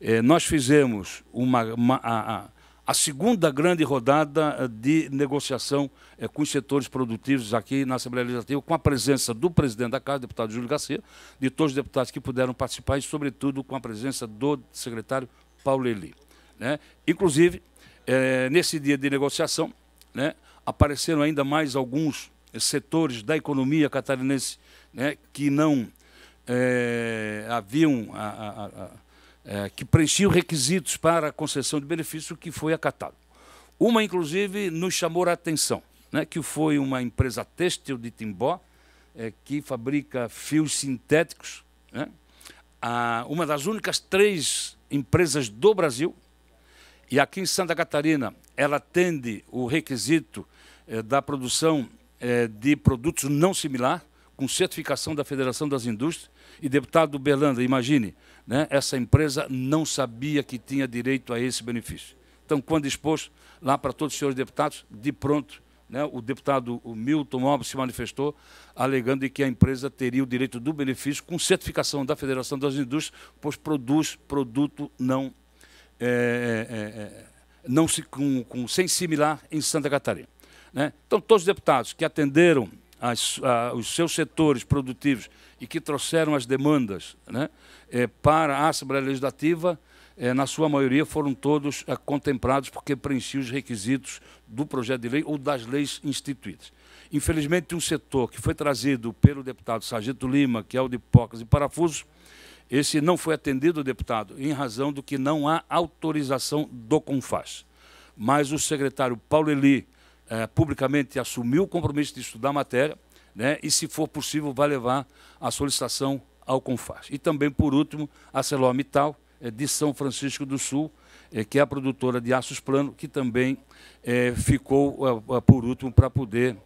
eh, nós fizemos uma, uma a segunda grande rodada eh, de negociação eh, com os setores produtivos aqui na Assembleia Legislativa, com a presença do presidente da Casa, deputado Júlio Garcia, de todos os deputados que puderam participar e, sobretudo, com a presença do secretário Paulo Eli. Né? Inclusive, é, nesse dia de negociação, né, apareceram ainda mais alguns setores da economia catarinense né, que não é, haviam a, a, a, é, que preenchiam requisitos para a concessão de benefício, que foi acatado. Uma, inclusive, nos chamou a atenção, né, que foi uma empresa têxtil de Timbó, é, que fabrica fios sintéticos, né, a, uma das únicas três empresas do Brasil, e aqui em Santa Catarina ela atende o requisito é, da produção é, de produtos não similar, com certificação da Federação das Indústrias, e deputado Berlanda, imagine, né, essa empresa não sabia que tinha direito a esse benefício. Então, quando expôs lá para todos os senhores deputados, de pronto, né, o deputado Milton Alves se manifestou alegando que a empresa teria o direito do benefício com certificação da Federação das Indústrias, pois produz produto não, é, é, é, é não se, com, com, sem similar em Santa Catarina. Né? Então, todos os deputados que atenderam as, a, os seus setores produtivos e que trouxeram as demandas né, é, para a Assembleia Legislativa, é, na sua maioria foram todos é, contemplados porque preenchiam os requisitos do projeto de lei ou das leis instituídas. Infelizmente, um setor que foi trazido pelo deputado Sargento Lima, que é o de pocas e parafusos, esse não foi atendido, deputado, em razão do que não há autorização do CONFAS. Mas o secretário Paulo Eli é, publicamente assumiu o compromisso de estudar a matéria, né? e, se for possível, vai levar a solicitação ao CONFAS. E também, por último, a Celoamital, é, de São Francisco do Sul, é, que é a produtora de aços plano, que também é, ficou por último para poder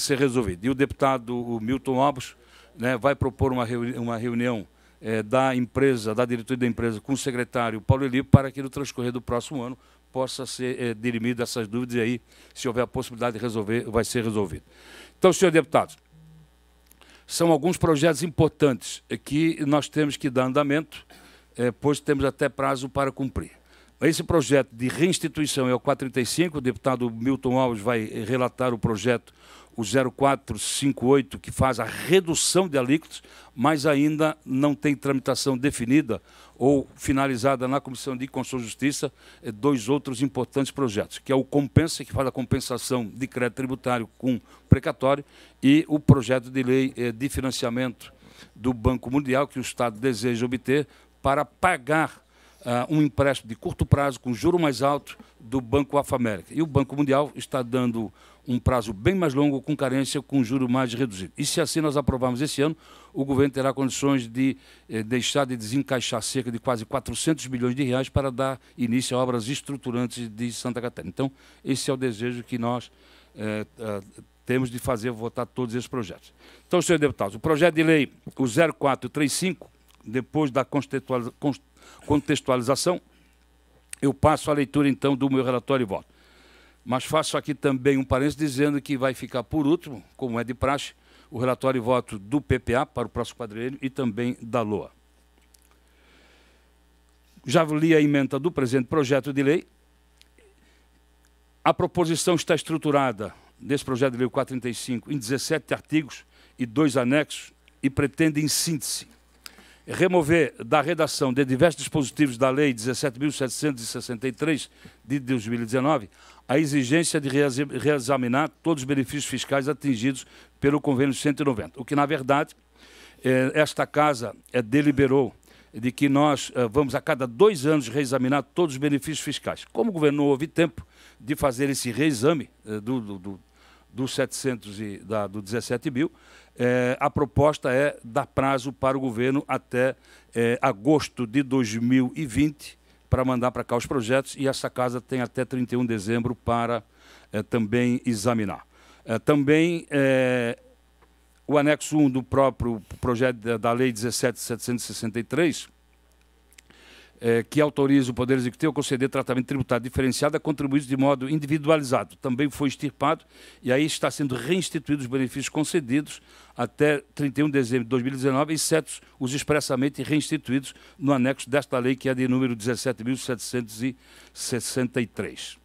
ser resolvido. E o deputado Milton Alves né, vai propor uma reunião da empresa, da diretoria da empresa, com o secretário Paulo Eli, para que no transcorrer do próximo ano possa ser é, dirimida essas dúvidas e aí, se houver a possibilidade de resolver, vai ser resolvido. Então, senhor deputado, são alguns projetos importantes que nós temos que dar andamento, é, pois temos até prazo para cumprir. Esse projeto de reinstituição é o 435, o deputado Milton Alves vai relatar o projeto o 0458, que faz a redução de alíquotas, mas ainda não tem tramitação definida ou finalizada na Comissão de Constituição e Justiça, eh, dois outros importantes projetos, que é o Compensa, que faz a compensação de crédito tributário com precatório, e o projeto de lei eh, de financiamento do Banco Mundial, que o Estado deseja obter para pagar Uh, um empréstimo de curto prazo com juro mais alto do Banco Afamérica. E o Banco Mundial está dando um prazo bem mais longo, com carência, com juro mais reduzido. E se assim nós aprovarmos esse ano, o governo terá condições de eh, deixar de desencaixar cerca de quase 400 bilhões de reais para dar início a obras estruturantes de Santa Catarina. Então, esse é o desejo que nós eh, eh temos de fazer votar todos esses projetos. Então, senhores deputados, o projeto de lei o 0435, depois da contextualização, eu passo a leitura então do meu relatório e voto. Mas faço aqui também um parênteses dizendo que vai ficar por último, como é de praxe, o relatório e voto do PPA para o próximo quadrilho e também da LOA. Já li a emenda do presente projeto de lei. A proposição está estruturada nesse projeto de lei 435 em 17 artigos e dois anexos e pretende, em síntese, remover da redação de diversos dispositivos da Lei 17.763 de 2019 a exigência de reexaminar todos os benefícios fiscais atingidos pelo Convênio 190, o que, na verdade, é, esta Casa é, deliberou de que nós é, vamos, a cada dois anos, reexaminar todos os benefícios fiscais. Como o governo não houve tempo de fazer esse reexame do, do, do, do 700 e, da, do 17 mil, é, a proposta é dar prazo para o governo até é, agosto de 2020 para mandar para cá os projetos e essa casa tem até 31 de dezembro para é, também examinar. É, também é, o anexo 1 do próprio projeto da, da Lei 17763 é, que autoriza o Poder Executivo a conceder tratamento tributário diferenciado a contribuintes de modo individualizado. Também foi extirpado e aí está sendo reinstituídos os benefícios concedidos até 31 de dezembro de 2019, exceto os expressamente reinstituídos no anexo desta lei, que é de número 17.763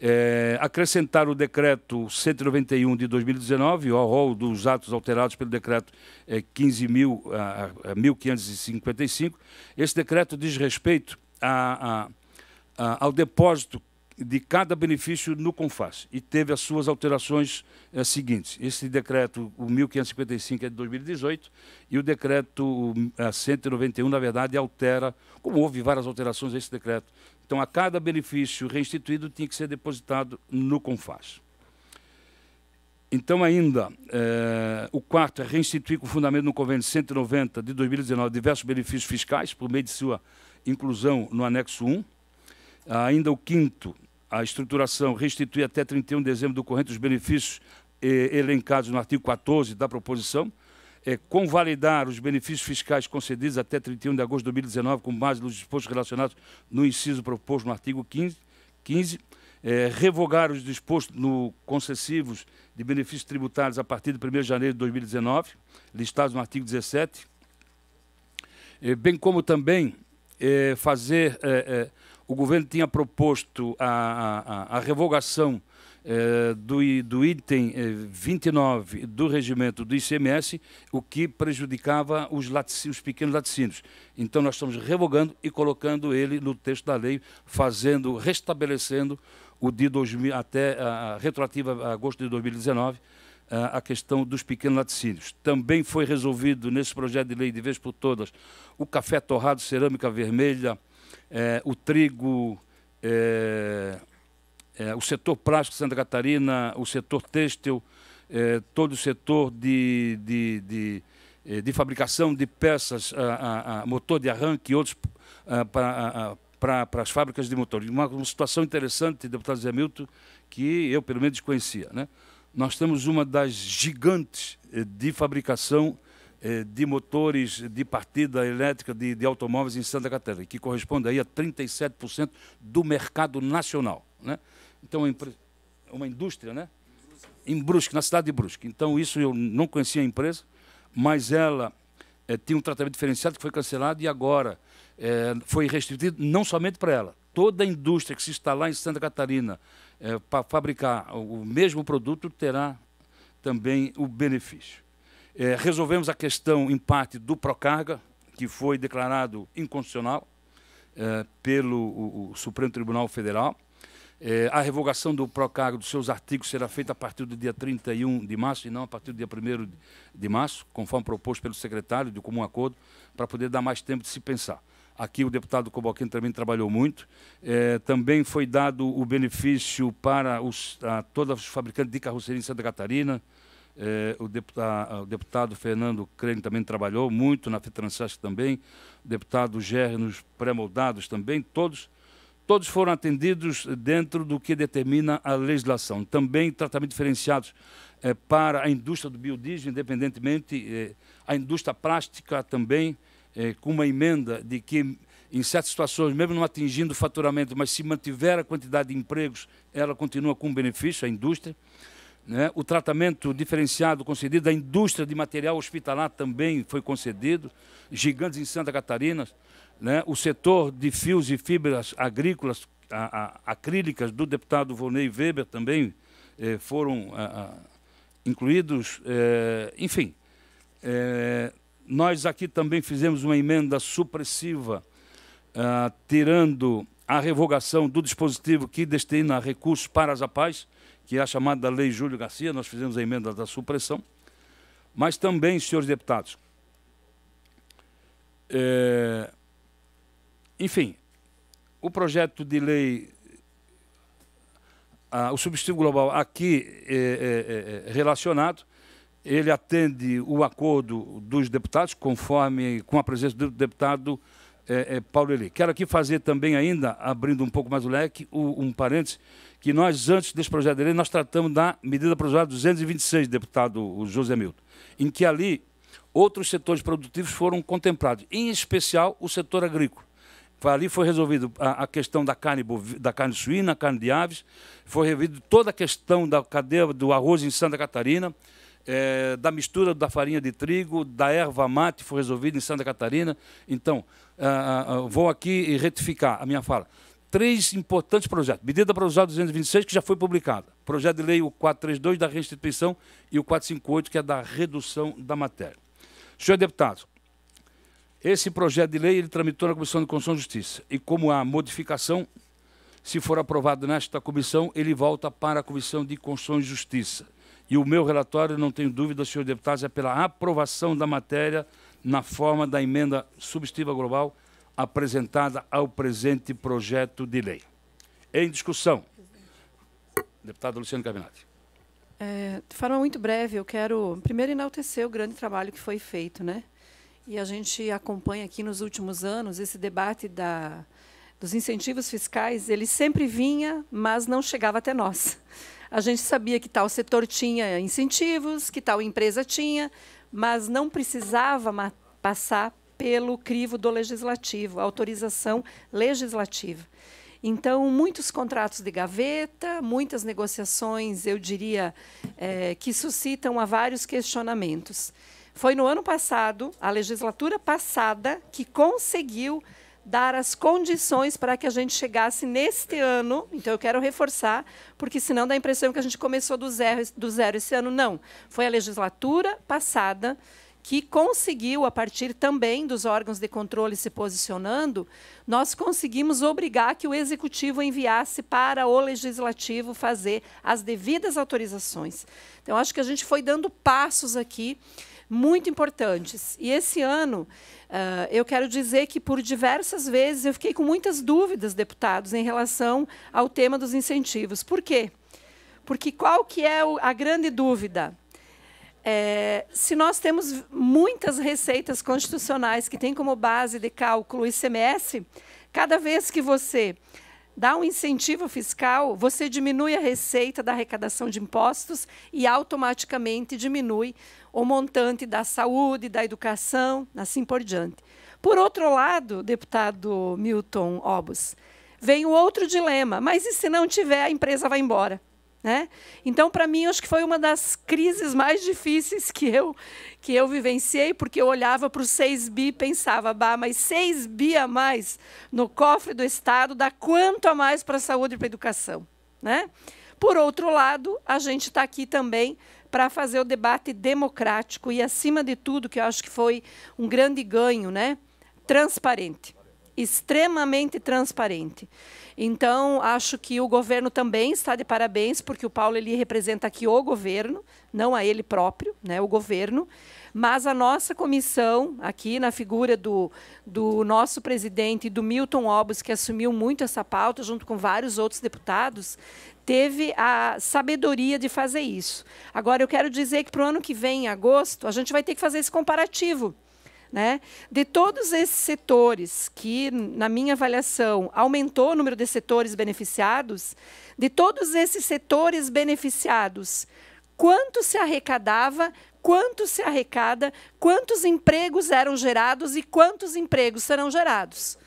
é, acrescentar o decreto 191 de 2019, ao rol dos atos alterados pelo decreto é, 15.555. Esse decreto diz respeito a, a, a, ao depósito de cada benefício no CONFAS e teve as suas alterações é, seguintes. Esse decreto, o 1555, é de 2018 e o decreto 191, na verdade, altera, como houve várias alterações a esse decreto, então, a cada benefício reinstituído tinha que ser depositado no CONFAS. Então, ainda, eh, o quarto é reinstituir com fundamento no Convênio 190 de 2019 diversos benefícios fiscais, por meio de sua inclusão no anexo 1. Ainda o quinto, a estruturação restituir até 31 de dezembro do corrente os benefícios eh, elencados no artigo 14 da proposição, é, convalidar os benefícios fiscais concedidos até 31 de agosto de 2019, com base nos dispostos relacionados no inciso proposto no artigo 15, 15 é, revogar os dispostos no concessivos de benefícios tributários a partir de 1 de janeiro de 2019, listados no artigo 17, é, bem como também é, fazer... É, é, o governo tinha proposto a, a, a revogação eh, do, do item 29 eh, do regimento do ICMS, o que prejudicava os, os pequenos laticínios. Então nós estamos revogando e colocando ele no texto da lei, fazendo, restabelecendo o de 2000 até a retroativa a agosto de 2019 a questão dos pequenos laticínios. Também foi resolvido nesse projeto de lei, de vez por todas, o café torrado, cerâmica vermelha, eh, o trigo, é, o setor plástico de Santa Catarina, o setor têxtil, é, todo o setor de, de, de, é, de fabricação de peças, a, a, motor de arranque e outros para para, as fábricas de motor. Uma, uma situação interessante, deputado Zé Milton, que eu pelo menos conhecia, Né? Nós temos uma das gigantes de fabricação de motores de partida elétrica de, de automóveis em Santa Catarina, que corresponde aí a 37% do mercado nacional. Né? Então, é é uma indústria, né? Em Brusque, na cidade de Brusque. Então, isso eu não conhecia a empresa, mas ela é, tinha um tratamento diferenciado que foi cancelado e agora é, foi restringido não somente para ela. Toda a indústria que se instalar em Santa Catarina é, para fabricar o mesmo produto terá também o benefício. resolvemos a questão, em parte, do Procarga, que foi declarado inconstitucional pelo o, o Supremo Tribunal Federal. É, a revogação do procargo dos seus artigos será feita a partir do dia 31 de março e não a partir do dia 1 de março, conforme proposto pelo secretário, de comum acordo, para poder dar mais tempo de se pensar. Aqui o deputado Cobalquim também trabalhou muito. É, também foi dado o benefício para os, a todos os fabricantes de carroceria em Santa Catarina. É, o, deputado, o, deputado, Fernando Crene também trabalhou muito, na FETRANSESC também. O deputado Gernos Pré-Moldados também. Todos Todos foram atendidos dentro do que determina a legislação. Também tratamento diferenciado é, para a indústria do biodiesel, independentemente, é, a indústria plástica também, é, com uma emenda de que, em certas situações, mesmo não atingindo o faturamento, mas se mantiver a quantidade de empregos, ela continua com benefício, a indústria. Né? O tratamento diferenciado concedido à indústria de material hospitalar também foi concedido, gigantes em Santa Catarina, né, o setor de fios e fibras agrícolas a, a, acrílicas do deputado Volney Weber também eh, foram a, incluídos. Eh, enfim, eh, nós aqui também fizemos uma emenda supressiva, ah, tirando a revogação do dispositivo que destina recursos para as APAES, que é a chamada Lei Júlio Garcia, nós fizemos a emenda da supressão. Mas também, senhores deputados, é, enfim, o projeto de lei, a, o substituto global aqui é, é, é, é relacionado, ele atende o acordo dos deputados, conforme com a presença do deputado é, é, Paulo Eli. Quero aqui fazer também ainda, abrindo um pouco mais o leque, o, um parênteses, que nós, antes desse projeto de lei, nós tratamos da medida provisória 226, deputado José Milton, em que ali outros setores produtivos foram contemplados, em especial o setor agrícola. Ali foi resolvido a, a questão da carne, da carne suína, carne de aves, foi resolvido toda a questão da cadeia do arroz em Santa Catarina, é, da mistura da farinha de trigo, da erva mate, foi resolvido em Santa Catarina. Então, vou aqui retificar a minha fala. Três importantes projetos. Medida provisória 226, que já foi publicada. Projeto de lei o 432 da restituição e o 458, que é da redução da matéria. Senhor deputado, esse projeto de lei ele tramitou na Comissão de Constituição e Justiça. E como há modificação, se for aprovado nesta comissão, ele volta para a Comissão de Constituição e Justiça. E o meu relatório, não tenho dúvida, senhor deputado, é pela aprovação da matéria na forma da emenda substitutiva global apresentada ao presente projeto de lei. Em discussão. Deputado Luciano Caminati. É, de forma muito breve, eu quero primeiro enaltecer o grande trabalho que foi feito, né? E a gente acompanha aqui nos últimos anos esse debate da, dos incentivos fiscais, ele sempre vinha, mas não chegava até nós. A gente sabia que tal setor tinha incentivos, que tal empresa tinha, mas não precisava passar pelo crivo do legislativo, autorização legislativa. Então, muitos contratos de gaveta, muitas negociações, eu diria, é, que suscitam a vários questionamentos. Foi no ano passado, a legislatura passada, que conseguiu dar as condições para que a gente chegasse neste ano. Então, eu quero reforçar, porque senão dá a impressão que a gente começou do zero, do zero esse ano. Não. Foi a legislatura passada que conseguiu, a partir também dos órgãos de controle se posicionando, nós conseguimos obrigar que o executivo enviasse para o legislativo fazer as devidas autorizações. Então, acho que a gente foi dando passos aqui muito importantes. E esse ano, uh, eu quero dizer que por diversas vezes eu fiquei com muitas dúvidas, deputados, em relação ao tema dos incentivos. Por quê? Porque qual que é o, a grande dúvida? É, se nós temos muitas receitas constitucionais que têm como base de cálculo o ICMS, cada vez que você dá um incentivo fiscal, você diminui a receita da arrecadação de impostos e automaticamente diminui o montante da saúde, da educação, assim por diante. Por outro lado, deputado Milton Obus, vem o outro dilema, mas e se não tiver, a empresa vai embora? Né? Então, para mim, acho que foi uma das crises mais difíceis que eu, que eu vivenciei, porque eu olhava para os 6 bi e pensava, bah, mas 6 bi a mais no cofre do Estado dá quanto a mais para a saúde e para a educação? Né? Por outro lado, a gente está aqui também para fazer o debate democrático e, acima de tudo, que eu acho que foi um grande ganho, né? transparente extremamente transparente. Então, acho que o governo também está de parabéns, porque o Paulo ele representa aqui o governo, não a ele próprio, né, o governo. Mas a nossa comissão, aqui na figura do, do nosso presidente, do Milton Obos, que assumiu muito essa pauta, junto com vários outros deputados, teve a sabedoria de fazer isso. Agora, eu quero dizer que para o ano que vem, em agosto, a gente vai ter que fazer esse comparativo. Né? De todos esses setores que, na minha avaliação, aumentou o número de setores beneficiados, de todos esses setores beneficiados, quanto se arrecadava, quanto se arrecada, quantos empregos eram gerados e quantos empregos serão gerados.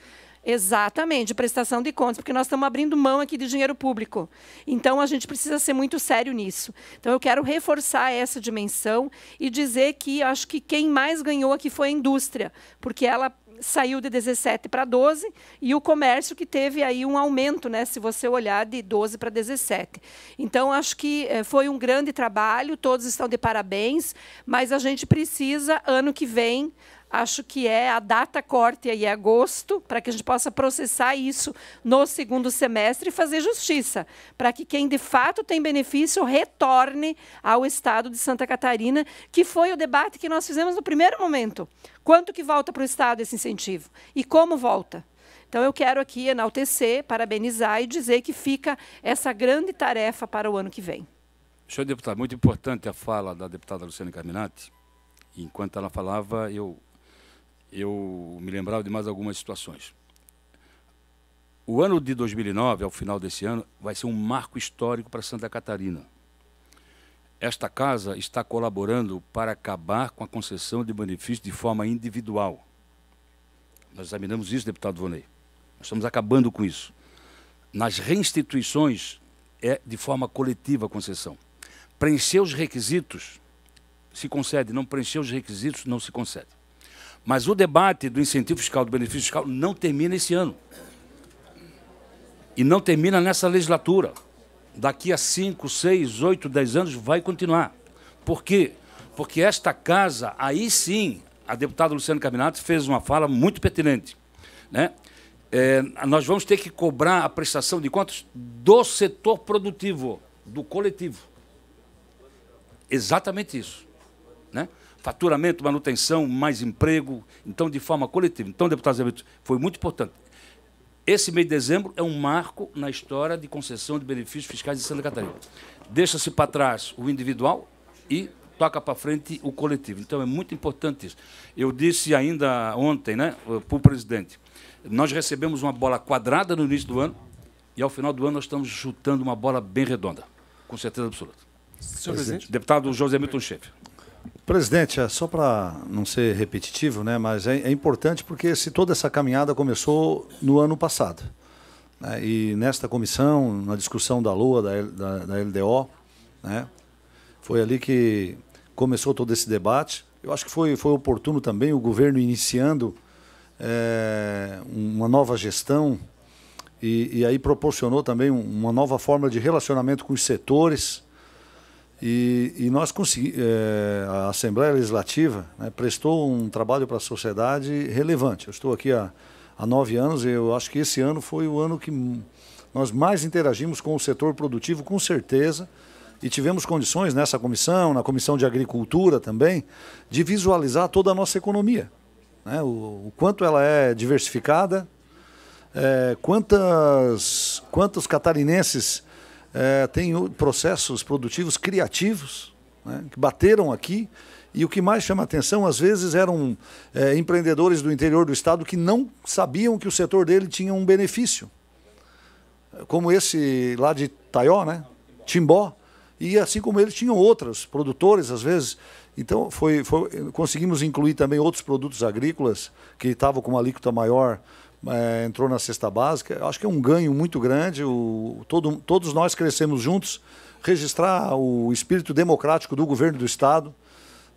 Exatamente, prestação de contas, porque nós estamos abrindo mão aqui de dinheiro público. Então, a gente precisa ser muito sério nisso. Então, eu quero reforçar essa dimensão e dizer que acho que quem mais ganhou aqui foi a indústria, porque ela saiu de 17 para 12 e o comércio que teve aí um aumento, né, se você olhar de 12 para 17. Então acho que eh, foi um grande trabalho, todos estão de parabéns, mas a gente precisa ano que vem acho que é a data corte aí é agosto, para que a gente possa processar isso no segundo semestre e fazer justiça, para que quem de fato tem benefício retorne ao estado de Santa Catarina, que foi o debate que nós fizemos no primeiro momento. Quanto que volta para o estado esse incentivo e como volta? Então, eu quero aqui enaltecer, parabenizar e dizer que fica essa grande tarefa para o ano que vem. Senhor deputado, muito importante a fala da deputada Luciana Caminati. Enquanto ela falava, eu eu me lembrava de mais algumas situações. O ano de 2009, ao final desse ano, vai ser um marco histórico para Santa Catarina. Esta casa está colaborando para acabar com a concessão de benefícios de forma individual. Nós examinamos isso, deputado Vonei. Nós estamos acabando com isso. Nas reinstituições, é de forma coletiva a concessão. Preencher os requisitos, se concede. Não preencher os requisitos, não se concede. Mas o debate do incentivo fiscal, do benefício fiscal, não termina esse ano. E não termina nessa legislatura. Daqui a 5, 6, 8, 10 anos vai continuar. Por quê? Porque esta casa, aí sim, a deputada Luciana Caminato fez uma fala muito pertinente. Né? É, nós vamos ter que cobrar a prestação de contas do setor produtivo, do coletivo. Exatamente isso. Né? faturamento, manutenção, mais emprego, então de forma coletiva. Então, deputados Milton, foi muito importante. Esse mês de dezembro é um marco na história de concessão de benefícios fiscais de Santa Catarina. Deixa-se para trás o individual e toca para frente o coletivo. Então é muito importante isso. Eu disse ainda ontem, né, para o presidente, nós recebemos uma bola quadrada no início do ano e ao final do ano nós estamos chutando uma bola bem redonda, com certeza absoluta. Senhor presidente. Deputado José Milton Chefe. Presidente, é só para não ser repetitivo, né, mas é, é, importante porque se toda essa caminhada começou no ano passado. Né, e nesta comissão, na discussão da Lua da, da, da LDO, né, foi ali que começou todo esse debate. Eu acho que foi, foi oportuno também o governo iniciando é, uma nova gestão e, e aí proporcionou também uma nova forma de relacionamento com os setores e, e nós conseguimos, é, a Assembleia Legislativa né, prestou um trabalho para a sociedade relevante. Eu estou aqui há, há nove anos e eu acho que esse ano foi o ano que nós mais interagimos com o setor produtivo, com certeza, e tivemos condições nessa comissão, na comissão de agricultura também, de visualizar toda a nossa economia. Né? O, o, quanto ela é diversificada, é, quantas, quantos catarinenses é, tem processos produtivos criativos né, que bateram aqui. E o que mais chama atenção, às vezes, eram é, empreendedores do interior do estado que não sabiam que o setor dele tinha um benefício. Como esse lá de Taió, né? Timbó. E assim como eles tinham outras, produtores, às vezes. Então, foi, foi conseguimos incluir também outros produtos agrícolas que estavam com uma alíquota maior é, entrou na cesta básica. Acho que é um ganho muito grande. O, todo, todos nós crescemos juntos. Registrar o espírito democrático do governo do Estado,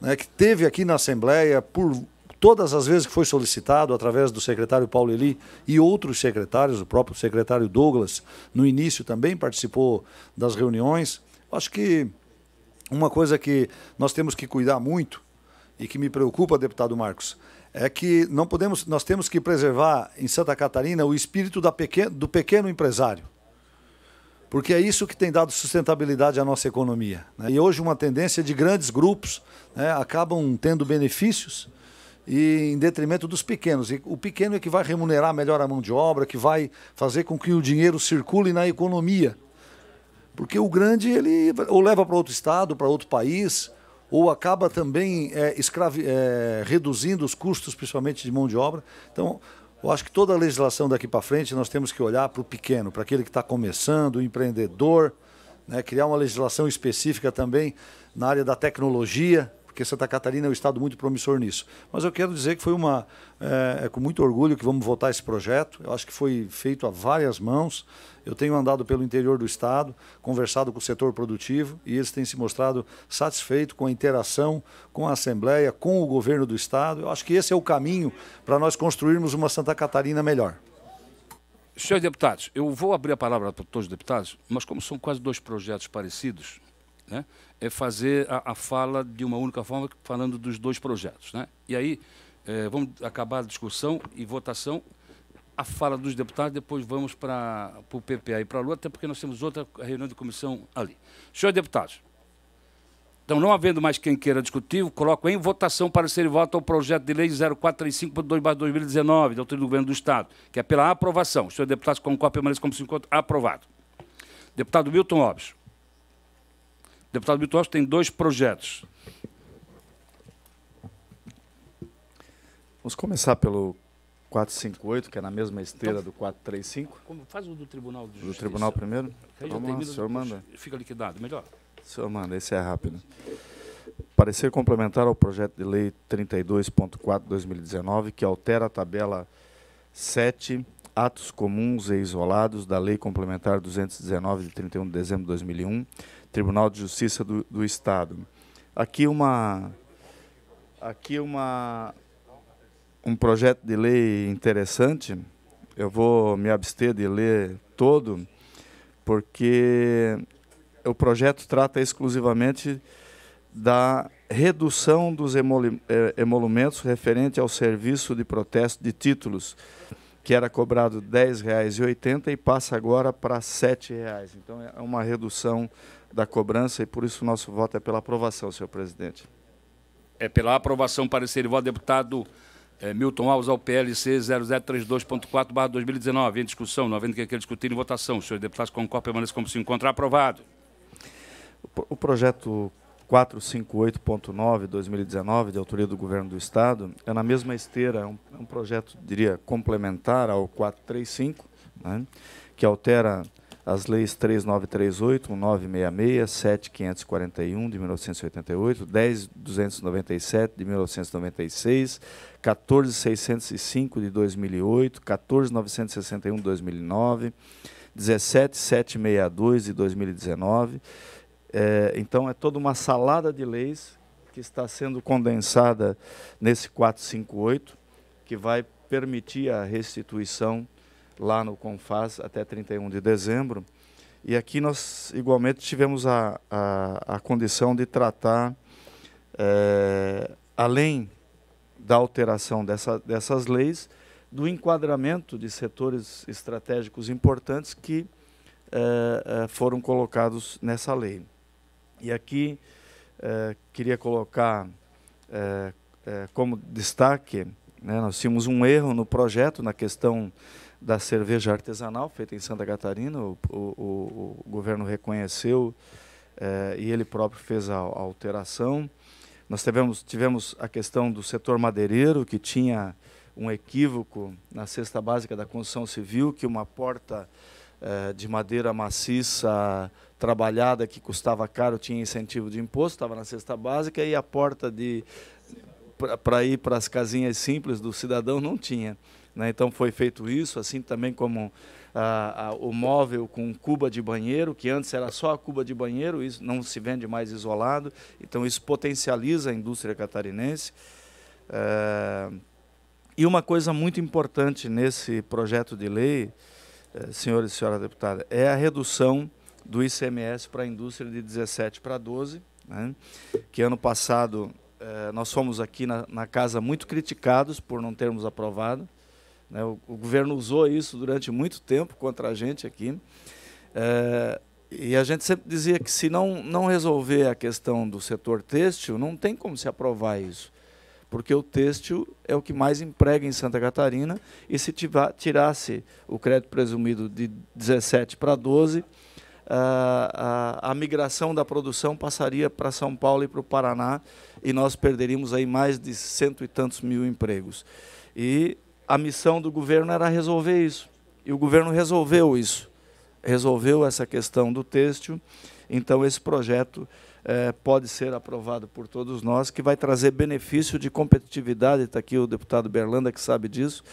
né, que teve aqui na Assembleia, por todas as vezes que foi solicitado, através do secretário Paulo Eli e outros secretários, o próprio secretário Douglas, no início também participou das reuniões. Acho que uma coisa que nós temos que cuidar muito e que me preocupa, deputado Marcos, é que não podemos, nós temos que preservar em Santa Catarina o espírito pequeno, do pequeno empresário, porque é isso que tem dado sustentabilidade à nossa economia. Né? E hoje uma tendência de grandes grupos né, acabam tendo benefícios e em detrimento dos pequenos. E o pequeno é que vai remunerar melhor a mão de obra, que vai fazer com que o dinheiro circule na economia, porque o grande ele ou leva para outro estado, para outro país ou acaba também é, escravi, é, reduzindo os custos, principalmente de mão de obra. Então, eu acho que toda a legislação daqui para frente nós temos que olhar para o pequeno, para aquele que está começando, o empreendedor, né, criar uma legislação específica também na área da tecnologia, porque Santa Catarina é um estado muito promissor nisso. Mas eu quero dizer que foi uma. É, é com muito orgulho que vamos votar esse projeto. Eu acho que foi feito a várias mãos. Eu tenho andado pelo interior do estado, conversado com o setor produtivo e eles têm se mostrado satisfeitos com a interação com a Assembleia, com o governo do estado. Eu acho que esse é o caminho para nós construirmos uma Santa Catarina melhor. Senhores deputados, eu vou abrir a palavra para todos os deputados, mas como são quase dois projetos parecidos, né, é fazer a, a, fala de uma única forma, falando dos dois projetos. Né? E aí, é, vamos acabar a discussão e votação, a fala dos deputados, depois vamos para o PPA e para a Lua, até porque nós temos outra reunião de comissão ali. Senhores deputados, então, não havendo mais quem queira discutir, coloco em votação para ser voto ao projeto de lei 0435.2-2019, da autoria do Governo do Estado, que é pela aprovação. senhores deputados concordam, permaneço como se encontra aprovado. Deputado Milton Alves deputado Bittos tem dois projetos. Vamos começar pelo 458, que é na mesma esteira então, do 435. Como faz o do Tribunal de Justiça. Do Tribunal primeiro? Vamos lá, o senhor manda. Fica liquidado, melhor. O senhor manda, esse é rápido. Parecer complementar ao projeto de lei 32.4/2019, que altera a tabela 7, atos comuns e isolados da Lei Complementar 219 de 31 de dezembro de 2001 Tribunal de Justiça do, do Estado. Aqui uma aqui uma um projeto de lei interessante. Eu vou me abster de ler todo, porque o projeto trata exclusivamente da redução dos é, emolumentos referente ao serviço de protesto de títulos, que era cobrado R$ 10,80 e passa agora para R$ 7,00. Então, é uma redução da cobrança e por isso o nosso voto é pela aprovação, senhor presidente. É pela aprovação, parecer e voto, deputado é, Milton Alves, ao PLC 0032.4-2019. Em discussão, não havendo que aquele discutir em votação. Os senhores deputados concordam, permaneçam como se encontra Aprovado. O projeto 458.9-2019, de autoria do Governo do Estado, é na mesma esteira, é um, é um projeto, diria, complementar ao 435, né, que altera as leis 3938, 1966, 7541 de 1988, 10297 de 1996, 14605 de 2008, 14961 de 2009, 17762 de 2019. É, então é toda uma salada de leis que está sendo condensada nesse 458, que vai permitir a restituição lá no Confaz até 31 de dezembro. E aqui nós, igualmente, tivemos a, a, a condição de tratar, é, além da alteração dessa, dessas leis, do enquadramento de setores estratégicos importantes que eh, eh, foram colocados nessa lei. E aqui queria colocar como destaque, né, nós tínhamos um erro no projeto na questão da cerveja artesanal feita em Santa Catarina. O, o, o, o governo reconheceu eh, e ele próprio fez a, a, alteração. Nós tivemos, tivemos a questão do setor madeireiro, que tinha um equívoco na cesta básica da construção civil, que uma porta eh, de madeira maciça trabalhada que custava caro tinha incentivo de imposto, estava na cesta básica, e a porta de para ir para as casinhas simples do cidadão não tinha. Né? Então foi feito isso, assim também como ah, ah, o móvel com cuba de banheiro, que antes era só a cuba de banheiro, isso não se vende mais isolado, então isso potencializa a indústria catarinense. Eh, e uma coisa muito importante nesse projeto de lei, eh, senhores e senhora deputada, é a redução do ICMS para a indústria de 17 para 12, né? que ano passado eh, nós fomos aqui na, na casa muito criticados por não termos aprovado. Né? O, o, governo usou isso durante muito tempo contra a gente aqui. É, e a gente sempre dizia que se não, não resolver a questão do setor têxtil, não tem como se aprovar isso. Porque o têxtil é o que mais emprega em Santa Catarina, e se tirasse o crédito presumido de 17 para 12, a, a, a, migração da produção passaria para São Paulo e para o Paraná e nós perderíamos aí mais de cento e tantos mil empregos. E a missão do governo era resolver isso. E o governo resolveu isso. Resolveu essa questão do têxtil. Então, esse projeto é, pode ser aprovado por todos nós, que vai trazer benefício de competitividade. Está aqui o deputado Berlanda, que sabe disso.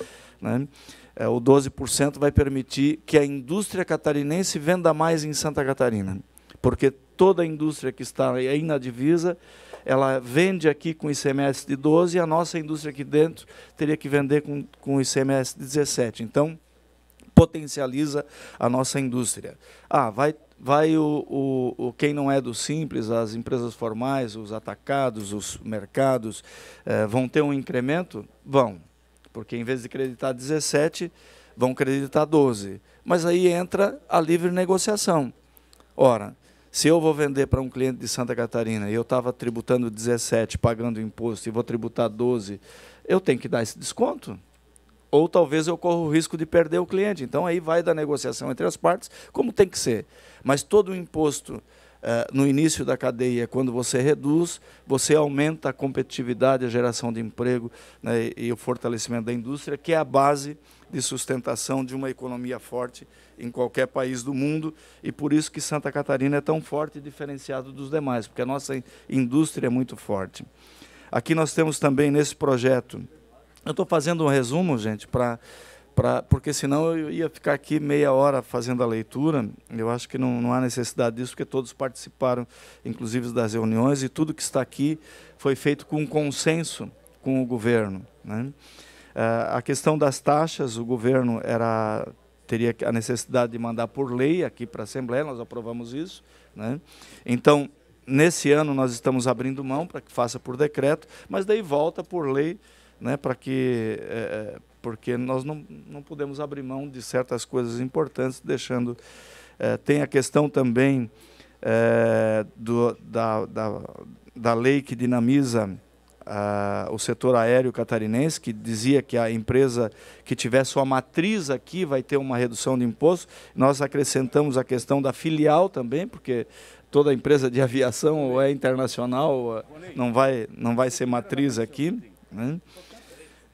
Né? É, o 12% vai permitir que a indústria catarinense venda mais em Santa Catarina, porque toda a indústria que está aí na divisa ela vende aqui com ICMS de 12 e a nossa indústria aqui dentro teria que vender com, com ICMS de 17. Então, potencializa a nossa indústria. Ah, vai vai o, o, o, quem não é do simples, as empresas formais, os atacados, os mercados, eh, vão ter um incremento? Vão, porque em vez de acreditar 17, vão acreditar 12. Mas aí entra a livre negociação. Ora, se eu vou vender para um cliente de Santa Catarina e eu estava tributando 17, pagando imposto, e vou tributar 12, eu tenho que dar esse desconto? Ou talvez eu corra o risco de perder o cliente. Então aí vai da negociação entre as partes, como tem que ser. Mas todo o imposto ah, no início da cadeia, quando você reduz, você aumenta a competitividade, a geração de emprego né, e o fortalecimento da indústria, que é a base de sustentação de uma economia forte em qualquer país do mundo e por isso que Santa Catarina é tão forte e diferenciado dos demais, porque a nossa indústria é muito forte. Aqui nós temos também nesse projeto, eu estou fazendo um resumo, gente, para porque senão eu ia ficar aqui meia hora fazendo a leitura. Eu acho que não, não há necessidade disso, porque todos participaram, inclusive das reuniões, e tudo que está aqui foi feito com consenso com o governo. Né? Ah, a questão das taxas, o governo era teria a necessidade de mandar por lei aqui para a Assembleia, nós aprovamos isso. Né? Então, nesse ano nós estamos abrindo mão para que faça por decreto, mas daí volta por lei né, para que é, porque nós não, não podemos abrir mão de certas coisas importantes, deixando. Eh, tem a questão também eh, do, da, da, da lei que dinamiza ah, o setor aéreo catarinense, que dizia que a empresa que tiver sua matriz aqui vai ter uma redução de imposto. Nós acrescentamos a questão da filial também, porque toda empresa de *laughs* aviação ou é internacional ah, não vai, não vai ser matriz aqui. Né?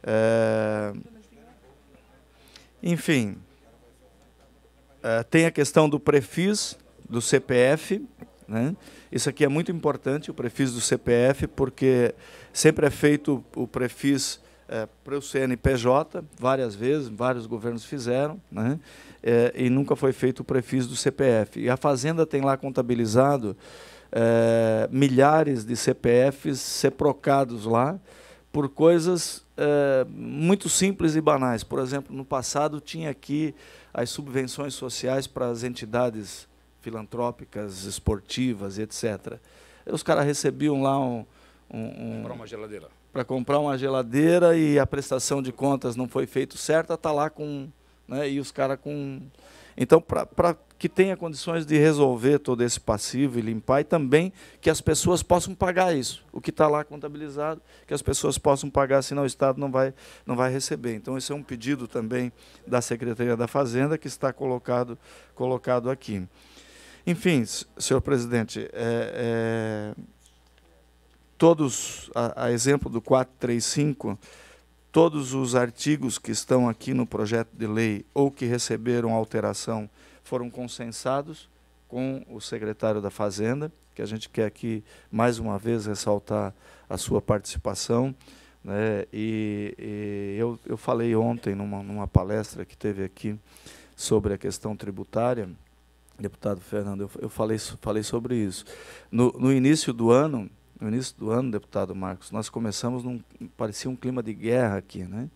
Eh, enfim, uh, tem a questão do prefis do CPF. Né? Isso aqui é muito importante, o prefis do CPF, porque sempre é feito o prefis uh, para o CNPJ, várias vezes, vários governos fizeram, né? Uh, e nunca foi feito o prefis do CPF. E a Fazenda tem lá contabilizado milhares de CPFs seprocados lá, por coisas é, muito simples e banais. Por exemplo, no passado tinha aqui as subvenções sociais para as entidades filantrópicas, esportivas, etc. Os caras recebiam lá um, um, um para uma geladeira. Para comprar uma geladeira e a prestação de contas não foi feita certa, está lá com. Né, e os caras com. Então, para que tenha condições de resolver todo esse passivo e limpar, e também que as pessoas possam pagar isso, o que está lá contabilizado, que as pessoas possam pagar, senão o Estado não vai, não vai receber. Então, esse é um pedido também da Secretaria da Fazenda, que está colocado, colocado aqui. Enfim, senhor presidente, é, é, todos, a, a exemplo do 435, todos os artigos que estão aqui no projeto de lei ou que receberam alteração foram consensados com o secretário da Fazenda, que a gente quer aqui, mais uma vez, ressaltar a sua participação. Né? E, e eu, eu falei ontem, numa, numa palestra que teve aqui, sobre a questão tributária, deputado Fernando, eu, eu falei, falei sobre isso. No, no, início do ano, no início do ano, deputado Marcos, nós começamos num parecia um clima de guerra aqui, né?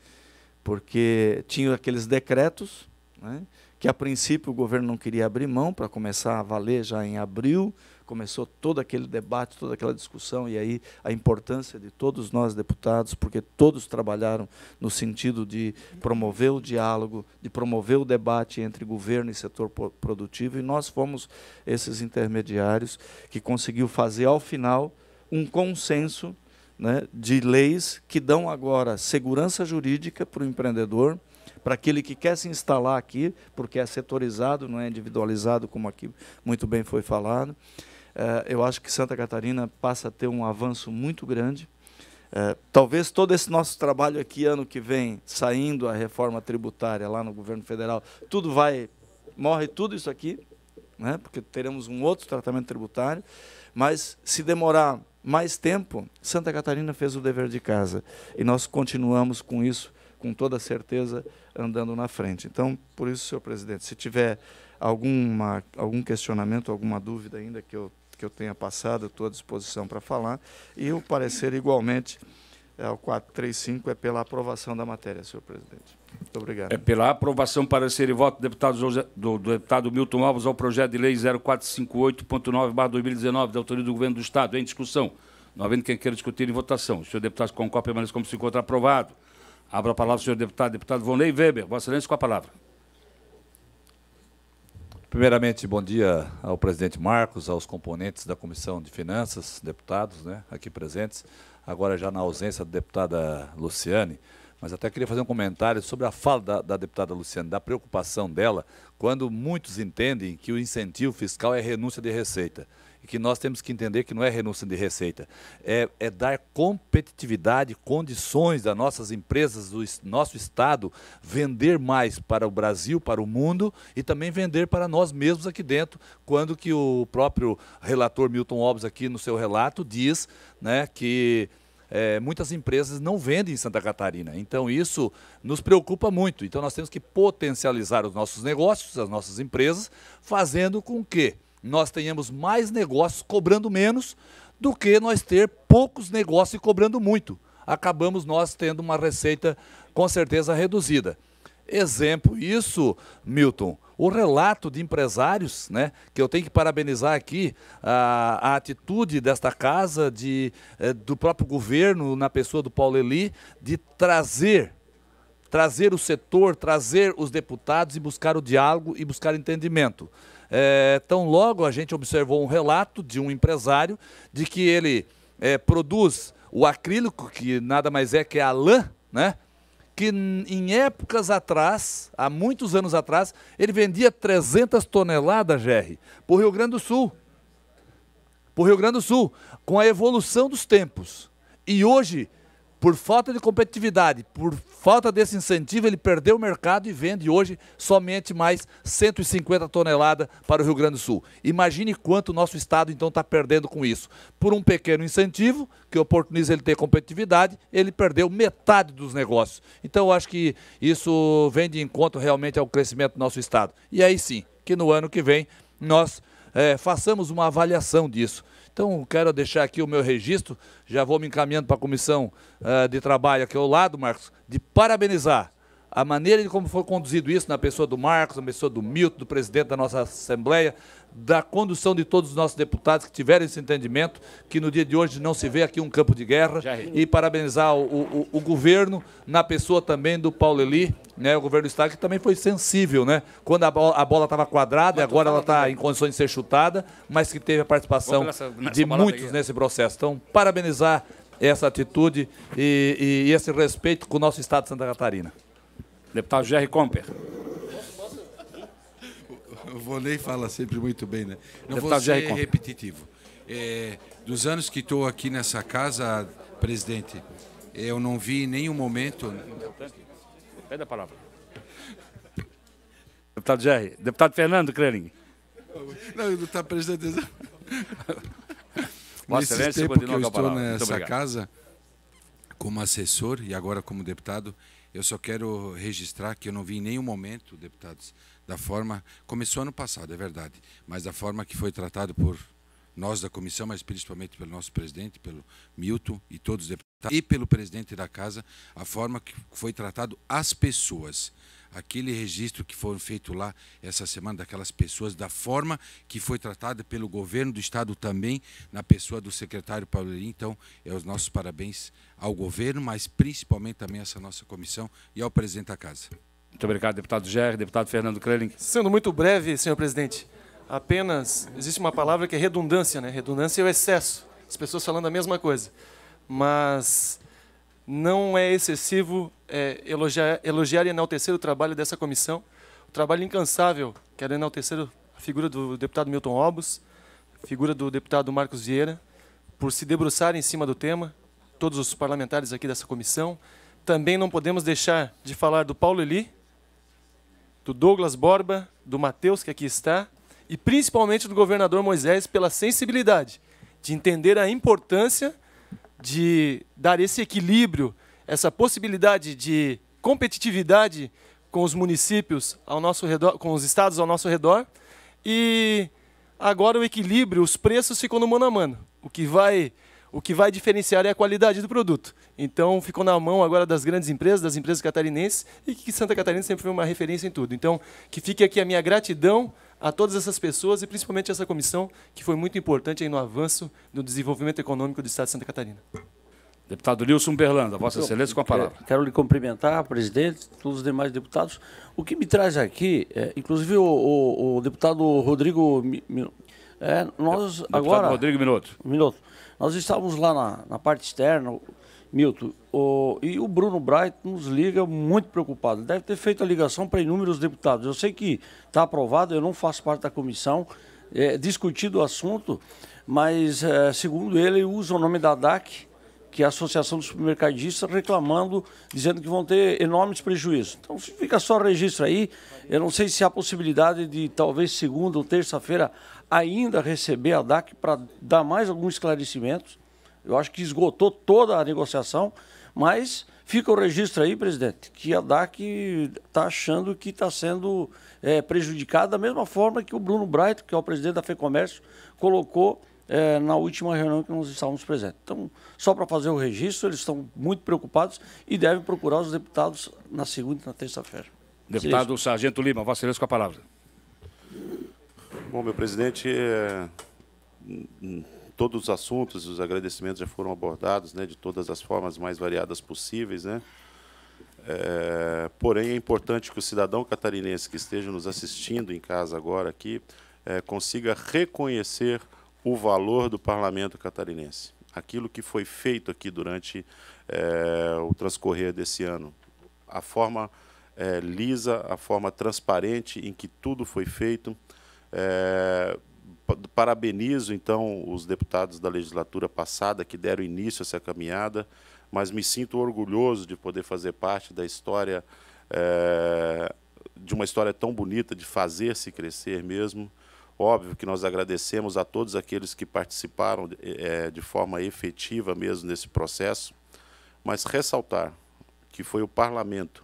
Porque tinha aqueles decretos, né? que a princípio o governo não queria abrir mão para começar a valer já em abril. Começou todo aquele debate, toda aquela discussão, e aí a importância de todos nós deputados, porque todos trabalharam no sentido de promover o diálogo, de promover o debate entre governo e setor produtivo, e nós fomos esses intermediários que conseguiu fazer, ao final, um consenso né, de leis que dão agora segurança jurídica para o empreendedor, para aquele que quer se instalar aqui, porque é setorizado, não é individualizado, como aqui muito bem foi falado. Eh, eu acho que Santa Catarina passa a ter um avanço muito grande. Eh, talvez todo esse nosso trabalho aqui, ano que vem, saindo a reforma tributária lá no governo federal, tudo vai, morre tudo isso aqui, né? porque teremos um outro tratamento tributário, mas se demorar mais tempo, Santa Catarina fez o dever de casa. E nós continuamos com isso com toda certeza andando na frente. Então, por isso, senhor presidente, se tiver alguma, algum questionamento, alguma dúvida ainda que eu, que eu tenha passado, estou à disposição para falar. E o parecer, igualmente, é, o 435 é pela aprovação da matéria, senhor presidente. Muito obrigado. É pela aprovação, parecer e voto deputado José, do, do, deputado Milton Alves ao projeto de lei 0458.9-2019, da autoria do governo do Estado, em discussão. Não havendo quem queira discutir em votação. O senhor deputado Concó permanece como se encontra aprovado. Abra a palavra, senhor deputado. Deputado Vonei Weber, Vossa Excelência, com a palavra. Primeiramente, bom dia ao presidente Marcos, aos componentes da Comissão de Finanças, deputados né, aqui presentes, agora já na ausência da deputada Luciane, mas até queria fazer um comentário sobre a fala da, da deputada Luciane, da preocupação dela, quando muitos entendem que o incentivo fiscal é renúncia de receita que nós temos que entender que não é renúncia de receita, é, é dar competitividade, condições das nossas empresas, do nosso Estado, vender mais para o Brasil, para o mundo e também vender para nós mesmos aqui dentro, quando que o próprio relator Milton Hobbs aqui no seu relato diz né, que é, muitas empresas não vendem em Santa Catarina. Então, isso nos preocupa muito. Então, nós temos que potencializar os nossos negócios, as nossas empresas, fazendo com que nós tenhamos mais negócios cobrando menos do que nós ter poucos negócios e cobrando muito. Acabamos nós tendo uma receita com certeza reduzida. Exemplo, isso, Milton, o relato de empresários, né, que eu tenho que parabenizar aqui a, a atitude desta casa, de, eh, do próprio governo, na pessoa do Paulo Eli, de trazer, trazer o setor, trazer os deputados e buscar o diálogo e buscar entendimento. É, tão logo a gente observou um relato de um empresário de que ele é, produz o acrílico, que nada mais é que a lã, né? que em épocas atrás, há muitos anos atrás, ele vendia 300 toneladas, Jerry, para o Rio Grande do Sul. Para o Rio Grande do Sul, com a evolução dos tempos. E hoje por falta de competitividade, por falta desse incentivo, ele perdeu o mercado e vende hoje somente mais 150 toneladas para o Rio Grande do Sul. Imagine quanto o nosso estado então está perdendo com isso. Por um pequeno incentivo que oportuniza ele ter competitividade, ele perdeu metade dos negócios. Então eu acho que isso vem de encontro realmente ao crescimento do nosso estado. E aí sim, que no ano que vem nós é, façamos uma avaliação disso então, quero deixar aqui o meu registro, já vou me encaminhando para a comissão uh, de trabalho aqui ao lado, Marcos, de parabenizar a maneira de como foi conduzido isso na pessoa do Marcos, na pessoa do Milton, do presidente da nossa Assembleia, da condução de todos os nossos deputados que tiveram esse entendimento, que no dia de hoje não se vê aqui um campo de guerra, é. e parabenizar o, o, o governo, na pessoa também do Paulo Eli, né, o governo do Estado, que também foi sensível, né? Quando a, bola, estava quadrada, agora ela está em condições de ser chutada, mas que teve a participação de muitos aí, nesse processo. Então, parabenizar essa atitude e, e esse respeito com o nosso Estado de Santa Catarina. Deputado Jerry Comper. O Vonei fala sempre muito bem, né? Não Deputado vou ser Jerry repetitivo. É, dos anos que estou aqui nessa casa, presidente, eu não vi em nenhum momento. Pede a palavra. Deputado Jerry. Deputado Fernando Krening. Não, não está presidente. Vossa Excelência, tempo que eu estou nessa casa, como assessor e agora como deputado, eu só quero registrar que eu não vi em nenhum momento, deputados, da forma. Começou ano passado, é verdade, mas da forma que foi tratado por nós da comissão, mas principalmente pelo nosso presidente, pelo Milton e todos os deputados, e pelo presidente da casa, a forma que foi tratado as pessoas aquele registro que foi feito lá essa semana daquelas pessoas, da forma que foi tratada pelo governo do Estado também, na pessoa do secretário Paulinho. Então, é os nossos parabéns ao governo, mas principalmente também a essa nossa comissão e ao presidente da Casa. Muito obrigado, deputado Gerri, deputado Fernando Krelling. Sendo muito breve, senhor presidente, apenas existe uma palavra que é redundância, né? Redundância é o excesso. As pessoas falando a mesma coisa. Mas não é excessivo é, elogiar, elogiar e enaltecer o trabalho dessa comissão, o trabalho incansável. Quero enaltecer a figura do deputado Milton Obos, a figura do deputado Marcos Vieira, por se debruçar em cima do tema, todos os parlamentares aqui dessa comissão. Também não podemos deixar de falar do Paulo Eli, do Douglas Borba, do Matheus, que aqui está, e principalmente do governador Moisés, pela sensibilidade de entender a importância de dar esse equilíbrio, essa possibilidade de competitividade com os municípios ao nosso redor, com os estados ao nosso redor. E agora o equilíbrio, os preços ficam no mano a mano. O que vai, o que vai diferenciar é a qualidade do produto. Então ficou na mão agora das grandes empresas, das empresas catarinenses, e que Santa Catarina sempre foi uma referência em tudo. Então, que fique aqui a minha gratidão a todas essas pessoas e principalmente essa comissão, que foi muito importante no avanço do desenvolvimento econômico do Estado de Santa Catarina. Deputado Nilson Berlanda, Vossa então, Excelência com a é, palavra. Quero lhe cumprimentar, presidente, todos os demais deputados. O que me traz aqui, é, inclusive o, o, o, deputado Rodrigo. É, nós deputado agora. Rodrigo Minuto. Minuto. Nós estávamos lá na, na parte externa, Milton, o, e o Bruno Bright nos liga muito preocupado. Deve ter feito a ligação para inúmeros deputados. Eu sei que está aprovado, eu não faço parte da comissão, é, discutido o assunto, mas, é, segundo ele, usa o nome da DAC, que é a Associação dos Supermercadistas, reclamando, dizendo que vão ter enormes prejuízos. Então, fica só registro aí. Eu não sei se há possibilidade de, talvez, segunda ou terça-feira, ainda receber a DAC para dar mais alguns esclarecimentos eu acho que esgotou toda a negociação, mas fica o registro aí, presidente, que a DAC está achando que está sendo é, prejudicada da mesma forma que o Bruno Bright, que é o presidente da FEComércio, colocou é, na última reunião que nós estávamos presentes. Então, só para fazer o registro, eles estão muito preocupados e devem procurar os deputados na segunda e na terça-feira. Deputado Sargento Lima, Excelência, com a palavra. Bom, meu presidente, é todos os assuntos, os agradecimentos já foram abordados, né, de todas as formas mais variadas possíveis, né? É, porém, é importante que o cidadão catarinense que esteja nos assistindo em casa agora aqui é, consiga reconhecer o valor do parlamento catarinense, aquilo que foi feito aqui durante é, o transcorrer desse ano, a forma é, lisa, a forma transparente em que tudo foi feito, é, parabenizo, então, os deputados da legislatura passada que deram início a essa caminhada, mas me sinto orgulhoso de poder fazer parte da história, é, de uma história tão bonita, de fazer-se crescer mesmo. Óbvio que nós agradecemos a todos aqueles que participaram é, de forma efetiva mesmo nesse processo, mas ressaltar que foi o Parlamento,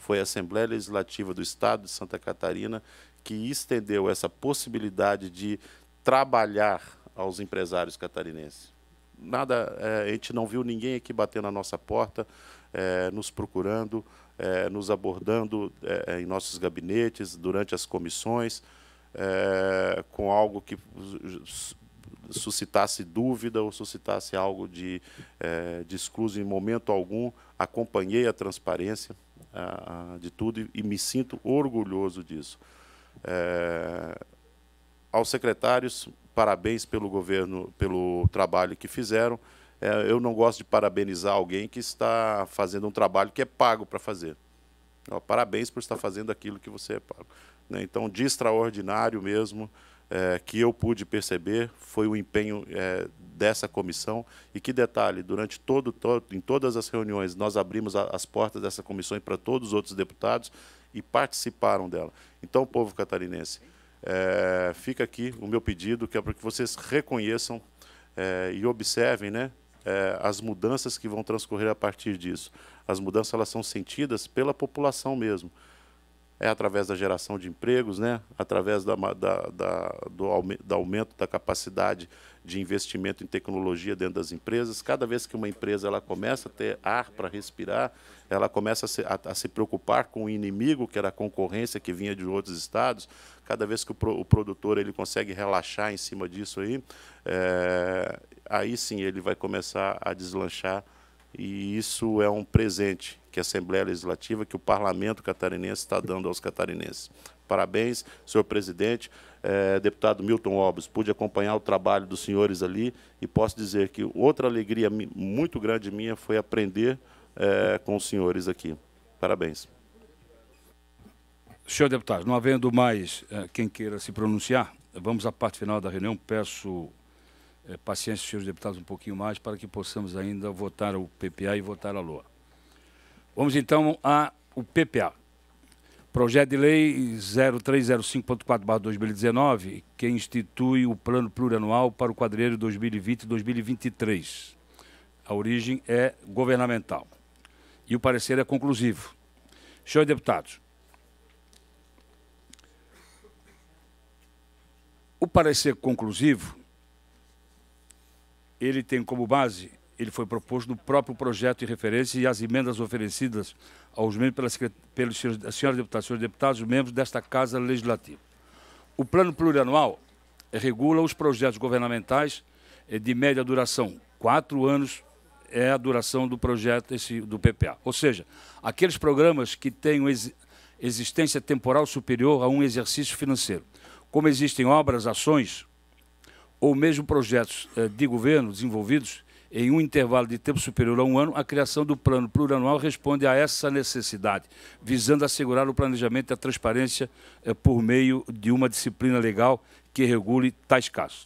foi a Assembleia Legislativa do Estado de Santa Catarina que estendeu essa possibilidade de trabalhar aos empresários catarinenses. Nada, é, a gente não viu ninguém aqui batendo na nossa porta, é, nos procurando, é, nos abordando é, é, em nossos gabinetes, durante as comissões, é, com algo que suscitasse dúvida ou suscitasse algo de, de exclusão em momento algum. Acompanhei a transparência a, a, de tudo e, e me sinto orgulhoso disso. É, aos secretários, parabéns pelo governo, pelo trabalho que fizeram. É, eu não gosto de parabenizar alguém que está fazendo um trabalho que é pago para fazer. Ó, parabéns por estar fazendo aquilo que você é pago. Né? Então, de extraordinário mesmo, é, que eu pude perceber foi o empenho é, dessa comissão. E que detalhe, durante todo, todo, em todas as reuniões, nós abrimos a, as portas dessa comissão para todos os outros deputados e participaram dela. Então, povo catarinense, é, fica aqui o meu pedido, que é para que vocês reconheçam é, e observem né, é, as mudanças que vão transcorrer a partir disso. As mudanças elas são sentidas pela população mesmo. É através da geração de empregos, né, através da, da, da do, aumento da capacidade de investimento em tecnologia dentro das empresas. Cada vez que uma empresa ela começa a ter ar para respirar, ela começa a se, a, a se, preocupar com o inimigo, que era a concorrência que vinha de outros estados. Cada vez que o, pro, o produtor ele consegue relaxar em cima disso aí, é, aí sim ele vai começar a deslanchar. E isso é um presente que a Assembleia Legislativa, que o Parlamento catarinense está dando aos catarinenses. Parabéns, senhor presidente. Eh, deputado Milton Obos, pude acompanhar o trabalho dos senhores ali e posso dizer que outra alegria muito grande minha foi aprender eh, com os senhores aqui. Parabéns. Senhor deputado, não havendo mais eh, quem queira se pronunciar, vamos à parte final da reunião. Peço paciência, senhores deputados, um pouquinho mais para que possamos ainda votar o PPA e votar a LOA. Vamos então ao PPA. Projeto de Lei 0305.4-2019, que institui o Plano Plurianual para o Quadrilheiro 2020 2023. A origem é governamental. E o parecer é conclusivo. Senhores deputados, o parecer conclusivo, ele tem como base ele foi proposto no próprio projeto de referência e as emendas oferecidas aos membros pelas, pelos senhores deputados, senhores deputados, membros desta Casa Legislativa. O plano plurianual regula os projetos governamentais eh, de média duração. Quatro anos é a duração do projeto esse, do PPA. Ou seja, aqueles programas que tenham existência temporal superior a um exercício financeiro. Como existem obras, ações ou mesmo projetos eh, de governo desenvolvidos em um intervalo de tempo superior a um ano, a criação do plano plurianual responde a essa necessidade, visando assegurar o planejamento e a transparência eh, por meio de uma disciplina legal que regule tais casos.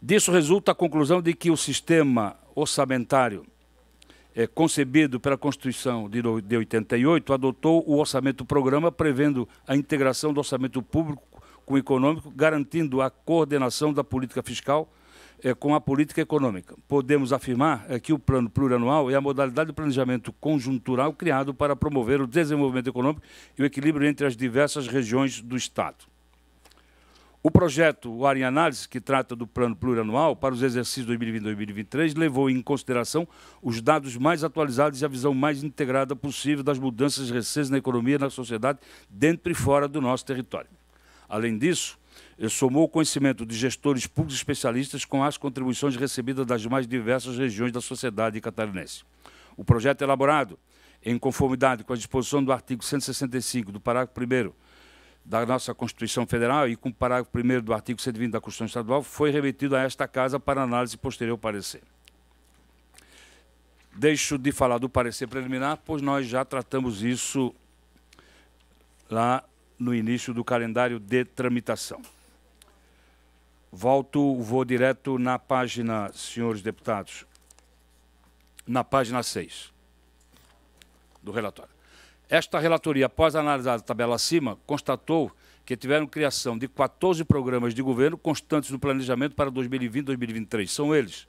Disso resulta a conclusão de que o sistema orçamentário eh, concebido pela Constituição de, de 88 adotou o orçamento-programa, prevendo a integração do orçamento público com o econômico, garantindo a coordenação da política fiscal, é, com a política econômica. Podemos afirmar é, que o plano plurianual é a modalidade de planejamento conjuntural criado para promover o desenvolvimento econômico e o equilíbrio entre as diversas regiões do Estado. O projeto O Área em Análise, que trata do plano plurianual para os exercícios 2020 e 2023, levou em consideração os dados mais atualizados e a visão mais integrada possível das mudanças recentes na economia e na sociedade, dentro e fora do nosso território. Além disso, somou o conhecimento de gestores públicos especialistas com as contribuições recebidas das mais diversas regiões da sociedade catarinense. O projeto é elaborado, em conformidade com a disposição do artigo 165 do parágrafo 1 da nossa Constituição Federal e com o parágrafo 1 do artigo 120 da Constituição Estadual, foi remetido a esta Casa para análise posterior ao parecer. Deixo de falar do parecer preliminar, pois nós já tratamos isso lá no início do calendário de tramitação. Volto, vou direto na página, senhores deputados, na página 6 do relatório. Esta relatoria, após analisar a tabela acima, constatou que tiveram criação de 14 programas de governo constantes no planejamento para 2020 e 2023. São eles.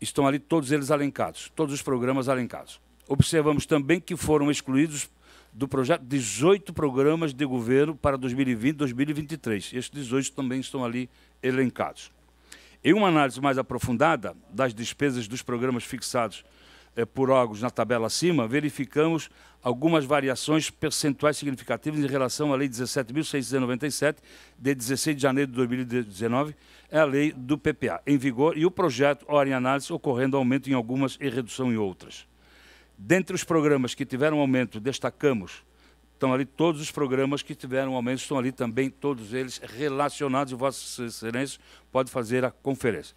Estão ali todos eles alencados, todos os programas alencados. Observamos também que foram excluídos do projeto 18 programas de governo para 2020 e 2023. Estes 18 também estão ali alencados elencados. Em uma análise mais aprofundada das despesas dos programas fixados eh, por órgãos na tabela acima, verificamos algumas variações percentuais significativas em relação à Lei 17.697, de 16 de janeiro de 2019, é a lei do PPA, em vigor, e o projeto, hora em análise, ocorrendo aumento em algumas e redução em outras. Dentre os programas que tiveram aumento, destacamos Estão ali todos os programas que tiveram aumento, estão ali também todos eles relacionados, e Vossa Excelência pode fazer a conferência.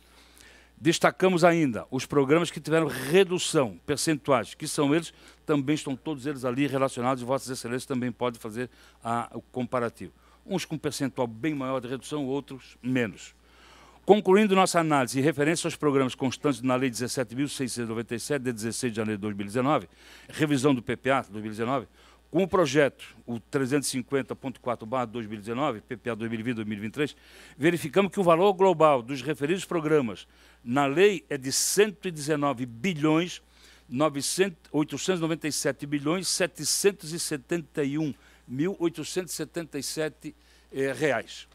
Destacamos ainda os programas que tiveram redução percentuais, que são eles, também estão todos eles ali relacionados, e Vossas Excelências também pode fazer a, o comparativo. Uns com percentual bem maior de redução, outros menos. Concluindo nossa análise e referência aos programas constantes na Lei 17.697, de 16 de janeiro de 2019, revisão do PPA 2019, com o projeto, o 350.4-2019, PPA 2020-2023, verificamos que o valor global dos referidos programas na lei é de 119 bilhões 897 bilhões 771 mil 877 eh, reais.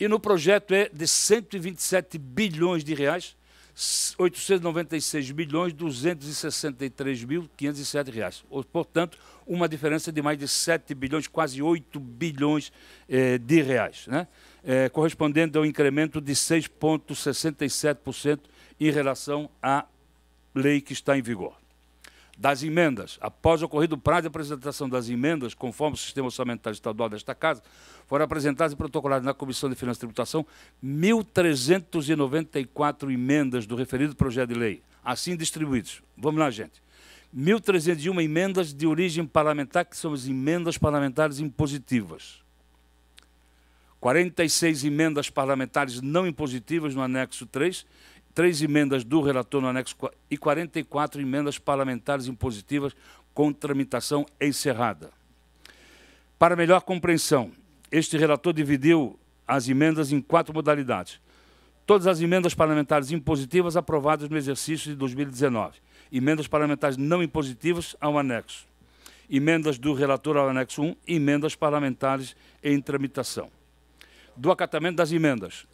E no projeto é de 127 bilhões de reais, 896 bilhões 263 mil 507 reais. Portanto, uma diferença de mais de 7 bilhões, quase 8 bilhões eh, de reais, né? eh, correspondendo a um incremento de 6,67% em relação à lei que está em vigor. Das emendas, após ocorrido o prazo de apresentação das emendas, conforme o sistema orçamentário estadual desta Casa, foram apresentadas e protocoladas na Comissão de Finanças e Tributação 1.394 emendas do referido projeto de lei, assim distribuídos. Vamos lá, gente. 1.301 emendas de origem parlamentar, que são as emendas parlamentares impositivas. 46 emendas parlamentares não impositivas no anexo 3, 3 emendas do relator no anexo 4, e 44 emendas parlamentares impositivas com tramitação encerrada. Para melhor compreensão, este relator dividiu as emendas em quatro modalidades. Todas as emendas parlamentares impositivas aprovadas no exercício de 2019 emendas parlamentares não impositivas ao anexo, emendas do relator ao anexo 1, emendas parlamentares em tramitação. Do acatamento das emendas.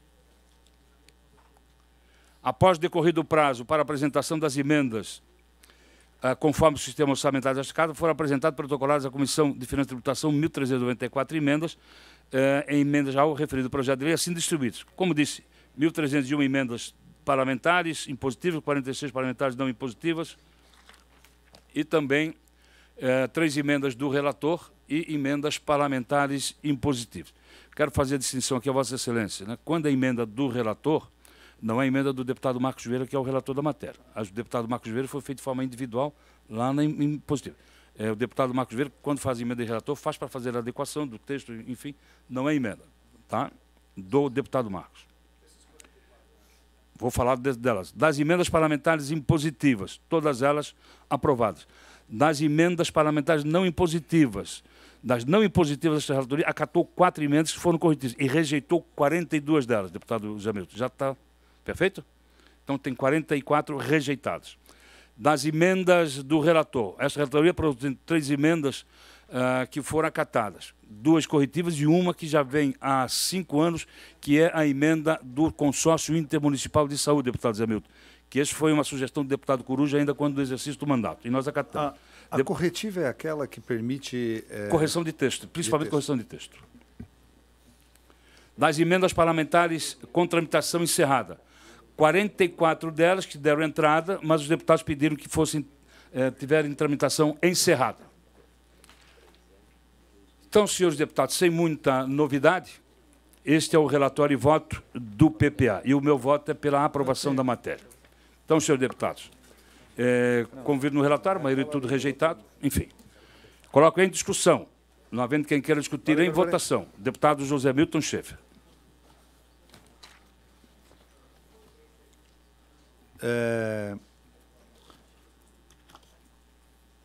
Após decorrido o prazo para apresentação das emendas, ah, conforme o sistema orçamentário da Casa, foram apresentadas protocoladas à Comissão de Finanças e Tributação 1.394 emendas, ah, em emendas ao referido projeto de lei, assim distribuídos. Como disse, 1.301 emendas parlamentares impositivas, 46 parlamentares não impositivas, e também eh, três emendas do relator e emendas parlamentares impositivas. Quero fazer a distinção aqui a Vossa Excelência. Né? Quando a emenda do relator, não é a emenda do deputado Marcos Vieira, que é o relator da matéria. o deputado Marcos Vieira foi feito de forma individual lá na impositiva. É, o deputado Marcos Vieira, quando faz emenda de relator, faz para fazer a adequação do texto, enfim, não é emenda, tá? Do deputado Marcos. Vou falar delas. Das emendas parlamentares impositivas, todas elas aprovadas. Das emendas parlamentares não impositivas, das não impositivas desta relatoria, acatou quatro emendas que foram corretidas e rejeitou 42 delas, deputado Jamilton. Já está perfeito? Então tem 44 rejeitadas. Das emendas do relator, esta relatoria produziu três emendas uh, que foram acatadas duas corretivas e uma que já vem há cinco anos, que é a emenda do Consórcio Intermunicipal de Saúde, deputado Zé Milton. Que essa foi uma sugestão do deputado Coruja ainda quando do exercício do mandato. E nós acatamos. A, a de... corretiva é aquela que permite. É... Correção de texto, principalmente de texto. correção de texto. Das emendas parlamentares com tramitação encerrada. 44 delas que deram entrada, mas os deputados pediram que fossem, eh, tiverem tramitação encerrada. Então, senhores deputados, sem muita novidade, este é o relatório e voto do PPA. E o meu voto é pela aprovação da matéria. Então, senhores deputados, é, convido no relatório, maioria de tudo rejeitado, enfim. Coloco em discussão, não havendo quem queira discutir, em votação. Deputado José Milton Schaefer. É...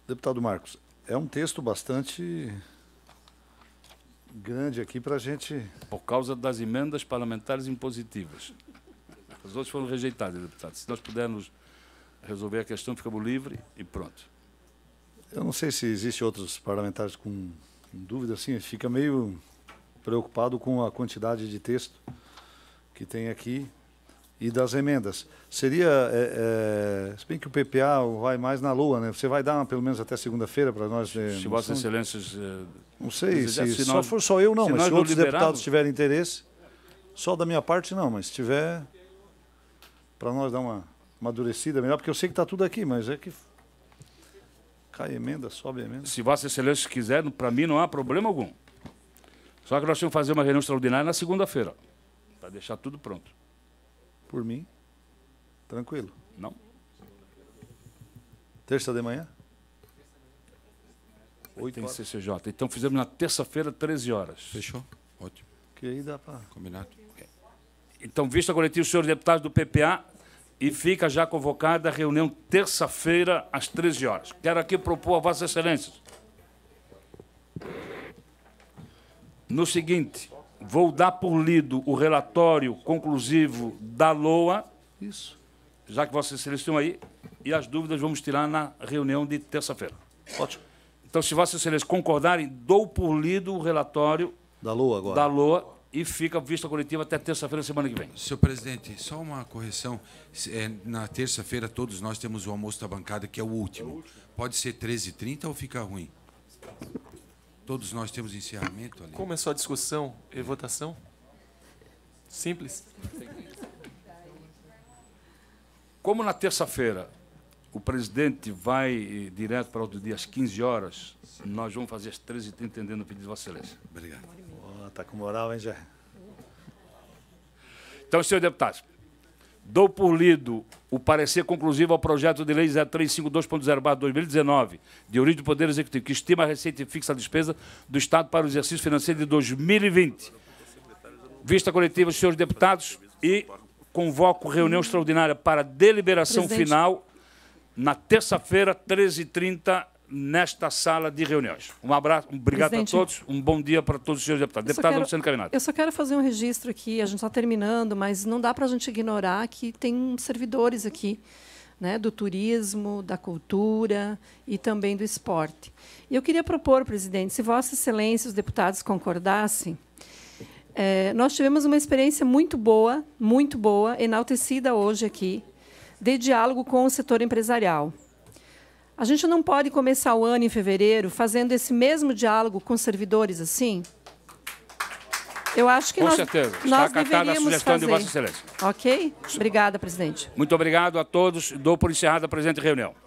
Deputado Marcos, é um texto bastante grande aqui para a gente. Por causa das emendas parlamentares impositivas. As outras foram rejeitadas, deputado. Se nós pudermos resolver a questão, ficamos livre e pronto. Eu não sei se existe outros parlamentares com dúvida, assim, fica meio preocupado com a quantidade de texto que tem aqui e das emendas. Seria, é, é, se bem que o PPA vai mais na lua, né? Você vai dar uma, pelo menos até segunda-feira para nós... Né, se Vossas Excelências... É, não sei, se, se, nós, só for só eu não, se mas se outros liberamos... deputados tiverem interesse, só da minha parte não, mas se tiver, para nós dar uma amadurecida melhor, porque eu sei que está tudo aqui, mas é que cai emenda, sobe emenda. Se Vossa Excelência quiser, para mim não há problema algum. Só que nós temos que fazer uma reunião extraordinária na segunda-feira, para deixar tudo pronto. Por mim, tranquilo. Não? Terça de manhã? oito Tem horas. CCJ. Então fizemos na terça-feira, 13 horas. Fechou? Ótimo. Que aí dá para. Combinado. Então, vista a coletiva, senhores deputados do PPA, e fica já convocada a reunião terça-feira, às 13 horas. Quero aqui propor a Vossas Excelências. No seguinte, Vou dar por lido o relatório conclusivo da LOA, isso, já que vocês selecionam aí, e as dúvidas vamos tirar na reunião de terça-feira. Ótimo. Então, se vocês se concordarem, dou por lido o relatório da LOA agora. Da LOA e fica vista coletiva até terça-feira, semana que vem. Senhor presidente, só uma correção. É, na terça-feira, todos nós temos o almoço da bancada, que é o último. É Pode ser 13h30 ou fica ruim? Todos nós temos encerramento ali. Começou a é discussão e votação? Simples. Como na terça-feira o presidente vai eh, direto para outro dia às 15 horas, nós vamos fazer às 13h30 entendendo o pedido de Vossa Excelência. Obrigado. Está com moral, hein, Jair? Então, senhor deputado, Dou por lido o parecer conclusivo ao projeto de lei 0352.0/2019, de origem do Poder Executivo, que estima a receita e fixa a despesa do Estado para o exercício financeiro de 2020. Vista coletiva, senhores deputados, e convoco reunião hum. extraordinária para deliberação Presidente. final na terça-feira, 13h30, nesta sala de reuniões. Um abraço, um obrigado Presidente, a todos, um bom dia para todos os senhores deputados. Deputado quero, Luciano Carinato. Eu só quero fazer um registro aqui, a gente está terminando, mas não dá para a gente ignorar que tem servidores aqui, né, do turismo, da cultura e também do esporte. E eu queria propor, presidente, se Vossa Excelência, os deputados concordassem, é, nós tivemos uma experiência muito boa, muito boa, enaltecida hoje aqui, de diálogo com o setor empresarial. A gente não pode começar o ano em fevereiro fazendo esse mesmo diálogo com servidores assim? Eu acho que com nós, certeza. nós Está deveríamos a sugestão fazer. de Vossa Excelência. Ok? Obrigada, presidente. Muito obrigado a todos. Dou por encerrada a presente reunião.